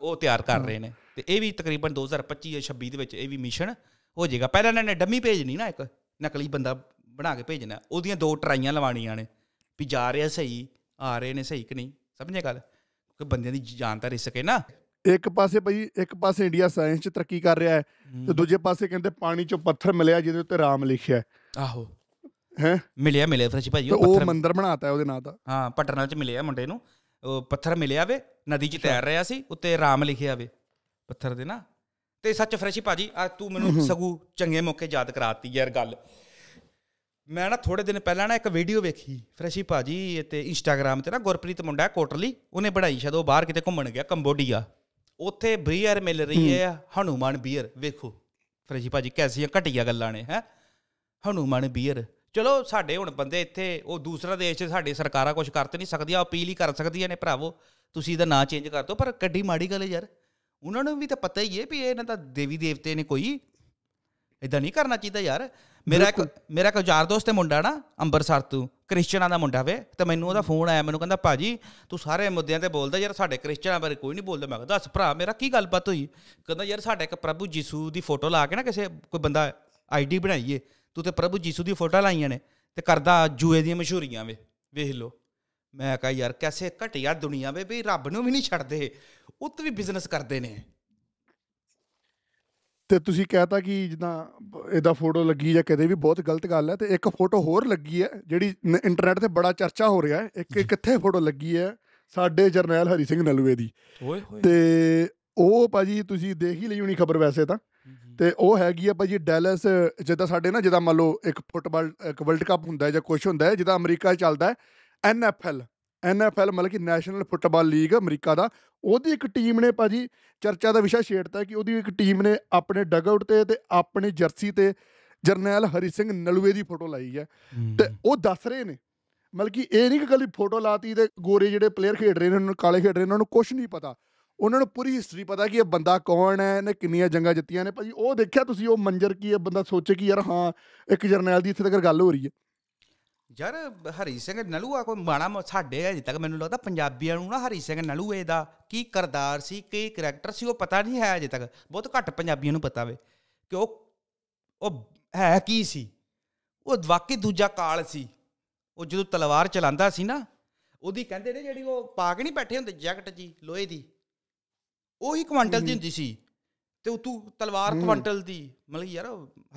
Speaker 1: ਉਹ ਤਿਆਰ ਕਰ ਰਹੇ ਨੇ ਤੇ ਇਹ ਵੀ ਤਕਰੀਬਨ 2025 ਜਾਂ 26 ਦੇ ਵਿੱਚ ਇਹ ਵੀ ਮਿਸ਼ਨ ਹੋ ਜਾਏਗਾ ਪਹਿਲਾਂ ਇਹਨਾਂ ਨੇ ਡੰਮੀ ਭੇਜਣੀ ਨਾ ਇੱਕ ਨਕਲੀ ਬੰਦਾ ਬਣਾ ਕੇ ਭੇਜਣਾ ਉਹਦੀਆਂ ਦੋ ਟਰਾਈਆਂ ਲਵਾਣੀਆਂ ਨੇ ਵੀ ਜਾ ਰਿਹਾ ਸਹੀ ਆ ਰਹੇ ਨੇ ਸਹੀ ਕਿ ਨਹੀਂ ਸਮਝਿਆ ਗੱਲ ਕਿ ਬੰਦਿਆਂ ਦੀ ਜਾਨ ਤਾਂ ਰਿਸਕ ਹੈ ਨਾ
Speaker 2: ਇੱਕ ਪਾਸੇ ਭਾਈ ਇੱਕ ਪਾਸੇ ਇੰਡੀਆ ਸਾਇੰਸ 'ਚ ਤਰੱਕੀ ਕਰ ਰਿਹਾ ਹੈ ਤੇ ਦੂਜੇ ਪਾਸੇ ਕਹਿੰਦੇ ਪਾਣੀ 'ਚੋਂ ਪੱਥਰ ਮਿਲਿਆ ਜਿਹਦੇ ਉੱਤੇ ਰਾਮ ਲਿਖਿਆ ਆਹੋ ਹੈ
Speaker 1: ਮਿਲਿਆ ਮਿਲਿਆ ਫਿਰ ਭਾਈ ਉਹ ਪੱਥਰ ਉਹ ਮੰਦਿਰ ਬਣਾਤਾ ਉਹਦੇ ਨਾਂ ਦਾ ਹਾਂ ਪਟਨਾ 'ਚ ਮਿਲਿਆ ਮੁੰਡੇ ਨੂੰ ਉਹ ਪੱਥਰ ਮਿਲਿਆ ਵੇ ਨਦੀ 'ਚ ਤੈਰ ਰਿਹਾ ਸੀ ਉੱਤੇ ਰਾਮ ਲਿਖਿਆ ਵੇ ਪੱਥਰ ਦੇ ਨਾ ਤੇ ਸੱਚ ਫਰੈਸ਼ੀ ਭਾਜੀ ਆ ਤੂੰ ਮੈਨੂੰ ਸਗੂ ਚੰਗੇ ਮੌਕੇ ਯਾਦ ਕਰਾਤੀ ਯਾਰ ਗੱਲ ਮੈਂ ਨਾ ਥੋੜੇ ਦਿਨ ਪਹਿਲਾਂ ਨਾ ਇੱਕ ਵੀਡੀਓ ਵੇਖੀ ਫਰੈਸ਼ੀ ਭਾਜੀ ਤੇ ਇੰਸਟਾਗ੍ਰam ਤੇ ਨਾ ਗੁਰਪ੍ਰੀਤ ਮੁੰਡਾ ਕੋਟਲੀ ਉਹਨੇ ਬੜਾਈ ਸ਼ਾਇਦ ਉਹ ਬਾਹਰ ਕਿਤੇ ਘੁੰਮਣ ਗਿਆ ਕੰਬੋਡੀਆ ਉੱਥੇ ਬੀਅਰ ਮਿਲ ਰਹੀ ਹੈ ਹਨੂਮਾਨ ਬੀਅਰ ਵੇਖੋ ਫਰੈਸ਼ੀ ਭਾਜੀ ਕੈਸੀਆਂ ਘਟੀਆਂ ਗੱਲਾਂ ਨੇ ਹੈ ਹਨੂਮਾਨ ਬੀਅਰ ਚਲੋ ਸਾਡੇ ਹੁਣ ਬੰਦੇ ਇੱਥੇ ਉਹ ਦੂਸਰਾ ਦੇਸ਼ 'ਚ ਸਾਡੇ ਸਰਕਾਰਾਂ ਕੁਝ ਕਰ ਤੇ ਨਹੀਂ ਸਕਦੀਆਂ ਅਪੀਲ ਹੀ ਕਰ ਸਕਦੀਆਂ ਨੇ ਭਰਾਵੋ ਤੁਸੀਂ ਇਹਦਾ ਨਾਂ ਚੇਂਜ ਕਰ ਦਿਓ ਪਰ ਕੱਢੀ ਮਾੜੀ ਗੱਲ ਯਾਰ ਉਹਨਾਂ ਨੂੰ ਵੀ ਤਾਂ ਪਤਾ ਹੀ ਹੈ ਵੀ ਇਹ ਨਾ ਤਾਂ ਦੇਵੀ ਦੇਵਤੇ ਨੇ ਕੋਈ ਇਦਾਂ ਨਹੀਂ ਕਰਨਾ ਚਾਹੀਦਾ ਯਾਰ ਮੇਰਾ ਇੱਕ ਮੇਰਾ ਇੱਕ ਯਾਰ ਦੋਸਤ ਹੈ ਮੁੰਡਾ ਨਾ ਅੰਬਰਸਰ ਤੋਂ ਕ੍ਰਿਸਚੀਅਨਾਂ ਦਾ ਮੁੰਡਾ ਵੇ ਤੇ ਮੈਨੂੰ ਉਹਦਾ ਫੋਨ ਆਇਆ ਮੈਨੂੰ ਕਹਿੰਦਾ ਭਾਜੀ ਤੂੰ ਸਾਰੇ ਮੁੱਦਿਆਂ ਤੇ ਬੋਲਦਾ ਯਾਰ ਸਾਡੇ ਕ੍ਰਿਸਚੀਅਨਾਂ ਬਾਰੇ ਕੋਈ ਨਹੀਂ ਬੋਲਦਾ ਮੈਂ ਕਹਿੰਦਾ ਦੱਸ ਭਰਾ ਮੇਰਾ ਕੀ ਗੱਲਬਾਤ ਹੋਈ ਕਹਿੰਦਾ ਯਾਰ ਸਾਡੇ ਇੱਕ ਪ੍ਰਭੂ ਜੀਸੂ ਦੀ ਫੋਟੋ ਲਾ ਕੇ ਨਾ ਕਿਸੇ ਕੋਈ ਬੰਦਾ ਆਈਡੀ ਬਣਾਈਏ ਤੂੰ ਤੇ ਪ੍ਰਭੂ ਜੀਸੂ ਦੀ ਫੋਟੋ ਲਾਈਆਂ ਨੇ ਤੇ ਕਰਦਾ ਜੂਏ ਦੀਆਂ ਮਸ਼ਹੂਰੀਆਂ ਵੇ ਵੇਖ ਲੋ ਮੈਂ ਕਹਾ ਯਾਰ ਕੈਸੇ ਘਟਿਆ ਦੁਨੀਆ ਵੇ ਵੀ ਰੱਬ ਨੂੰ ਵੀ ਨਹੀਂ ਛੱਡਦੇ ਉੱਤ ਵੀ ਬਿਜ਼ਨਸ ਕਰਦੇ ਨੇ
Speaker 2: ਤੇ ਤੁਸੀਂ ਕਹਤਾ ਕਿ ਜਿੱਦਾਂ ਇਹਦਾ ਫੋਟੋ ਲੱਗੀ ਜਾਂ ਕਦੇ ਵੀ ਬਹੁਤ ਗਲਤ ਗੱਲ ਹੈ ਤੇ ਇੱਕ ਫੋਟੋ ਹੋਰ ਲੱਗੀ ਹੈ ਜਿਹੜੀ ਇੰਟਰਨੈਟ ਤੇ ਬੜਾ ਚਰਚਾ ਹੋ ਰਿਹਾ ਹੈ ਇੱਕ ਕਿੱਥੇ ਫੋਟੋ ਲੱਗੀ ਹੈ ਸਾਡੇ ਜਰਨੈਲ ਹਰੀ ਸਿੰਘ ਨਲੂਏ ਦੀ ਓਏ ਹੋਏ ਤੇ ਉਹ ਭਾਜੀ ਤੁਸੀਂ ਦੇਖ ਹੀ ਲਈ ਹੋਣੀ ਖਬਰ ਵੈਸੇ ਤਾਂ ਤੇ ਉਹ ਹੈਗੀ ਆ ਭਾਜੀ ਡੈਲਸ ਜਿੱਦਾਂ ਸਾਡੇ ਨਾ ਜਿੱਦਾਂ ਮੰਨ ਲਓ ਇੱਕ ਫੁੱਟਬਾਲ ਇੱਕ ਵਰਲਡ ਕੱਪ ਹੁੰਦਾ ਹੈ ਜਾਂ ਕੁਝ ਹੁੰਦਾ ਹੈ ਜਿੱਦਾਂ ਅਮਰੀਕਾ ਚੱਲਦਾ ਹੈ ਐਨਐਫਐਲ ਐਨਐਫਐਲ ਮਤਲਬ ਕਿ ਨੈਸ਼ਨਲ ਫੁੱਟਬਾਲ ਲੀਗ ਅਮਰੀਕਾ ਦਾ ਉਹਦੀ ਇੱਕ ਟੀਮ ਨੇ ਭਾਜੀ ਚਰਚਾ ਦਾ ਵਿਸ਼ਾ ਛੇੜਤਾ ਕਿ ਉਹਦੀ ਇੱਕ ਟੀਮ ਨੇ ਆਪਣੇ ਡਗਆਊਟ ਤੇ ਤੇ ਆਪਣੀ ਜਰਸੀ ਤੇ ਜਰਨੈਲ ਹਰੀ ਸਿੰਘ ਨਲੂਏ ਦੀ ਫੋਟੋ ਲਾਈ ਹੈ ਤੇ ਉਹ ਦੱਸ ਰਹੇ ਨੇ ਮਤਲਬ ਕਿ ਇਹ ਨਹੀਂ ਕਿ ਕੱਲੀ ਫੋਟੋ ਲਾਤੀ ਤੇ ਗੋਰੇ ਜਿਹੜੇ ਪਲੇਅਰ ਖੇਡ ਰਹੇ ਨੇ ਉਹਨਾਂ ਨੂੰ ਕਾਲੇ ਖੇਡ ਰਹੇ ਨੇ ਉਹਨਾਂ ਨੂੰ ਕੁਝ ਨਹੀਂ ਪਤਾ ਉਹਨਾਂ ਨੂੰ ਪੂਰੀ ਹਿਸਟਰੀ ਪਤਾ ਕਿ ਇਹ ਬੰਦਾ ਕੌਣ ਹੈ ਇਹਨੇ ਕਿੰਨੀਆਂ ਜੰਗਾਂ ਜਿੱਤੀਆਂ ਨੇ ਭਾਜੀ ਉਹ ਦੇਖਿਆ ਤੁਸੀਂ ਉਹ ਮੰਜਰ ਕੀ ਹੈ ਬੰਦਾ ਸੋਚੇ ਕਿ ਯਾਰ ਹਾਂ ਇੱਕ ਜਰਨੈਲ ਦੀ ਇੱਥੇ ਤੱਕ ਗੱਲ ਹੋ ਰਹੀ ਹੈ
Speaker 1: ਯਾਰ ਹਰੀ ਸਿੰਘ ਨਲੂਆ ਕੋਈ ਮਾਣਾ ਸਾਡੇ ਅਜੇ ਤੱਕ ਮੈਨੂੰ ਲੱਗਦਾ ਪੰਜਾਬੀਆਂ ਨੂੰ ਨਾ ਹਰੀ ਸਿੰਘ ਨਲੂਏ ਦਾ ਕੀ ਕਰਦਾਰ ਸੀ ਕੀ ਕੈਰੈਕਟਰ ਸੀ ਉਹ ਪਤਾ ਨਹੀਂ ਹੈ ਅਜੇ ਤੱਕ ਬਹੁਤ ਘੱਟ ਪੰਜਾਬੀਆਂ ਨੂੰ ਪਤਾ ਵੇ ਕਿ ਉਹ ਉਹ ਹੈ ਕੀ ਸੀ ਉਹ ਵਾਕਈ ਦੂਜਾ ਕਾਲ ਸੀ ਉਹ ਜਦੋਂ ਤਲਵਾਰ ਚਲਾਉਂਦਾ ਸੀ ਨਾ ਉਹਦੀ ਕਹਿੰਦੇ ਨੇ ਜਿਹੜੀ ਉਹ ਪਾਗ ਨਹੀਂ ਬੈਠੇ ਹੁੰਦੇ ਜੈਕਟ ਜੀ ਲੋਹੇ ਦੀ ਉਹੀ ਕੁਆਂਟਲ ਦੀ ਹੁੰਦੀ ਸੀ ਤੇ ਉਹ ਤੂੰ ਤਲਵਾਰ ਕਵੰਟਲ ਦੀ ਮਤਲਬ ਯਾਰ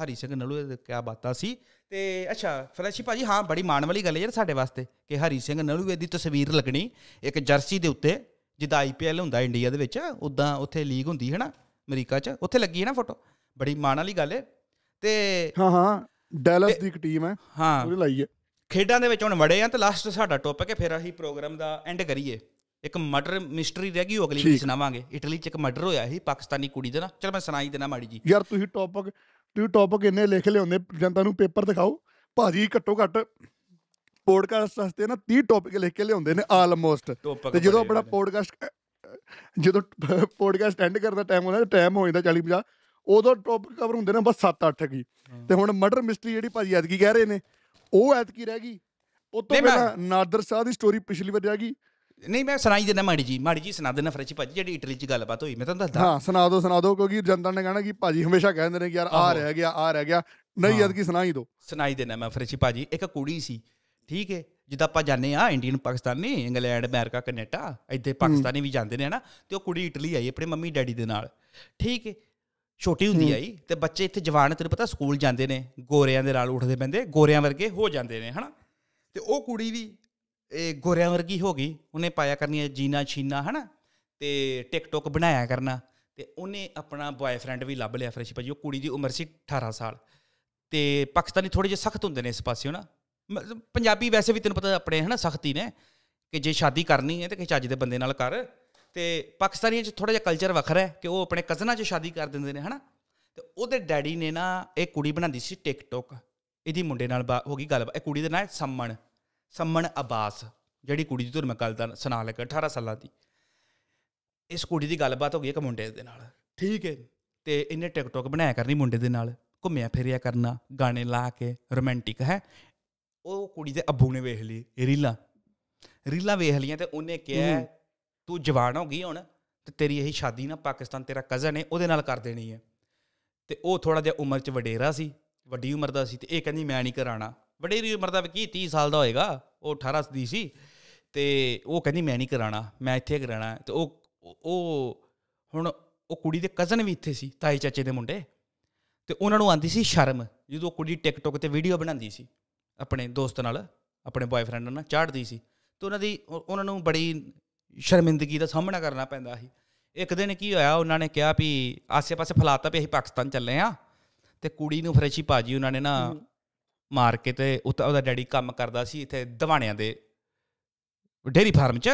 Speaker 1: ਹਰੀ ਸਿੰਘ ਨਲੂਏ ਦੇ ਕੀ ਬਾਤਾਂ ਸੀ ਤੇ ਅੱਛਾ ਫਰੈਸ਼ੀ ਭਾਜੀ ਹਾਂ ਬੜੀ ਮਾਣ ਵਾਲੀ ਗੱਲ ਹੈ ਯਾਰ ਸਾਡੇ ਵਾਸਤੇ ਕਿ ਹਰੀ ਸਿੰਘ ਨਲੂਏ ਦੀ ਤਸਵੀਰ ਲੱਗਣੀ ਇੱਕ ਜਰਸੀ ਦੇ ਉੱਤੇ ਜਿੱਦਾਂ ਆਈਪੀਐਲ ਹੁੰਦਾ ਇੰਡੀਆ ਦੇ ਵਿੱਚ ਉਦਾਂ ਉੱਥੇ ਲੀਗ ਹੁੰਦੀ ਹੈ ਨਾ ਅਮਰੀਕਾ 'ਚ ਉੱਥੇ ਲੱਗੀ ਹੈ ਨਾ ਫੋਟੋ ਬੜੀ ਮਾਣ ਵਾਲੀ ਗੱਲ ਹੈ ਤੇ ਹਾਂ ਹਾਂ ਡੈਲਸ ਦੀ ਇੱਕ ਟੀਮ ਹੈ ਹਾਂ ਉਹਨੇ ਲਾਈ ਹੈ ਖੇਡਾਂ ਦੇ ਵਿੱਚ ਹੁਣ ਵੜੇ ਆ ਤੇ ਲਾਸਟ ਸਾਡਾ ਟੌਪਿਕ ਹੈ ਫਿਰ ਅਸੀਂ ਪ੍ਰੋਗਰਾਮ ਦਾ ਐਂਡ ਕਰੀਏ ਇੱਕ ਮਰਡਰ ਮਿਸਟਰੀ ਰਹਿ ਗਈ ਉਹ ਅਗਲੀ ਵੀ ਸੁਣਾਵਾਂਗੇ ਇਟਲੀ 'ਚ ਇੱਕ ਮਰਡਰ ਹੋਇਆ ਸੀ ਪਾਕਿਸਤਾਨੀ ਕੁੜੀ ਦਾ ਨਾ ਚਲ ਮੈਂ ਸੁਣਾਈ ਦੇਣਾ ਮਾੜੀ ਜੀ ਯਾਰ
Speaker 2: ਤੁਸੀਂ ਟੌਪਿਕ ਤੁਸੀਂ ਟੌਪਿਕ ਇੰਨੇ ਲਿਖ ਲਿਆਉਂਦੇ ਜਨਤਾ ਨੂੰ ਪੇਪਰ ਦਿਖਾਓ ਭਾਜੀ ਘੱਟੋ ਘੱਟ ਪੋਡਕਾਸਟ ਵਾਸਤੇ ਨਾ 30 ਟੌਪਿਕ ਲਿਖ ਕੇ ਲਿਆਉਂਦੇ ਨੇ ਆਲਮੋਸਟ ਤੇ ਜਦੋਂ ਆਪਣਾ ਪੋਡਕਾਸਟ ਜਦੋਂ ਪੋਡਕਾਸਟ ਐਂਡ ਕਰਦਾ ਟਾਈਮ ਹੁੰਦਾ ਟਾਈਮ ਹੋ ਜਾਂਦਾ 40 50 ਉਦੋਂ ਟੌਪਿਕ ਕਵਰ ਹੁੰਦੇ ਨੇ ਬਸ 7-8 ਕੀ ਤੇ ਹੁਣ ਮਰਡਰ ਮਿਸਟਰੀ ਜਿਹੜੀ ਭਾਜੀ ਐਤਕੀ ਕਹਿ ਰਹੇ ਨੇ ਉਹ ਐਤਕੀ ਰਹਿ ਗਈ
Speaker 1: ਉਹ ਤੋਂ ਪਹਿਲਾਂ ਨਾਦਰ ਸਾਹਿਬ ਦੀ ਸਟੋਰੀ ਪਿਛਲੀ ਵਾਰ ਰਹਿ ਗਈ ਨਹੀਂ ਮੈਂ ਸੁਣਾਈ ਦਿੰਦਾ ਮਾੜੀ ਜੀ ਮਾੜੀ ਜੀ ਸੁਣਾ ਦਿੰਦਾ ਫਰੈਂਚੀ ਭਾਜੀ ਜਿਹੜੀ ਇਟਲੀ 'ਚ ਗੱਲਬਾਤ ਹੋਈ ਮੈਂ ਤੁਹਾਨੂੰ ਦੱਸਦਾ ਹਾਂ
Speaker 2: ਸੁਣਾ ਦਿਓ ਸੁਣਾ ਦਿਓ ਕਿਉਂਕਿ ਜਨਤਾ ਨੇ ਕਹਿਣਾ ਕਿ ਭਾਜੀ ਹਮੇਸ਼ਾ ਕਹਿੰਦੇ ਨੇ ਕਿ ਯਾਰ ਆ ਰਹਿ
Speaker 1: ਗਿਆ ਆ ਰਹਿ ਗਿਆ ਨਹੀਂ ਯਾਦ ਕੀ ਸੁਣਾਈ ਦੋ ਸੁਣਾਈ ਦਿੰਦਾ ਮੈਂ ਫਰੈਂਚੀ ਭਾਜੀ ਇੱਕ ਕੁੜੀ ਸੀ ਠੀਕ ਹੈ ਜਿੱਦਾਂ ਆਪਾਂ ਜਾਣੇ ਆ Indian Pakistani England America Canada ਇੱਥੇ ਪਾਕਿਸਤਾਨੀ ਵੀ ਜਾਂਦੇ ਨੇ ਹਨਾ ਤੇ ਉਹ ਕੁੜੀ ਇਟਲੀ ਆਈ ਆਪਣੇ ਮੰਮੀ ਡੈਡੀ ਦੇ ਨਾਲ ਠੀਕ ਹੈ ਛੋਟੀ ਹੁੰਦੀ ਆਈ ਤੇ ਬੱਚੇ ਇੱਥੇ ਜਵਾਨ ਤੈਨੂੰ ਪਤਾ ਸਕੂਲ ਜਾਂਦੇ ਨੇ ਗੋਰਿਆਂ ਦੇ ਨਾਲ ਉੱਠਦੇ ਪੈਂਦੇ ਗੋਰਿਆਂ ਵਰਗੇ ਹੋ ਜਾਂਦੇ ਨੇ ਹਨਾ ਤੇ ਉਹ ਕੁੜੀ ਵੀ ਇਹ ਗੋਰਿਆਂ ਵਰਗੀ ਹੋ ਗਈ ਉਹਨੇ ਪਾਇਆ ਕਰਨੀ ਜੀਨਾ ਛੀਨਾ ਹਨਾ ਤੇ ਟਿਕਟੋਕ ਬਣਾਇਆ ਕਰਨਾ ਤੇ ਉਹਨੇ ਆਪਣਾ ਬॉयਫ੍ਰੈਂਡ ਵੀ ਲੱਭ ਲਿਆ ਫਰੈਸ਼ ਭਾਜੀ ਉਹ ਕੁੜੀ ਦੀ ਉਮਰ ਸੀ 18 ਸਾਲ ਤੇ ਪਾਕਿਸਤਾਨੀ ਥੋੜੇ ਜਿਹਾ ਸਖਤ ਹੁੰਦੇ ਨੇ ਇਸ ਪਾਸਿਓਂ ਨਾ ਪੰਜਾਬੀ ਵੈਸੇ ਵੀ ਤੈਨੂੰ ਪਤਾ ਆਪਣੇ ਹਨਾ ਸਖਤੀ ਨੇ ਕਿ ਜੇ ਸ਼ਾਦੀ ਕਰਨੀ ਹੈ ਤੇ ਕਿਸੇ ਚੱਜ ਦੇ ਬੰਦੇ ਨਾਲ ਕਰ ਤੇ ਪਾਕਿਸਤਾਨੀਆਂ 'ਚ ਥੋੜਾ ਜਿਹਾ ਕਲਚਰ ਵੱਖਰਾ ਹੈ ਕਿ ਉਹ ਆਪਣੇ ਕਜ਼ਨਾਂ 'ਚ ਸ਼ਾਦੀ ਕਰ ਦਿੰਦੇ ਨੇ ਹਨਾ ਤੇ ਉਹਦੇ ਡੈਡੀ ਨੇ ਨਾ ਇਹ ਕੁੜੀ ਬਣਾਉਂਦੀ ਸੀ ਟਿਕਟੋਕ ਇਹਦੀ ਮੁੰਡੇ ਨਾਲ ਹੋ ਗਈ ਗੱਲ ਇਹ ਕੁੜੀ ਦਾ ਨਾਮ ਹੈ ਸੰਮਣ ਸੰਮਣ ਅਬਾਸ ਜਿਹੜੀ ਕੁੜੀ ਦੀ ਤੁਹਾਨੂੰ ਮੈਂ ਤਾਂ ਸੁਣਾ ਲੱਗਾ 18 ਸਾਲਾਂ ਦੀ ਇਸ ਕੁੜੀ ਦੀ ਗੱਲਬਾਤ ਹੋ ਗਈ ਇੱਕ ਮੁੰਡੇ ਦੇ ਨਾਲ ਠੀਕ ਹੈ ਤੇ ਇਹਨੇ ਟਿਕਟੌਕ ਬਣਾਇਆ ਕਰਨੀ ਮੁੰਡੇ ਦੇ ਨਾਲ ਘੁੰਮਿਆ ਫਿਰਿਆ ਕਰਨਾ ਗਾਣੇ ਲਾ ਕੇ ਰੋਮਾਂਟਿਕ ਹੈ ਉਹ ਕੁੜੀ ਦੇ ਅੱਬੂ ਨੇ ਵੇਖ ਲਈ ਰੀਲਾ ਰੀਲਾ ਵੇਖ ਲਈਆਂ ਤੇ ਉਹਨੇ ਕਿਹਾ ਤੂੰ ਜਵਾਨ ਹੋ ਗਈ ਹੁਣ ਤੇ ਤੇਰੀ ਇਹੀ ਸ਼ਾਦੀ ਨਾ ਪਾਕਿਸਤਾਨ ਤੇਰਾ ਕਜ਼ਨ ਹੈ ਉਹਦੇ ਨਾਲ ਕਰ ਦੇਣੀ ਹੈ ਤੇ ਉਹ ਥੋੜਾ ਜਿਹਾ ਉਮਰ 'ਚ ਵਡੇਰਾ ਸੀ ਵੱਡੀ ਉਮਰ ਦਾ ਸੀ ਤੇ ਇਹ ਕਹਿੰਦੀ ਮੈਂ ਨਹੀਂ ਕਰਾਣਾ ਵਡੇਰੀ ਉਮਰ ਦਾ ਕੀ 30 ਸਾਲ ਦਾ ਹੋਏਗਾ ਉਹ 18 ਦੀ ਸੀ ਤੇ ਉਹ ਕਹਿੰਦੀ ਮੈਂ ਨਹੀਂ ਕਰਾਣਾ ਮੈਂ ਇੱਥੇ ਕਰਾਣਾ ਤੇ ਉਹ ਉਹ ਹੁਣ ਉਹ ਕੁੜੀ ਦੇ ਕਜ਼ਨ ਵੀ ਇੱਥੇ ਸੀ ਤਾਈ ਚਾਚੇ ਦੇ ਮੁੰਡੇ ਤੇ ਉਹਨਾਂ ਨੂੰ ਆਂਦੀ ਸੀ ਸ਼ਰਮ ਜਦੋਂ ਕੁੜੀ ਟਿਕਟੋਕ ਤੇ ਵੀਡੀਓ ਬਣਾਉਂਦੀ ਸੀ ਆਪਣੇ ਦੋਸਤ ਨਾਲ ਆਪਣੇ ਬॉयਫ੍ਰੈਂਡ ਨਾਲ ਚਾੜਦੀ ਸੀ ਤੇ ਉਹਨਾਂ ਦੀ ਉਹਨਾਂ ਨੂੰ ਬੜੀ ਸ਼ਰਮਿੰਦਗੀ ਦਾ ਸਾਹਮਣਾ ਕਰਨਾ ਪੈਂਦਾ ਸੀ ਇੱਕ ਦਿਨ ਕੀ ਹੋਇਆ ਉਹਨਾਂ ਨੇ ਕਿਹਾ ਵੀ ਆਸੇ-ਪਾਸੇ ਫਲਾਤਾ ਵੀ ਅਸੀਂ ਪਾਕਿਸਤਾਨ ਚੱਲੇ ਆ ਤੇ ਕੁੜੀ ਨੂੰ ਫਰੇਸ਼ੀ ਭਾਜੀ ਉਹਨਾਂ ਨੇ ਨਾ ਮਾਰ ਕੇ ਤੇ ਉਹਦਾ ਡੈਡੀ ਕੰਮ ਕਰਦਾ ਸੀ ਇੱਥੇ ਦਵਾਣਿਆਂ ਦੇ ਡੇਰੀ ਫਾਰਮ 'ਚ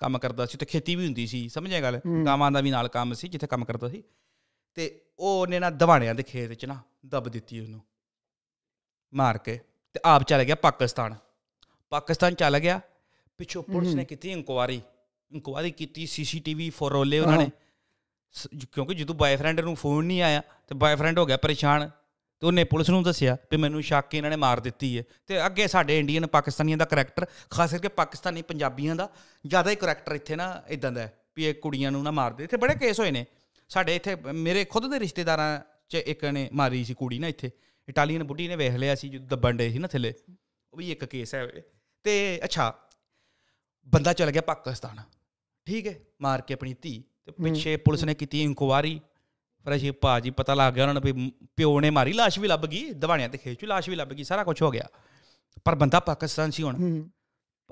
Speaker 1: ਕੰਮ ਕਰਦਾ ਸੀ ਤੇ ਖੇਤੀ ਵੀ ਹੁੰਦੀ ਸੀ ਸਮਝਿਆ ਗੱਲ ਗਾਵਾਂ ਦਾ ਵੀ ਨਾਲ ਕੰਮ ਸੀ ਜਿੱਥੇ ਕੰਮ ਕਰਦਾ ਸੀ ਤੇ ਉਹ ਉਹਨੇ ਨਾ ਦਵਾਣਿਆਂ ਦੇ ਖੇਤ 'ਚ ਨਾ ਦਬ ਦਿੱਤੀ ਉਹਨੂੰ ਮਾਰ ਕੇ ਤੇ ਆਪ ਚਲਾ ਗਿਆ ਪਾਕਿਸਤਾਨ ਪਾਕਿਸਤਾਨ ਚਲਾ ਗਿਆ ਪਿੱਛੋਂ ਪੁਲਿਸ ਨੇ ਕੀਤੀ ਇਨਕੁਆਰੀ ਇਨਕੁਆਰੀ ਕੀਤੀ ਸੀਸੀਟੀਵੀ ਫੋਰੋਲੇ ਉਹਨਾਂ ਨੇ ਕਿਉਂਕਿ ਜਦੋਂ ਬਾਏਫ੍ਰੈਂਡ ਨੂੰ ਫੋਨ ਨਹੀਂ ਆਇਆ ਤੇ ਬਾਏਫ੍ਰੈਂਡ ਹੋ ਗਿਆ ਪਰੇਸ਼ਾਨ ਤੇ ਉਹਨੇ ਪੁਲਿਸ ਨੂੰ ਦੱਸਿਆ ਕਿ ਮੈਨੂੰ ਸ਼ੱਕ ਇਹਨਾਂ ਨੇ ਮਾਰ ਦਿੱਤੀ ਹੈ ਤੇ ਅੱਗੇ ਸਾਡੇ ਇੰਡੀਅਨ ਪਾਕਿਸਤਾਨੀਆਂ ਦਾ ਕੈਰੈਕਟਰ ਖਾਸ ਕਰਕੇ ਪਾਕਿਸਤਾਨੀ ਪੰਜਾਬੀਆਂ ਦਾ ਜ਼ਿਆਦਾ ਹੀ ਕੈਰੈਕਟਰ ਇੱਥੇ ਨਾ ਇਦਾਂ ਦਾ ਹੈ ਵੀ ਇਹ ਕੁੜੀਆਂ ਨੂੰ ਨਾ ਮਾਰਦੇ ਇੱਥੇ ਬੜੇ ਕੇਸ ਹੋਏ ਨੇ ਸਾਡੇ ਇੱਥੇ ਮੇਰੇ ਖੁਦ ਦੇ ਰਿਸ਼ਤੇਦਾਰਾਂ 'ਚ ਇੱਕ ਨੇ ਮਾਰੀ ਸੀ ਕੁੜੀ ਨਾ ਇੱਥੇ ਇਟਾਲੀਅਨ ਬੁੱਢੀ ਨੇ ਵੇਖ ਲਿਆ ਸੀ ਜਦੋਂ ਦੱਬਣ ਡੇ ਸੀ ਨਾ ਥੱਲੇ ਉਹ ਵੀ ਇੱਕ ਕੇਸ ਹੈ ਤੇ ਅੱਛਾ ਬੰਦਾ ਚਲ ਗਿਆ ਪਾਕਿਸਤਾਨ ਠੀਕ ਹੈ ਮਾਰ ਕੇ ਆਪਣੀ ਧੀ ਤੇ ਪਿੱਛੇ ਪੁਲਿਸ ਨੇ ਕੀਤੀ ਇਨਕੁਆਰੀ ਫਰੈਸ਼ੀ ਭਾਜੀ ਪਤਾ ਲੱਗ ਗਿਆ ਉਹਨਾਂ ਨੂੰ ਵੀ ਪਿਓ ਨੇ ਮਾਰੀ লাশ ਵੀ ਲੱਭ ਗਈ ਦਵਾਣਿਆਂ ਤੇ ਖੇਚੂ লাশ ਵੀ ਲੱਭ ਗਈ ਸਾਰਾ ਕੁਝ ਹੋ ਗਿਆ ਪਰ ਬੰਦਾ ਪਾਕਿਸਤਾਨ ਸੀ ਹੁਣ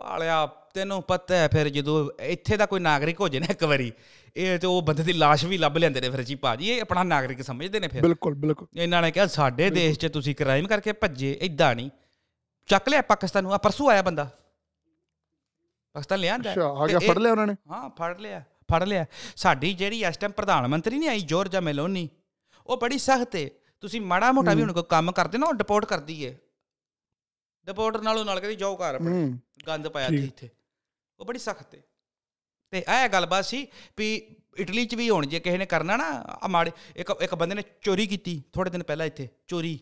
Speaker 1: ਪਾਲਿਆ ਤੈਨੂੰ ਪਤਾ ਹੈ ਫਿਰ ਜਦੋਂ ਇੱਥੇ ਦਾ ਕੋਈ ਨਾਗਰਿਕ ਹੋ ਜੇ ਨਾ ਇੱਕ ਵਾਰੀ ਇਹ ਤੇ ਉਹ ਬੰਦੇ ਦੀ লাশ ਵੀ ਲੱਭ ਲੈਂਦੇ ਨੇ ਫਿਰ ਜੀ ਭਾਜੀ ਇਹ ਆਪਣਾ ਨਾਗਰਿਕ ਸਮਝਦੇ ਨੇ ਫਿਰ ਬਿਲਕੁਲ ਬਿਲਕੁਲ ਇਹਨਾਂ ਨੇ ਕਿਹਾ ਸਾਡੇ ਦੇਸ਼ 'ਚ ਤੁਸੀਂ ਕ੍ਰਾਈਮ ਕਰਕੇ ਭੱਜੇ ਇਦਾਂ ਨਹੀਂ ਚੱਕ ਲਿਆ ਪਾਕਿਸਤਾਨ ਨੂੰ ਆ ਪਰਸੂ ਆਇਆ ਬੰਦਾ ਪਾਕਿਸਤਾਨ ਲਿਆਂਦਾ ਅੱਛਾ ਆ ਗਿਆ ਫੜ ਲਿਆ ਉਹਨਾਂ ਨੇ ਹਾਂ ਫੜ ਲਿਆ ਫੜ ਲਿਆ ਸਾਡੀ ਜਿਹੜੀ ਇਸ ਟਾਈਮ ਪ੍ਰਧਾਨ ਮੰਤਰੀ ਨਹੀਂ ਆਈ ਜੋਰਜਾ ਮੈਲੋਨੀ ਉਹ ਬੜੀ ਸਖਤ ਹੈ ਤੁਸੀਂ ਮਾੜਾ ਮੋਟਾ ਵੀ ਉਹਨਾਂ ਕੋ ਕੰਮ ਕਰਦੇ ਨਾ ਉਹ ਡਿਪੋਰਟ ਕਰਦੀ ਏ ਡਿਪੋਰਟਰ ਨਾਲੋਂ ਨਾਲ ਕਹਿੰਦੀ ਜਾਓ ਘਰ ਆਪਣੇ ਗੰਦ ਪਾਇਆ ਤੇ ਇੱਥੇ ਉਹ ਬੜੀ ਸਖਤ ਹੈ ਤੇ ਇਹ ਗੱਲਬਾਤ ਸੀ ਵੀ ਇਟਲੀ 'ਚ ਵੀ ਹੁਣ ਜੇ ਕਿਸੇ ਨੇ ਕਰਨਾ ਨਾ ਆ ਮਾੜੇ ਇੱਕ ਇੱਕ ਬੰਦੇ ਨੇ ਚੋਰੀ ਕੀਤੀ ਥੋੜੇ ਦਿਨ ਪਹਿਲਾਂ ਇੱਥੇ ਚੋਰੀ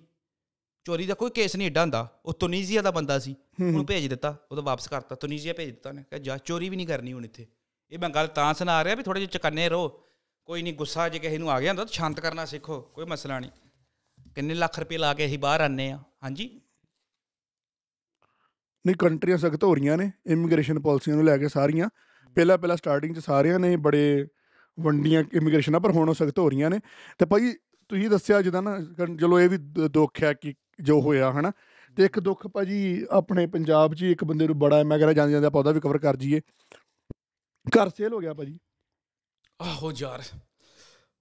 Speaker 1: ਚੋਰੀ ਦਾ ਕੋਈ ਕੇਸ ਨਹੀਂ ਏਡਾ ਹੁੰਦਾ ਉਹ ਟੁਨੀਜ਼ੀਆ ਦਾ ਬੰਦਾ ਸੀ ਉਹਨੂੰ ਭੇਜ ਦਿੱਤਾ ਉਹਦਾ ਵਾਪਸ ਕਰਤਾ ਟੁਨੀਜ਼ੀਆ ਭੇਜ ਦਿੱਤਾ ਨੇ ਕਿ ਜਾ ਚੋਰੀ ਵੀ ਨਹੀਂ ਕਰਨੀ ਹੁਣ ਇੱਥੇ ਇਹ ਮੈਂ ਗੱਲ ਤਾਂ ਸੁਣਾ ਰਿਹਾ ਵੀ ਥੋੜੇ ਜਿਹਾ ਚਕੰਨੇ ਰਹੋ ਕੋਈ ਨਹੀਂ ਗੁੱਸਾ ਜੇ ਕਿਸੇ ਨੂੰ ਆ ਗਿਆ ਹੁੰਦਾ ਤਾਂ ਸ਼ਾਂਤ ਕਰਨਾ ਸਿੱਖੋ ਕੋਈ ਮਸਲਾ ਨਹੀਂ ਕਿੰਨੇ ਲੱਖ ਰੁਪਏ ਲਾ ਕੇ ਅਸੀਂ ਬਾਹਰ ਆਨੇ ਆ ਹਾਂਜੀ
Speaker 2: ਨਹੀਂ ਕੰਟਰੀਆਂ ਸਖਤ ਹੋ ਰਹੀਆਂ ਨੇ ਇਮੀਗ੍ਰੇਸ਼ਨ ਪਾਲਿਸੀਆਂ ਨੂੰ ਲੈ ਕੇ ਸਾਰੀਆਂ ਪਹਿਲਾ ਪਹਿਲਾ ਸਟਾਰਟਿੰਗ 'ਚ ਸਾਰਿਆਂ ਨੇ ਬੜੇ ਵੰਡੀਆਂ ਇਮੀਗ੍ਰੇਸ਼ਨਾਂ ਪਰ ਹੁਣ ਉਹ ਸਖਤ ਹੋ ਰਹੀਆਂ ਨੇ ਤੇ ਭਾਈ ਤੁਸੀਂ ਦੱਸਿਆ ਜਿੱਦਾਂ ਨਾ ਚਲੋ ਇਹ ਵੀ ਦੁੱਖ ਹੈ ਕਿ ਜੋ ਹੋਇਆ ਹਨਾ ਤੇ ਇੱਕ ਦੁੱਖ ਭਾਜੀ ਆਪਣੇ ਪੰਜਾਬ 'ਚ ਇੱਕ ਬੰਦੇ ਨੂੰ ਬੜਾ ਮੈਂ ਕਹਿੰਦਾ ਜਾਂਦੇ ਜਾਂਦੇ ਆਪਾਂ ਉਹਦਾ ਵੀ ਕਵਰ ਕਰ ਜੀਏ
Speaker 1: ਘਰ ਸੇਲ ਹੋ ਗਿਆ ਭਾਜੀ ਆਹੋ ਯਾਰ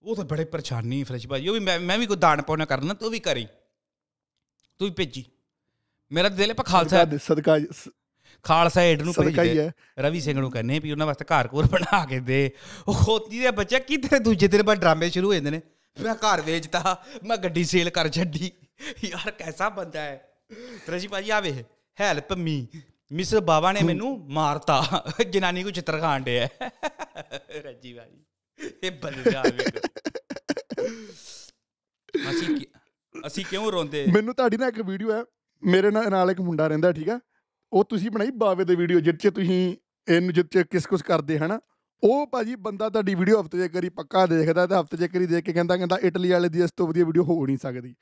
Speaker 1: ਉਹ ਤਾਂ ਬੜੇ ਪਰੇਸ਼ਾਨੀ ਫਰੈਸ਼ ਭਾਜੀ ਉਹ ਵੀ ਮੈਂ ਮੈਂ ਵੀ ਕੋਈ ਦਾਣ ਪਾਉਣਾ ਕਰਨਾ ਤੂੰ ਵੀ ਕਰੀ ਤੂੰ ਵੀ ਭੇਜੀ ਮੇਰਾ ਦਿਲ ਹੈ ਖਾਲਸਾ ਸਦਕਾ ਖਾਲਸਾ ਏਡ ਨੂੰ ਦੇ ਰਵੀ ਸਿੰਘ ਨੂੰ ਕਹਿੰਨੇ ਵੀ ਉਹਨਾਂ ਵਾਸਤੇ ਘਰ ਕੋਰ ਬਣਾ ਕੇ ਦੇ ਉਹ ਖੋਤੀ ਦੇ ਬੱਚਾ ਕਿਤੇ ਦੂਜੇ ਦਿਨ ਬਾਅਦ ਡਰਾਮੇ ਸ਼ੁਰੂ ਹੋ ਜਾਂਦੇ ਨੇ ਮੈਂ ਘਰ ਵੇਚਤਾ ਮੈਂ ਗੱਡੀ ਸੇਲ ਕਰ ਛੱਡੀ ਯਾਰ ਕੈਸਾ ਬੰਦਾ ਹੈ ਫਰੈਸ਼ ਭਾਜੀ ਆਵੇ ਹੈਲਪ ਮੀ ਮਿਸ ਬਾਬਾ ਨੇ ਮੈਨੂੰ ਮਾਰਤਾ ਜਨਾਨੀ ਕੋ ਚਿੱਤਰ ਖਾਣ ਦੇ ਹੈ ਰੱਜੀ ਭਾਈ ਇਹ ਬੰਦਾ ਵੇਖੋ ਅਸੀਂ ਅਸੀਂ ਕਿਉਂ ਰੋਂਦੇ
Speaker 2: ਮੈਨੂੰ ਤੁਹਾਡੀ ਨਾ ਇੱਕ ਵੀਡੀਓ ਹੈ ਮੇਰੇ ਨਾਲ ਇੱਕ ਮੁੰਡਾ ਰਹਿੰਦਾ ਠੀਕ ਆ ਉਹ ਤੁਸੀਂ ਬਣਾਈ ਬਾਵੇ ਦੇ ਵੀਡੀਓ ਜਿੱਤੇ ਤੁਸੀਂ ਇਹਨੂੰ ਜਿੱਤੇ ਕਿਸ ਕੁਸ ਕਰਦੇ ਹਨਾ ਉਹ ਭਾਜੀ ਬੰਦਾ ਤੁਹਾਡੀ ਵੀਡੀਓ ਹਫਤੇ ਜੇ ਕਰੀ ਪੱਕਾ ਦੇਖਦਾ ਤੇ ਹਫਤੇ ਜੇ ਕਰੀ ਦੇਖ ਕੇ ਕਹਿੰਦਾ ਕਹਿੰਦਾ ਇਟਲੀ ਵਾਲੇ ਦੀ ਇਸ ਤੋਂ ਵਧੀਆ ਵੀਡੀਓ ਹੋ ਨਹੀਂ ਸਕਦੀ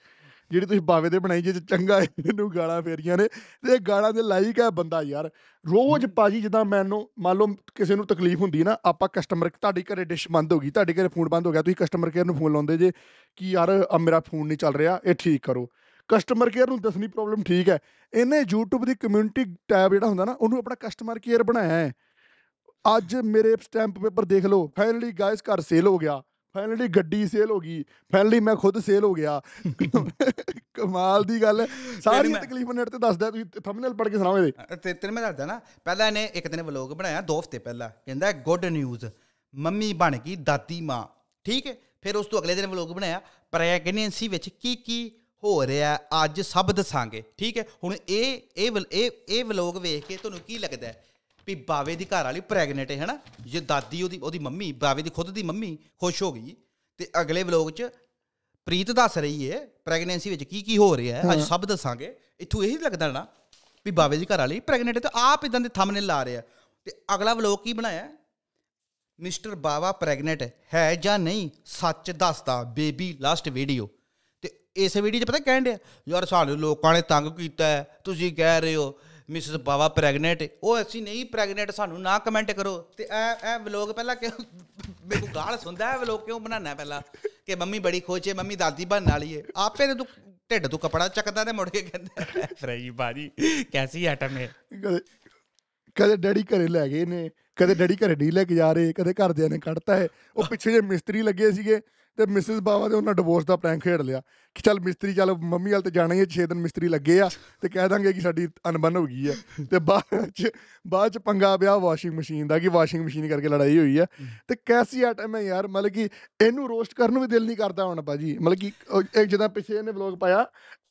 Speaker 2: ਜਿਹੜੀ ਤੁਸੀਂ ਬਾਵੇ ਦੇ ਬਣਾਈ ਜੇ ਚੰਗਾ ਇਹਨੂੰ ਗਾਲਾਂ ਫੇਰੀਆਂ ਨੇ ਤੇ ਗਾਲਾਂ ਦੇ ਲਾਇਕ ਹੈ ਬੰਦਾ ਯਾਰ ਰੋਜ਼ ਪਾਜੀ ਜਿੱਦਾਂ ਮੈਨੂੰ ਮੰਨ ਲਓ ਕਿਸੇ ਨੂੰ ਤਕਲੀਫ ਹੁੰਦੀ ਨਾ ਆਪਾਂ ਕਸਟਮਰ ਤੁਹਾਡੀ ਘਰੇ ਡਿਸ਼ ਬੰਦ ਹੋ ਗਈ ਤੁਹਾਡੇ ਘਰੇ ਫੋਨ ਬੰਦ ਹੋ ਗਿਆ ਤੁਸੀਂ ਕਸਟਮਰ ਕੇਅਰ ਨੂੰ ਫੋਨ ਲਾਉਂਦੇ ਜੇ ਕਿ ਯਾਰ ਆ ਮੇਰਾ ਫੋਨ ਨਹੀਂ ਚੱਲ ਰਿਹਾ ਇਹ ਠੀਕ ਕਰੋ ਕਸਟਮਰ ਕੇਅਰ ਨੂੰ ਦੱਸਣੀ ਪ੍ਰੋਬਲਮ ਠੀਕ ਹੈ ਇਹਨੇ YouTube ਦੀ ਕਮਿਊਨਿਟੀ ਟੈਬ ਜਿਹੜਾ ਹੁੰਦਾ ਨਾ ਉਹਨੂੰ ਆਪਣਾ ਕਸਟਮਰ ਕੇਅਰ ਬਣਾਇਆ ਹੈ ਅੱਜ ਮੇਰੇ ਸਟੈਂਪ ਪੇਪਰ ਦੇਖ ਲਓ ਫਾਈਨਲੀ ਗਾਇਸ ਘਰ ਸੇਲ ਹੋ ਗਿਆ ਫਾਈਨਲੀ ਗੱਡੀ ਸੇਲ ਹੋ ਗਈ ਫਾਈਨਲੀ ਮੈਂ ਖੁਦ ਸੇਲ ਹੋ ਗਿਆ
Speaker 1: ਕਮਾਲ ਦੀ ਗੱਲ ਸਾਰੀ ਤਕਲੀਫਾਂ ਨੇੜ ਤੇ ਦੱਸਦਾ ਤੁਸੀਂ ਥੰਬਨੇਲ ਪੜ ਕੇ ਸੁਣਾਓ ਇਹਦੇ ਤੇ ਤੈਨੂੰ ਮੈਂ ਦੱਸਦਾ ਨਾ ਪਹਿਲਾਂ ਇਹਨੇ ਇੱਕ ਦਿਨ ਵਲੋਗ ਬਣਾਇਆ ਦੋ ਹਫ਼ਤੇ ਪਹਿਲਾਂ ਕਹਿੰਦਾ ਗੁੱਡ ਨਿਊਜ਼ ਮੰਮੀ ਬਣ ਗਈ ਦਾਦੀ ਮਾਂ ਠੀਕ ਹੈ ਫਿਰ ਉਸ ਤੋਂ ਅਗਲੇ ਦਿਨ ਵਲੋਗ ਬਣਾਇਆ ਪ੍ਰੈਗਨੈਂਸੀ ਵਿੱਚ ਕੀ ਕੀ ਹੋ ਰਿਹਾ ਅੱਜ ਸਭ ਦੱਸਾਂਗੇ ਠੀਕ ਹੈ ਹੁਣ ਇਹ ਇਹ ਇਹ ਇਹ ਵਲੋਗ ਵੇਖ ਕੇ ਤੁਹਾਨੂੰ ਕੀ ਲੱਗਦਾ ਹੈ ਵੀ ਬਾਵੇ ਦੀ ਘਰ ਵਾਲੀ ਪ੍ਰੈਗਨੈਂਟ ਹੈ ਹਨਾ ਜੇ ਦਾਦੀ ਉਹਦੀ ਉਹਦੀ ਮੰਮੀ ਬਾਵੇ ਦੀ ਖੁਦ ਦੀ ਮੰਮੀ ਖੁਸ਼ ਹੋ ਗਈ ਤੇ ਅਗਲੇ ਵਲੋਗ 'ਚ ਪ੍ਰੀਤ ਦੱਸ ਰਹੀ ਏ ਪ੍ਰੈਗਨੈਂਸੀ ਵਿੱਚ ਕੀ ਕੀ ਹੋ ਰਿਹਾ ਹੈ ਅੱਜ ਸਭ ਦੱਸਾਂਗੇ ਇੱਥੋਂ ਇਹੀ ਲੱਗਦਾ ਨਾ ਵੀ ਬਾਵੇ ਦੀ ਘਰ ਵਾਲੀ ਪ੍ਰੈਗਨੈਂਟ ਹੈ ਤੇ ਆਪ ਇਦਾਂ ਦੇ ਥੰਬਨੇਲ ਲਾ ਰਿਹਾ ਤੇ ਅਗਲਾ ਵਲੋਗ ਕੀ ਬਣਾਇਆ ਮਿਸਟਰ ਬਾਵਾ ਪ੍ਰੈਗਨੈਂਟ ਹੈ ਜਾਂ ਨਹੀਂ ਸੱਚ ਦੱਸਦਾ ਬੇਬੀ ਲਾਸਟ ਵੀਡੀਓ ਤੇ ਇਸ ਵੀਡੀਓ 'ਚ ਪਤਾ ਕਹਿਣ ਰਿਹਾ ਯਾਰ ਸਾਨੂੰ ਲੋਕਾਂ ਨੇ ਤੰਗ ਕੀਤਾ ਤੁਸੀਂ ਕਹਿ ਰਹੇ ਹੋ ਮਿਸਿਸ ਬਾਵਾ ਪ੍ਰੈਗਨੈਂਟ ਉਹ ਅਸੀਂ ਨਹੀਂ ਪ੍ਰੈਗਨੈਂਟ ਸਾਨੂੰ ਨਾ ਕਮੈਂਟ ਕਰੋ ਤੇ ਐ ਐ ਵਲੋਗ ਪਹਿਲਾਂ ਕਿਉਂ ਮੇਕੋ ਕੋ ਗਾਲ ਸੁਣਦਾ ਹੈ ਵਲੋਗ ਕਿਉਂ ਬਣਾਣਾ ਪਹਿਲਾਂ ਕਿ ਮੰਮੀ ਬੜੀ ਖੋਚੇ ਮੰਮੀ ਦਾਦੀ ਬਣਨ ਵਾਲੀ ਏ ਆਪੇ ਤੇ ਤੂੰ ਢਿੱਡ ਤੋਂ ਕਪੜਾ ਚੱਕਦਾ ਤੇ ਮੁੜ ਕੇ ਕਹਿੰਦਾ ਫਰਾਈ ਬਾਜੀ ਕੈਸੀ ਆਟਮ ਹੈ
Speaker 2: ਕਦੇ ਡੈਡੀ ਘਰੇ ਲੈ ਗਏ ਨੇ ਕਦੇ ਡੈਡੀ ਘਰੇ ਨਹੀਂ ਲੈ ਕੇ ਜਾ ਰਹੇ ਕਦੇ ਘਰਦਿਆਂ ਨੇ ਕੱਢਤਾ ਹੈ ਉਹ ਪਿੱਛੇ ਜੇ ਮਿਸਤਰੀ ਲੱਗੇ ਸੀਗੇ ਤੇ ਮਿਸਿਸ ਬਾਵਾ ਦੇ ਉਹਨਾਂ ਡਿਵੋਰਸ ਦਾ ਪ੍ਰੈਂਕ ਖੇਡ ਲਿਆ ਕਿ ਚੱਲ ਮਿਸਤਰੀ ਚੱਲ ਮੰਮੀ ਵਾਲ ਤੇ ਜਾਣਾ ਹੀ ਛੇ 6 ਦਿਨ ਮਿਸਤਰੀ ਲੱਗੇ ਆ ਤੇ ਕਹਿ ਦਾਂਗੇ ਕਿ ਸਾਡੀ ਅਨਬਨ ਹੋ ਗਈ ਹੈ ਤੇ ਬਾਅਦ ਚ ਬਾਅਦ ਚ ਪੰਗਾ ਪਿਆ ਵਾਸ਼ਿੰਗ ਮਸ਼ੀਨ ਦਾ ਕਿ ਵਾਸ਼ਿੰਗ ਮਸ਼ੀਨ ਕਰਕੇ ਲੜਾਈ ਹੋਈ ਹੈ ਤੇ ਕੈਸੀ ਆਟਮ ਹੈ ਯਾਰ ਮਤਲਬ ਕਿ ਇਹਨੂੰ ਰੋਸਟ ਕਰਨ ਨੂੰ ਵੀ ਦਿਲ ਨਹੀਂ ਕਰਦਾ ਹੁਣ ਬਾਜੀ ਮਤਲਬ ਕਿ ਇੱਕ ਜਦਾਂ ਪਿੱਛੇ ਇਹਨੇ ਵਲੌਗ ਪਾਇਆ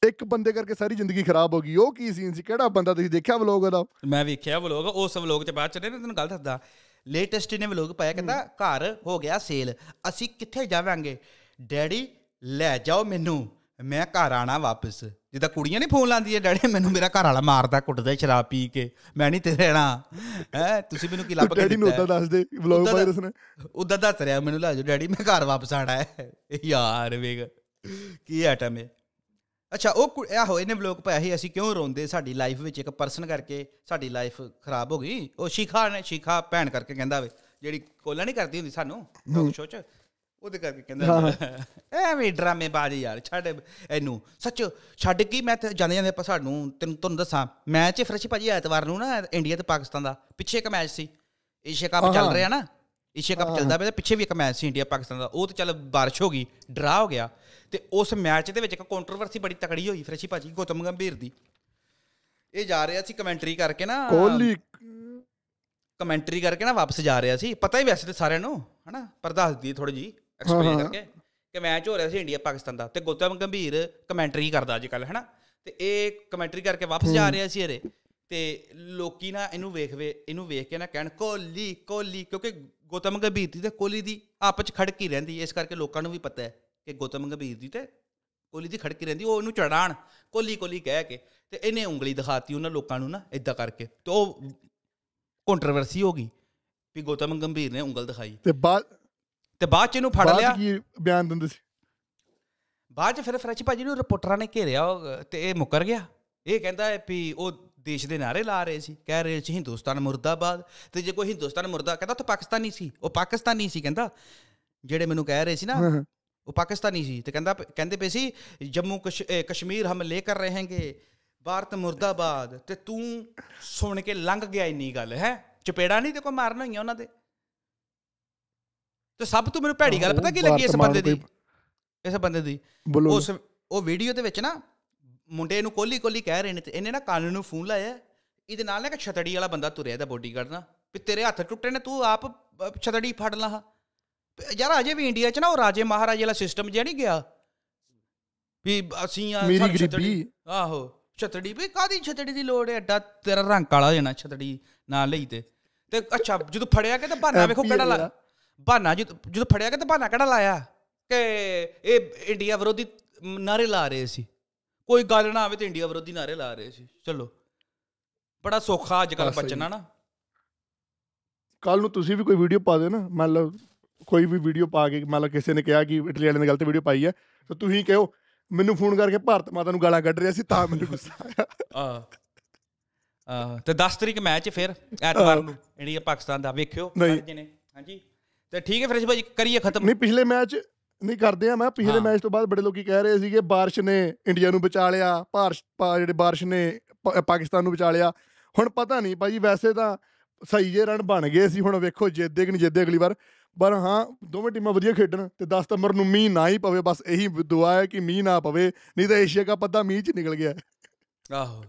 Speaker 2: ਇੱਕ ਬੰਦੇ ਕਰਕੇ ਸਾਰੀ ਜ਼ਿੰਦਗੀ ਖਰਾਬ ਹੋ ਗਈ ਉਹ ਕੀ ਸੀਨ ਸੀ ਕਿਹੜਾ ਬੰਦਾ ਤੁਸੀਂ ਦੇਖਿਆ ਵਲੌਗ ਦਾ
Speaker 1: ਮੈਂ ਵੇਖਿਆ ਵਲੌਗ ਉਸ ਵਲੌਗ ਤੇ ਬਾਅਦ ਚ ਨੇ ਤੈਨੂੰ ਗੱਲ ਦੱਸਦਾ ਲੇਟੈਸਟ ਨੇ ਵਲੋਗ ਪਾਇਆ ਕਹਿੰਦਾ ਘਰ ਹੋ ਗਿਆ ਸੇਲ ਅਸੀਂ ਕਿੱਥੇ ਜਾਵਾਂਗੇ ਡੈਡੀ ਲੈ ਜਾਓ ਮੈਨੂੰ ਮੈਂ ਘਰ ਆਣਾ ਵਾਪਸ ਜਿੱਦਾਂ ਕੁੜੀਆਂ ਨਹੀਂ ਫੋਨ ਐ ਡੈਡੀ ਮੈਨੂੰ ਮੇਰਾ ਘਰ ਵਾਲਾ ਮਾਰਦਾ ਕੁੱਟਦਾ ਸ਼ਰਾਬ ਪੀ ਕੇ ਮੈਂ ਨਹੀਂ ਤੇ ਰਹਿਣਾ ਹੈ ਤੁਸੀਂ ਮੈਨੂੰ ਕੀ ਲੱਭ ਕੇ ਡੈਡੀ ਨੂੰ ਉਦਾਂ ਦੱਸ ਦੇ ਵਲੌਗ ਦੱਸ ਨੇ ਉਦਾਂ ਦੱਸ ਰਿਹਾ ਮੈਨੂੰ ਲੈ ਜਾਓ ਡੈਡੀ ਮੈਂ ਘਰ ਵਾਪਸ ਆਣਾ ਹੈ ਯਾਰ ਵੇਖ ਕੀ ਆਟਮ ਹੈ ਅੱਛਾ ਉਹ ਇਹ ਹੋਏ ਨੇ ਬਲੌਗ ਪਾਇਆ ਸੀ ਅਸੀਂ ਕਿਉਂ ਰੋਂਦੇ ਸਾਡੀ ਲਾਈਫ ਵਿੱਚ ਇੱਕ ਪਰਸਨ ਕਰਕੇ ਸਾਡੀ ਲਾਈਫ ਖਰਾਬ ਹੋ ਗਈ ਉਹ ਸ਼ਿਖਾ ਨੇ ਸ਼ਿਖਾ ਭੈਣ ਕਰਕੇ ਕਹਿੰਦਾ ਵੇ ਜਿਹੜੀ ਕੋਲਾ ਨਹੀਂ ਕਰਦੀ ਹੁੰਦੀ ਸਾਨੂੰ ਲੋਕ ਸ਼ੋਚ ਉਹਦੇ ਕਰਕੇ ਕਹਿੰਦਾ ਐਵੇਂ ਬਾਜ ਯਾਰ ਛੱਡ ਇਹਨੂੰ ਸੱਚ ਛੱਡ ਕੀ ਮੈਂ ਤੇ ਜਾਂਦੇ ਜਾਂਦੇ ਆਪਾਂ ਸਾਨੂੰ ਤੈਨੂੰ ਤੁਹਾਨੂੰ ਦੱਸਾਂ ਮੈਚ ਫਰਸ਼ੀ ਭਾਜੀ ਐਤਵਾਰ ਨੂੰ ਨਾ ਇੰਡੀਆ ਤੇ ਪਾਕਿਸਤਾਨ ਦਾ ਪਿੱਛੇ ਇੱਕ ਮੈਚ ਸੀ ਏਸ਼ੀਆ ਕੱਪ ਚੱਲ ਰਿਹਾ ਨਾ ਏਸ਼ੀਆ ਕੱਪ ਚੱਲਦਾ ਪਿਆ ਤੇ ਪਿੱਛੇ ਵੀ ਇੱਕ ਮੈਚ ਸੀ ਇੰਡੀਆ ਪਾਕਿਸਤਾਨ ਦਾ ਉਹ ਤੇ ਚੱਲ ਬਾਰਿਸ਼ ਹੋ ਗਈ ਡਰਾ ਹੋ ਗਿਆ ਤੇ ਉਸ ਮੈਚ ਦੇ ਵਿੱਚ ਇੱਕ ਕੰਟਰੋਵਰਸੀ ਬੜੀ ਤਕੜੀ ਹੋਈ ਫਰੈਸ਼ੀ ਭਾਜੀ ਗੋਤਮ ਗੰਭੀਰ ਦੀ ਇਹ ਜਾ ਰਿਹਾ ਸੀ ਕਮੈਂਟਰੀ ਕਰਕੇ ਨਾ ਕੋਹਲੀ ਕਮੈਂਟਰੀ ਕਰਕੇ ਨਾ ਵਾਪਸ ਜਾ ਰਿਹਾ ਸੀ ਪਤਾ ਹੀ ਵੈਸੇ ਤੇ ਸਾਰਿਆਂ ਨੂੰ ਹਨਾ ਪਰ ਦੱਸ ਦਈਏ ਥੋੜੀ ਜੀ
Speaker 2: ਐਕਸਪਲੇਨ ਕਰਕੇ
Speaker 1: ਕਿ ਮੈਚ ਹੋ ਰਿਹਾ ਸੀ ਇੰਡੀਆ ਪਾਕਿਸਤਾਨ ਦਾ ਤੇ ਗੋਤਮ ਗੰਭੀਰ ਕਮੈਂਟਰੀ ਕਰਦਾ ਅੱਜ ਕੱਲ ਹਨਾ ਤੇ ਇਹ ਕਮੈਂਟਰੀ ਕਰਕੇ ਵਾਪਸ ਜਾ ਰਿਹਾ ਸੀ ਇਹਰੇ ਤੇ ਲੋਕੀ ਨਾ ਇਹਨੂੰ ਵੇਖਵੇ ਇਹਨੂੰ ਵੇਖ ਕੇ ਨਾ ਕਹਿਣ ਕੋਹਲੀ ਕੋਹਲੀ ਕਿਉਂਕਿ ਗੋਤਮ ਗੰਭੀਰ ਦੀ ਤੇ ਕੋਹਲੀ ਦੀ ਆਪਸ ਚ ਖੜਕੀ ਰਹਿੰਦੀ ਇਸ ਕਰਕੇ ਲੋਕਾਂ ਨੂੰ ਵੀ ਪਤਾ ਹੈ ਕਿ ਗੋਤਮ ਗੰਭੀਰ ਦੀ ਤੇ ਕੋਲੀ ਦੀ ਖੜਕੀ ਰਹਿੰਦੀ ਉਹ ਇਹਨੂੰ ਚੜਾਣ ਕੋਲੀ ਕੋਲੀ ਕਹਿ ਕੇ ਤੇ ਇਹਨੇ ਉਂਗਲੀ ਦਿਖਾਤੀ ਉਹਨਾਂ ਲੋਕਾਂ ਨੂੰ ਨਾ ਇਦਾਂ ਕਰਕੇ ਤੇ ਉਹ ਕੰਟਰੋਵਰਸੀ ਹੋ ਗਈ ਵੀ ਗੋਤਮ ਗੰਭੀਰ ਨੇ ਉਂਗਲ ਦਿਖਾਈ ਤੇ ਬਾਅਦ ਤੇ ਬਾਅਦ ਚ ਇਹਨੂੰ ਫੜ ਲਿਆ ਬਾਅਦ
Speaker 2: ਕੀ ਬਿਆਨ ਦਿੰਦੇ ਸੀ
Speaker 1: ਬਾਅਦ ਚ ਫਿਰ ਫਰੈਚੀ ਭਾਜੀ ਨੂੰ ਰਿਪੋਰਟਰਾਂ ਨੇ ਘੇਰਿਆ ਤੇ ਇਹ ਮੁਕਰ ਗਿਆ ਇਹ ਕਹਿੰਦਾ ਹੈ ਵੀ ਉਹ ਦੇਸ਼ ਦੇ ਨਾਰੇ ਲਾ ਰਹੇ ਸੀ ਕਹਿ ਰਹੇ ਸੀ ਹਿੰਦੁਸਤਾਨ ਮੁਰਦਾਬਾਦ ਤੇ ਜੇ ਕੋਈ ਹਿੰਦੁਸਤਾਨ ਮੁਰਦਾ ਕਹਿੰਦਾ ਤਾਂ ਪਾਕਿਸਤਾਨੀ ਸੀ ਉਹ ਪਾਕਿਸਤਾਨੀ ਸੀ ਕਹਿੰਦਾ ਜਿਹੜੇ ਮੈਨੂੰ ਕਹਿ ਰਹੇ ਸੀ ਨਾ ਉਹ ਪਾਕਿਸਤਾਨੀ ਸੀ ਤੇ ਕਹਿੰਦਾ ਕਹਿੰਦੇ ਪਏ ਸੀ ਜੰਮੂ ਕਸ਼ਮੀਰ ਹਮ ਲੈ ਕਰ ਰਹੇਗੇ ਭਾਰਤ ਮੁਰਦਾਬਾਦ ਤੇ ਤੂੰ ਸੁਣ ਕੇ ਲੰਘ ਗਿਆ ਇੰਨੀ ਗੱਲ ਹੈ ਚਪੇੜਾ ਨਹੀਂ ਤੇ ਕੋ ਮਾਰਨ ਹੋਈਆਂ ਉਹਨਾਂ ਦੇ ਤੇ ਸਭ ਤੋਂ ਮੈਨੂੰ ਭੈੜੀ ਗੱਲ ਪਤਾ ਕੀ ਲੱਗੀ ਇਸ ਬੰਦੇ ਦੀ ਇਸ ਬੰਦੇ ਦੀ ਉਸ ਉਹ ਵੀਡੀਓ ਦੇ ਵਿੱਚ ਨਾ ਮੁੰਡੇ ਨੂੰ ਕੋਲੀ ਕੋਲੀ ਕਹਿ ਰਹੇ ਨੇ ਤੇ ਇਹਨੇ ਨਾ ਕੰਨ ਨੂੰ ਫੋਨ ਲਾਇਆ ਇਹਦੇ ਨਾਲ ਨਾ ਇੱਕ ਛਤੜੀ ਵਾਲਾ ਬੰਦਾ ਤੁਰਿਆ ਦਾ ਬੋਡੀਗਾਰਡ ਨਾ ਵੀ ਤੇਰੇ ਹੱਥ ਟੁੱਟੇ ਨੇ ਤੂੰ ਆਪ ਛਤੜੀ ਫੜ ਲਾ ਯਾਰ ਅਜੇ ਵੀ ਇੰਡੀਆ 'ਚ ਨਾ ਉਹ ਰਾਜੇ ਮਹਾਰਾਜੇ ਵਾਲਾ ਸਿਸਟਮ ਜਿਹਾ ਨਹੀਂ ਗਿਆ ਵੀ ਅਸੀਂ ਆ ਮੇਰੀ ਗਰੀਬੀ ਆਹੋ ਛਤੜੀ ਵੀ ਕਾਦੀ ਛਤੜੀ ਦੀ ਲੋੜ ਹੈ ਐਡਾ ਤੇਰਾ ਰੰਗ ਕਾਲਾ ਜਣਾ ਛਤੜੀ ਨਾ ਲਈ ਤੇ ਤੇ ਅੱਛਾ ਜਦੋਂ ਫੜਿਆ ਕਿ ਤੇ ਬਹਾਨਾ ਵੇਖੋ ਕਿਹੜਾ ਲਾ ਬਹਾਨਾ ਜਦੋਂ ਫੜਿਆ ਕਿ ਤੇ ਬਹਾਨਾ ਕਿਹੜਾ ਲਾਇਆ ਕਿ ਇਹ ਇੰਡੀਆ ਵਿਰੋਧੀ ਨਾਰੇ ਲਾ ਰਹੇ ਸੀ ਕੋਈ ਗੱਲ ਨਾ ਆਵੇ ਤੇ ਇੰਡੀਆ ਵਿਰੋਧੀ ਨਾਰੇ ਲਾ ਰਹੇ ਸੀ ਚਲੋ ਬੜਾ ਸੋਖਾ ਅੱਜ ਕੱਲ ਬੱਚਣਾ ਨਾ
Speaker 2: ਕੱਲ ਨੂੰ ਤੁਸੀਂ ਵੀ ਕੋਈ ਵੀਡੀਓ ਪਾ ਦੇਣਾ ਮੈਂ ਲਓ ਕੋਈ ਵੀ ਵੀਡੀਓ ਪਾ ਕੇ ਮਤਲਬ ਕਿਸੇ ਨੇ ਕਿਹਾ ਕਿ ਇਟਲੀ ਵਾਲੇ ਨੇ ਗਲਤ ਵੀਡੀਓ ਪਾਈ ਹੈ ਤਾਂ ਤੁਸੀਂ ਕਹੋ ਮੈਨੂੰ ਫੋਨ ਕਰਕੇ ਭਾਰਤ ਮਾਤਾ ਨੂੰ ਗਾਲਾਂ ਕੱਢ ਰਿਹਾ ਸੀ ਤਾਂ ਮੈਨੂੰ ਗੁੱਸਾ
Speaker 1: ਆਇਆ ਹਾਂ ਤੇ 10 ਤਰੀਕ ਮੈਚ ਫਿਰ ਐਤਵਾਰ ਨੂੰ ਇੰਡੀਆ ਪਾਕਿਸਤਾਨ ਦਾ ਵੇਖਿਓ ਜਿਹਨੇ ਹਾਂਜੀ ਤੇ ਠੀਕ ਹੈ ਫਿਰ ਭਾਈ
Speaker 2: ਕਰੀਏ ਖਤਮ ਨਹੀਂ ਪਿਛਲੇ ਮੈਚ ਨਹੀਂ ਕਰਦੇ ਆ ਮੈਂ ਪਿਛਲੇ ਮੈਚ ਤੋਂ ਬਾਅਦ ਬੜੇ ਲੋਕੀ ਕਹਿ ਰਹੇ ਸੀਗੇ ਬਾਰਿਸ਼ ਨੇ ਇੰਡੀਆ ਨੂੰ ਬਚਾ ਲਿਆ بارش ਜਿਹੜੇ ਬਾਰਿਸ਼ ਨੇ ਪਾਕਿਸਤਾਨ ਨੂੰ ਬਚਾ ਲਿਆ ਹੁਣ ਪਤਾ ਨਹੀਂ ਭਾਜੀ ਵੈਸੇ ਤਾਂ ਸਹੀ ਜੇ ਰਨ ਬਣ ਗਏ ਸੀ ਹੁਣ ਵੇਖੋ ਜਿੱਦੇ ਕਿ ਨਹੀਂ ਜਿੱਦੇ ਅਗਲੀ ਵਾਰ ਪਰ ਹਾਂ ਦੋਵੇਂ ਟੀਮਾਂ ਵਧੀਆ ਖੇਡਣ ਤੇ 10 ਸਤੰਬਰ ਨੂੰ ਮੀਂਹ ਨਾ ਹੀ ਪਵੇ ਬਸ ਇਹੀ ਦੁਆ ਹੈ ਕਿ ਮੀਂਹ ਨਾ ਪਵੇ ਨਹੀਂ ਤਾਂ ਏਸ਼ੀਆ ਕੱਪ ਅੱਧਾ ਮੀਂਹ 'ਚ ਨਿਕਲ ਗਿਆ
Speaker 1: ਆਹੋ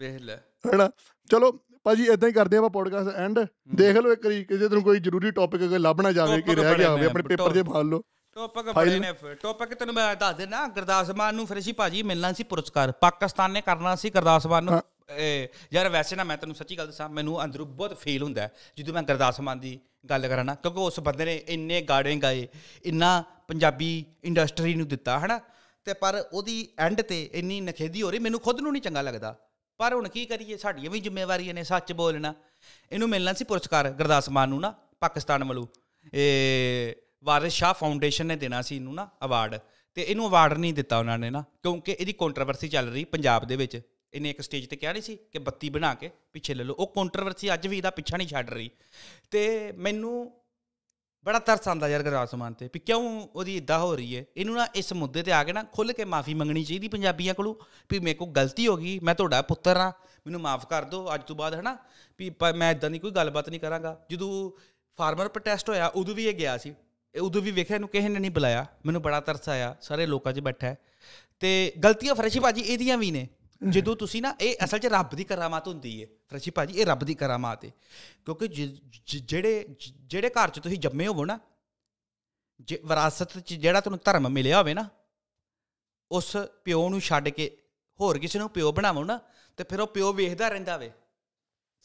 Speaker 1: ਵੇਖ ਲੈ
Speaker 2: ਹਣਾ ਚਲੋ ਭਾਜੀ ਇਦਾਂ ਹੀ ਕਰਦੇ ਆਪਾਂ ਪੋਡਕਾਸਟ ਐਂਡ ਦੇਖ ਲਓ ਇੱਕ ਵਾਰੀ ਕਿਸੇ ਤੁਹਾਨੂੰ ਕੋਈ ਜ਼ਰੂਰੀ ਟੌਪਿਕ ਅਗਰ ਲੱਭਣਾ ਜਾਵੇ ਕਿ ਰਹਿ ਗਿਆ ਹੋਵੇ ਆਪਣੇ ਪੇਪਰ ਦੇ ਭਾਲ ਲਓ
Speaker 1: ਟੌਪਿਕ ਬੜੇ ਨੇ ਟੌਪਿਕ ਤੈਨੂੰ ਮੈਂ ਦੱਸ ਦੇਣਾ ਗੁਰਦਾਸ ਮਾਨ ਨੂੰ ਫਿਰ ਅਸੀਂ ਭਾਜੀ ਮਿਲਣਾ ਸੀ ਪੁਰਸਕਾਰ ਪਾਕਿਸਤਾਨ ਨੇ ਕਰਨਾ ਸੀ ਗੁਰਦਾਸ ਮਾਨ ਨੂੰ ਯਾਰ ਵੈਸੇ ਨਾ ਮੈਂ ਤੈਨੂੰ ਸੱਚੀ ਗੱਲ ਦੱਸਾਂ ਮੈਨੂੰ ਅੰਦਰੋਂ ਬਹੁਤ ਫੀਲ ਹੁੰਦਾ ਜਦੋਂ ਮੈਂ ਗਰਦਾਸ ਮਾਨ ਦੀ ਗੱਲ ਕਰਾਂ ਨਾ ਕਿਉਂਕਿ ਉਸ ਬੰਦੇ ਨੇ ਇੰਨੇ ਗਾਣੇ ਗਾਏ ਇੰਨਾ ਪੰਜਾਬੀ ਇੰਡਸਟਰੀ ਨੂੰ ਦਿੱਤਾ ਹਨਾ ਤੇ ਪਰ ਉਹਦੀ ਐਂਡ ਤੇ ਇੰਨੀ ਨਖੇਦੀ ਹੋ ਰਹੀ ਮੈਨੂੰ ਖੁਦ ਨੂੰ ਨਹੀਂ ਚੰਗਾ ਲੱਗਦਾ ਪਰ ਹੁਣ ਕੀ ਕਰੀਏ ਸਾਡੀਆਂ ਵੀ ਜ਼ਿੰਮੇਵਾਰੀਆਂ ਨੇ ਸੱਚ ਬੋਲਣਾ ਇਹਨੂੰ ਮਿਲਣਾ ਸੀ ਪੁਰਸਕਾਰ ਗਰਦਾਸ ਮਾਨ ਨੂੰ ਨਾ ਪਾਕਿਸਤਾਨ ਵੱਲੋਂ ਇਹ ਵਾਰਿਸ ਸ਼ਾਹ ਫਾਊਂਡੇਸ਼ਨ ਨੇ ਦੇਣਾ ਸੀ ਇਹਨੂੰ ਨਾ ਅਵਾਰਡ ਤੇ ਇਹਨੂੰ ਅਵਾਰਡ ਨਹੀਂ ਦਿੱਤਾ ਉਹਨਾਂ ਨੇ ਨਾ ਕਿਉਂਕਿ ਇਹਦੀ ਕੰਟਰੋਵਰਸੀ ਚੱਲ ਰਹੀ ਪੰਜਾਬ ਦੇ ਵਿੱਚ ਇਹਨੇ ਇੱਕ ਸਟੇਜ ਤੇ ਕਿਹਾ ਨਹੀਂ ਸੀ ਕਿ ਬੱਤੀ ਬਣਾ ਕੇ ਪਿੱਛੇ ਲੈ ਲਓ ਉਹ ਕੰਟਰੋਵਰਸੀ ਅੱਜ ਵੀ ਇਹਦਾ ਪਿੱਛਾ ਨਹੀਂ ਛੱਡ ਰਹੀ ਤੇ ਮੈਨੂੰ ਬੜਾ ਤਰਸ ਆਂਦਾ ਯਾਰ ਗਰਾਸ ਮਾਨ ਤੇ ਵੀ ਕਿਉਂ ਉਹਦੀ ਇਦਾਂ ਹੋ ਰਹੀ ਹੈ ਇਹਨੂੰ ਨਾ ਇਸ ਮੁੱਦੇ ਤੇ ਆ ਕੇ ਨਾ ਖੁੱਲ ਕੇ ਮਾਫੀ ਮੰਗਣੀ ਚਾਹੀਦੀ ਪੰਜਾਬੀਆਂ ਕੋਲੋਂ ਵੀ ਮੇਰੇ ਕੋਲ ਗਲਤੀ ਹੋ ਗਈ ਮੈਂ ਤੁਹਾਡਾ ਪੁੱਤਰ ਆ ਮੈਨੂੰ ਮਾਫ ਕਰ ਦਿਓ ਅੱਜ ਤੋਂ ਬਾਅਦ ਹਨਾ ਵੀ ਮੈਂ ਇਦਾਂ ਦੀ ਕੋਈ ਗੱਲਬਾਤ ਨਹੀਂ ਕਰਾਂਗਾ ਜਦੋਂ ਫਾਰਮਰ ਪ੍ਰੋਟੈਸਟ ਹੋਇਆ ਉਦੋਂ ਵੀ ਇਹ ਗਿਆ ਸੀ ਉਦੋਂ ਵੀ ਵੇਖਿਆ ਇਹਨੂੰ ਕਿਸੇ ਨੇ ਨਹੀਂ ਬੁਲਾਇਆ ਮੈਨੂੰ ਬੜਾ ਤਰਸ ਆਇਆ ਸਾਰੇ ਲੋਕਾਂ 'ਚ ਬੈਠਾ ਤੇ ਗਲਤੀਆਂ ਫਰਸ਼ੀ ਭਾਜੀ ਇਹਦੀਆਂ ਵੀ ਨੇ ਜਦੋਂ ਤੁਸੀਂ ਨਾ ਇਹ ਅਸਲ 'ਚ ਰੱਬ ਦੀ ਕਰਾਮਾਤ ਹੁੰਦੀ ਏ ਰਚੀ ਭਾਜੀ ਇਹ ਰੱਬ ਦੀ ਕਰਾਮਾਤ ਏ ਕਿਉਂਕਿ ਜਿਹੜੇ ਜਿਹੜੇ ਘਰ 'ਚ ਤੁਸੀਂ ਜੰਮੇ ਹੋਵੋ ਨਾ ਜੇ ਵਿਰਾਸਤ 'ਚ ਜਿਹੜਾ ਤੁਹਾਨੂੰ ਧਰਮ ਮਿਲਿਆ ਹੋਵੇ ਨਾ ਉਸ ਪਿਓ ਨੂੰ ਛੱਡ ਕੇ ਹੋਰ ਕਿਸੇ ਨੂੰ ਪਿਓ ਬਣਾਵੋ ਨਾ ਤੇ ਫਿਰ ਉਹ ਪਿਓ ਵੇਖਦਾ ਰਹਿੰਦਾ ਵੇ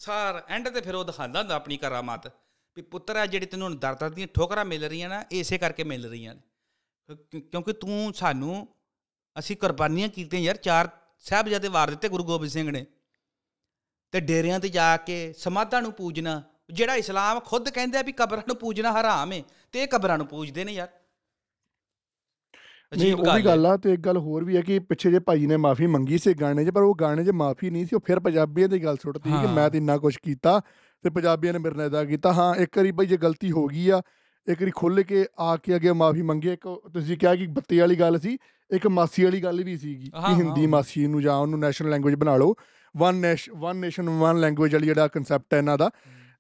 Speaker 1: ਸਾਰ ਐਂਡ ਤੇ ਫਿਰ ਉਹ ਦਿਖਾਉਂਦਾ ਹੁੰਦਾ ਆਪਣੀ ਕਰਾਮਾਤ ਵੀ ਪੁੱਤਰ ਆ ਜਿਹੜੀ ਤੈਨੂੰ ਦਰਦ ਦੀਆਂ ਠੋਕਰਾਂ ਮਿਲ ਰਹੀਆਂ ਨਾ ਇਸੇ ਕਰਕੇ ਮਿਲ ਰਹੀਆਂ ਨੇ ਕਿਉਂਕਿ ਤੂੰ ਸਾਨੂੰ ਅਸੀਂ ਕੁਰਬਾਨੀਆਂ ਕੀਤੀਆਂ ਯਾਰ ਚਾਰ ਸਾਹਿਬਜ਼ਾਦੇ ਵਾਰ ਦਿੱਤੇ ਗੁਰੂ ਗੋਬਿੰਦ ਸਿੰਘ ਨੇ ਤੇ ਡੇਰਿਆਂ ਤੇ ਜਾ ਕੇ ਸਮਾਧਾਂ ਨੂੰ ਪੂਜਣਾ ਜਿਹੜਾ ਇਸਲਾਮ ਖੁਦ ਕਹਿੰਦਾ ਵੀ ਕਬਰਾਂ ਨੂੰ ਪੂਜਣਾ ਹਰਾਮ ਹੈ ਤੇ ਇਹ ਕਬਰਾਂ ਨੂੰ ਪੂਜਦੇ ਨੇ ਯਾਰ ਜੀ ਉਹ ਵੀ ਗੱਲ
Speaker 2: ਆ ਤੇ ਇੱਕ ਗੱਲ ਹੋਰ ਵੀ ਹੈ ਕਿ ਪਿੱਛੇ ਜੇ ਭਾਈ ਨੇ ਮਾਫੀ ਮੰਗੀ ਸੀ ਗਾਣੇ 'ਚ ਪਰ ਉਹ ਗਾਣੇ 'ਚ ਮਾਫੀ ਨਹੀਂ ਸੀ ਉਹ ਫਿਰ ਪੰਜਾਬੀਆਂ ਦੀ ਗੱਲ ਸੁੱਟਦੀ ਕਿ ਮੈਂ ਤੇ ਇੰਨਾ ਕੁਝ ਕੀਤਾ ਤੇ ਪੰਜਾਬੀਆਂ ਨੇ ਮੇਰੇ ਨਾਲ ਇਦਾਂ ਕੀਤਾ ਹਾਂ ਇੱਕ ਵਾਰੀ ਭਾਈ ਜੇ ਗਲਤੀ ਹੋ ਗਈ ਆ ਇੱਕ ਵਾਰੀ ਖੁੱਲ ਕੇ ਆ ਕੇ ਅੱਗੇ ਮਾਫੀ ਮੰਗੇ ਇੱਕ ਤੁਸੀਂ ਕਿਹਾ ਕਿ ਬੱਤੀ ਵਾਲੀ ਗੱਲ ਸੀ ਇੱਕ ਮਾਸੀ ਵਾਲੀ ਗੱਲ ਵੀ ਸੀਗੀ ਕਿ ਹਿੰਦੀ ਮਾਸੀ ਨੂੰ ਜਾਂ ਉਹਨੂੰ ਨੈਸ਼ਨਲ ਲੈਂਗੁਏਜ ਬਣਾ ਲਓ ਵਨ ਨੈਸ਼ ਵਨ ਨੇਸ਼ਨ ਵਨ ਲੈਂਗੁਏਜ ਵਾਲੀ ਜਿਹੜਾ ਕਨਸੈਪਟ ਹੈ ਇਹਨਾਂ ਦਾ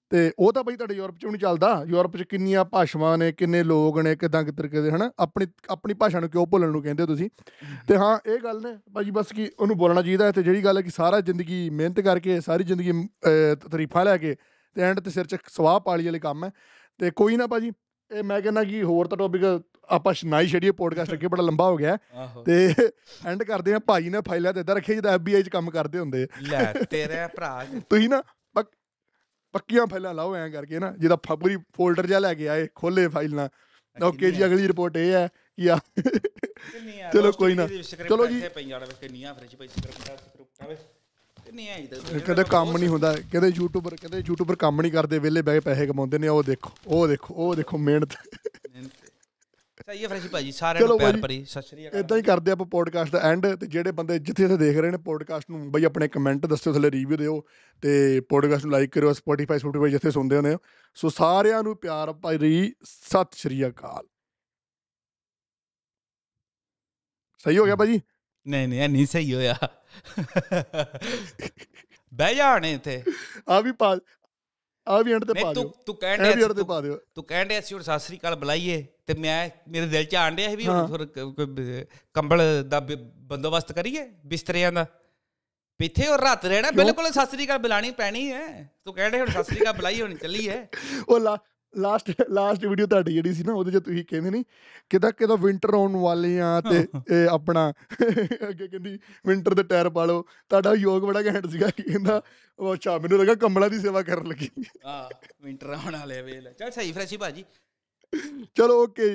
Speaker 2: ਤੇ ਉਹ ਤਾਂ ਬਈ ਤੁਹਾਡੇ ਯੂਰਪ ਚ ਨਹੀਂ ਚੱਲਦਾ ਯੂਰਪ ਚ ਕਿੰਨੀਆਂ ਭਾਸ਼ਾਵਾਂ ਨੇ ਕਿੰਨੇ ਲੋਕ ਨੇ ਕਿਦਾਂ ਕਿਤਰ ਕਿਤੇ ਹਨਾ ਆਪਣੀ ਆਪਣੀ ਭਾਸ਼ਾ ਨੂੰ ਕਿਉਂ ਭੁੱਲਣ ਨੂੰ ਕਹਿੰਦੇ ਤੁਸੀਂ ਤੇ ਹਾਂ ਇਹ ਗੱਲ ਨੇ ਭਾਜੀ ਬਸ ਕਿ ਉਹਨੂੰ ਬੋਲਣਾ ਚਾਹੀਦਾ ਤੇ ਜਿਹੜੀ ਗੱਲ ਹੈ ਕਿ ਸਾਰਾ ਜ਼ਿੰਦਗੀ ਮਿਹਨਤ ਕਰਕੇ ਸਾਰੀ ਜ਼ਿੰਦਗੀ ਤਰੀਫਾਂ ਲੈ ਕੇ ਤੇ ਐਂਡ ਤੇ ਸਿਰ 'ਚ ਸਵਾਹ ਪਾਲੀ ਵਾਲੇ ਕੰਮ ਹੈ ਤੇ ਕੋਈ ਨਾ ਭਾਜੀ ਇਹ ਮੈਂ ਕਹਿੰਦਾ ਕਿ ਹੋਰ ਤਾਂ ਟੌਪਿਕ ਆਪਾਂ ਸੁਣਾਈ ਛੜੀਏ ਪੋਡਕਾਸਟ ਅੱਗੇ ਬੜਾ ਲੰਬਾ ਹੋ ਗਿਆ ਤੇ ਐਂਡ ਕਰਦੇ ਆ ਭਾਈ ਨੇ ਫਾਈਲਾਂ ਤੇ ਇਦਾਂ ਰੱਖੇ ਜਿਦਾ ਐਫਬੀਆਈ 'ਚ ਕੰਮ ਕਰਦੇ ਹੁੰਦੇ ਲੈ
Speaker 1: ਤੇਰੇ ਭਰਾ
Speaker 2: ਤੁਸੀਂ ਨਾ ਪੱਕੀਆਂ ਫਾਈਲਾਂ ਲਾਓ ਐਂ ਕਰਕੇ ਨਾ ਜਿਹਦਾ ਫਬਰੀ ਫੋਲਡਰ ਜਾ ਲੈ ਕੇ ਆਏ ਖੋਲੇ ਫਾਈਲਾਂ ਓਕੇ ਜੀ ਅਗਲੀ ਰਿਪੋਰਟ ਇਹ ਹੈ ਕਿ ਆ
Speaker 1: ਚਲੋ ਕੋਈ ਨਾ ਚਲੋ ਜੀ ਕਦੇ ਕੰਮ
Speaker 2: ਨਹੀਂ ਹੁੰਦਾ ਕਹਿੰਦੇ ਯੂਟਿਊਬਰ ਕਹਿੰਦੇ ਯੂਟਿਊਬਰ ਕੰਮ ਨਹੀਂ ਕਰਦੇ ਵਿਹਲੇ ਬੈ ਪੈਸੇ ਕਮਾਉਂਦੇ ਨੇ ਉਹ ਦੇਖੋ ਉਹ ਦੇਖੋ ਉਹ ਦੇਖੋ ਮਿਹਨਤ
Speaker 1: ਸਹੀ ਹੈ ਫਰੈਸ਼ੀ ਭਾਜੀ ਸਾਰਿਆਂ ਨੂੰ ਪਿਆਰ ਭਰੀ ਸਤਿ ਸ਼੍ਰੀ ਅਕਾਲ ਇਦਾਂ ਹੀ ਕਰਦੇ
Speaker 2: ਆਪਾਂ ਪੋਡਕਾਸਟ ਦਾ ਐਂਡ ਤੇ ਜਿਹੜੇ ਬੰਦੇ ਜਿੱਥੇ ਜਿੱਥੇ ਦੇਖ ਰਹੇ ਨੇ ਪੋਡਕਾਸਟ ਨੂੰ ਬਈ ਆਪਣੇ ਕਮੈਂਟ ਦੱਸਿਓ ਥੱਲੇ ਰਿਵਿਊ ਦਿਓ ਤੇ ਪੋਡਕਾਸਟ ਨੂੰ ਲਾਈਕ ਕਰਿਓ ਸਪੋਟੀਫਾਈ ਸਪੋਟੀਫਾਈ ਜਿੱਥੇ ਸੁਣਦੇ ਹੁੰਦੇ ਹੋ ਸੋ ਸਾਰਿਆਂ ਨੂੰ ਪਿਆਰ ਭਰੀ ਸਤਿ ਸ਼੍ਰੀ ਅਕਾਲ ਸਹੀ ਹੋ ਗਿਆ
Speaker 1: ਭਾਜੀ ਨਹੀਂ ਨਹੀਂ ਨਹੀਂ ਸਹੀ ਹੋਇਆ ਬਹਿ ਜਾਣੇ ਤੇ ਆ ਵੀ ਪਾ ਆ ਵੀ ਐਂਡ ਤੇ ਪਾ ਦਿਓ ਤੂੰ ਤੂੰ ਦੇ ਆ ਵੀ ਐਂਡ ਤੇ ਪਾ ਦਿਓ ਤੂੰ ਕਹਿਣ ਆ ਸੀ ਹੁਣ ਸਾਸਰੀ ਕਾਲ ਬੁਲਾਈਏ ਤੇ ਮੈਂ ਮੇਰੇ ਦਿਲ ਚ ਆਣ ਰਿਹਾ ਸੀ ਵੀ ਹੁਣ ਫਿਰ ਕੰਬਲ ਦਾ ਬੰਦੋਬਸਤ ਕਰੀਏ ਬਿਸਤਰਿਆਂ ਦਾ ਪਿੱਥੇ ਉਹ ਰਾਤ ਰਹਿਣਾ ਬਿਲਕੁਲ ਸਾਸਰੀ ਸ੍ਰੀ ਬੁਲਾਣੀ ਪੈਣੀ ਹੈ ਤੂੰ ਕਹਿਣ ਡਿਆ ਹੁਣ ਸਤਿ ਸ੍ਰੀ ਬੁਲਾਈ ਹੁਣ ਚੱਲੀ ਹੈ
Speaker 2: ਉਹ ਲਾ ਲਾਸਟ ਲਾਸਟ ਵੀਡੀਓ ਤੁਹਾਡੀ ਜਿਹੜੀ ਸੀ ਨਾ ਉਹਦੇ 'ਚ ਤੁਸੀਂ ਕਹਿੰਦੇ ਨਹੀਂ ਕਿਦਾ ਕਿਦਾ ਵਿంటర్ ਆਉਣ ਵਾਲੇ ਆ ਤੇ ਆਪਣਾ ਅੱਗੇ ਕਹਿੰਦੀ ਵਿంటర్ ਦੇ ਟਾਇਰ ਪਾ ਲਓ ਤੁਹਾਡਾ ਯੋਗ ਬੜਾ ਘੈਂਟ ਸੀਗਾ ਕਹਿੰਦਾ ਉਹ ਅੱਛਾ ਮੈਨੂੰ ਲੱਗਾ ਕੰਬਲਾ ਦੀ ਸੇਵਾ ਕਰਨ ਲੱਗੀ
Speaker 1: ਹਾਂ ਵਿంటర్ ਆਉਣ ਵਾਲੇ ਵੇਲ ਚਲ ਸਹੀ ਫਰੈਸ਼ੀ ਭਾਜੀ
Speaker 2: ਚਲੋ ਓਕੇ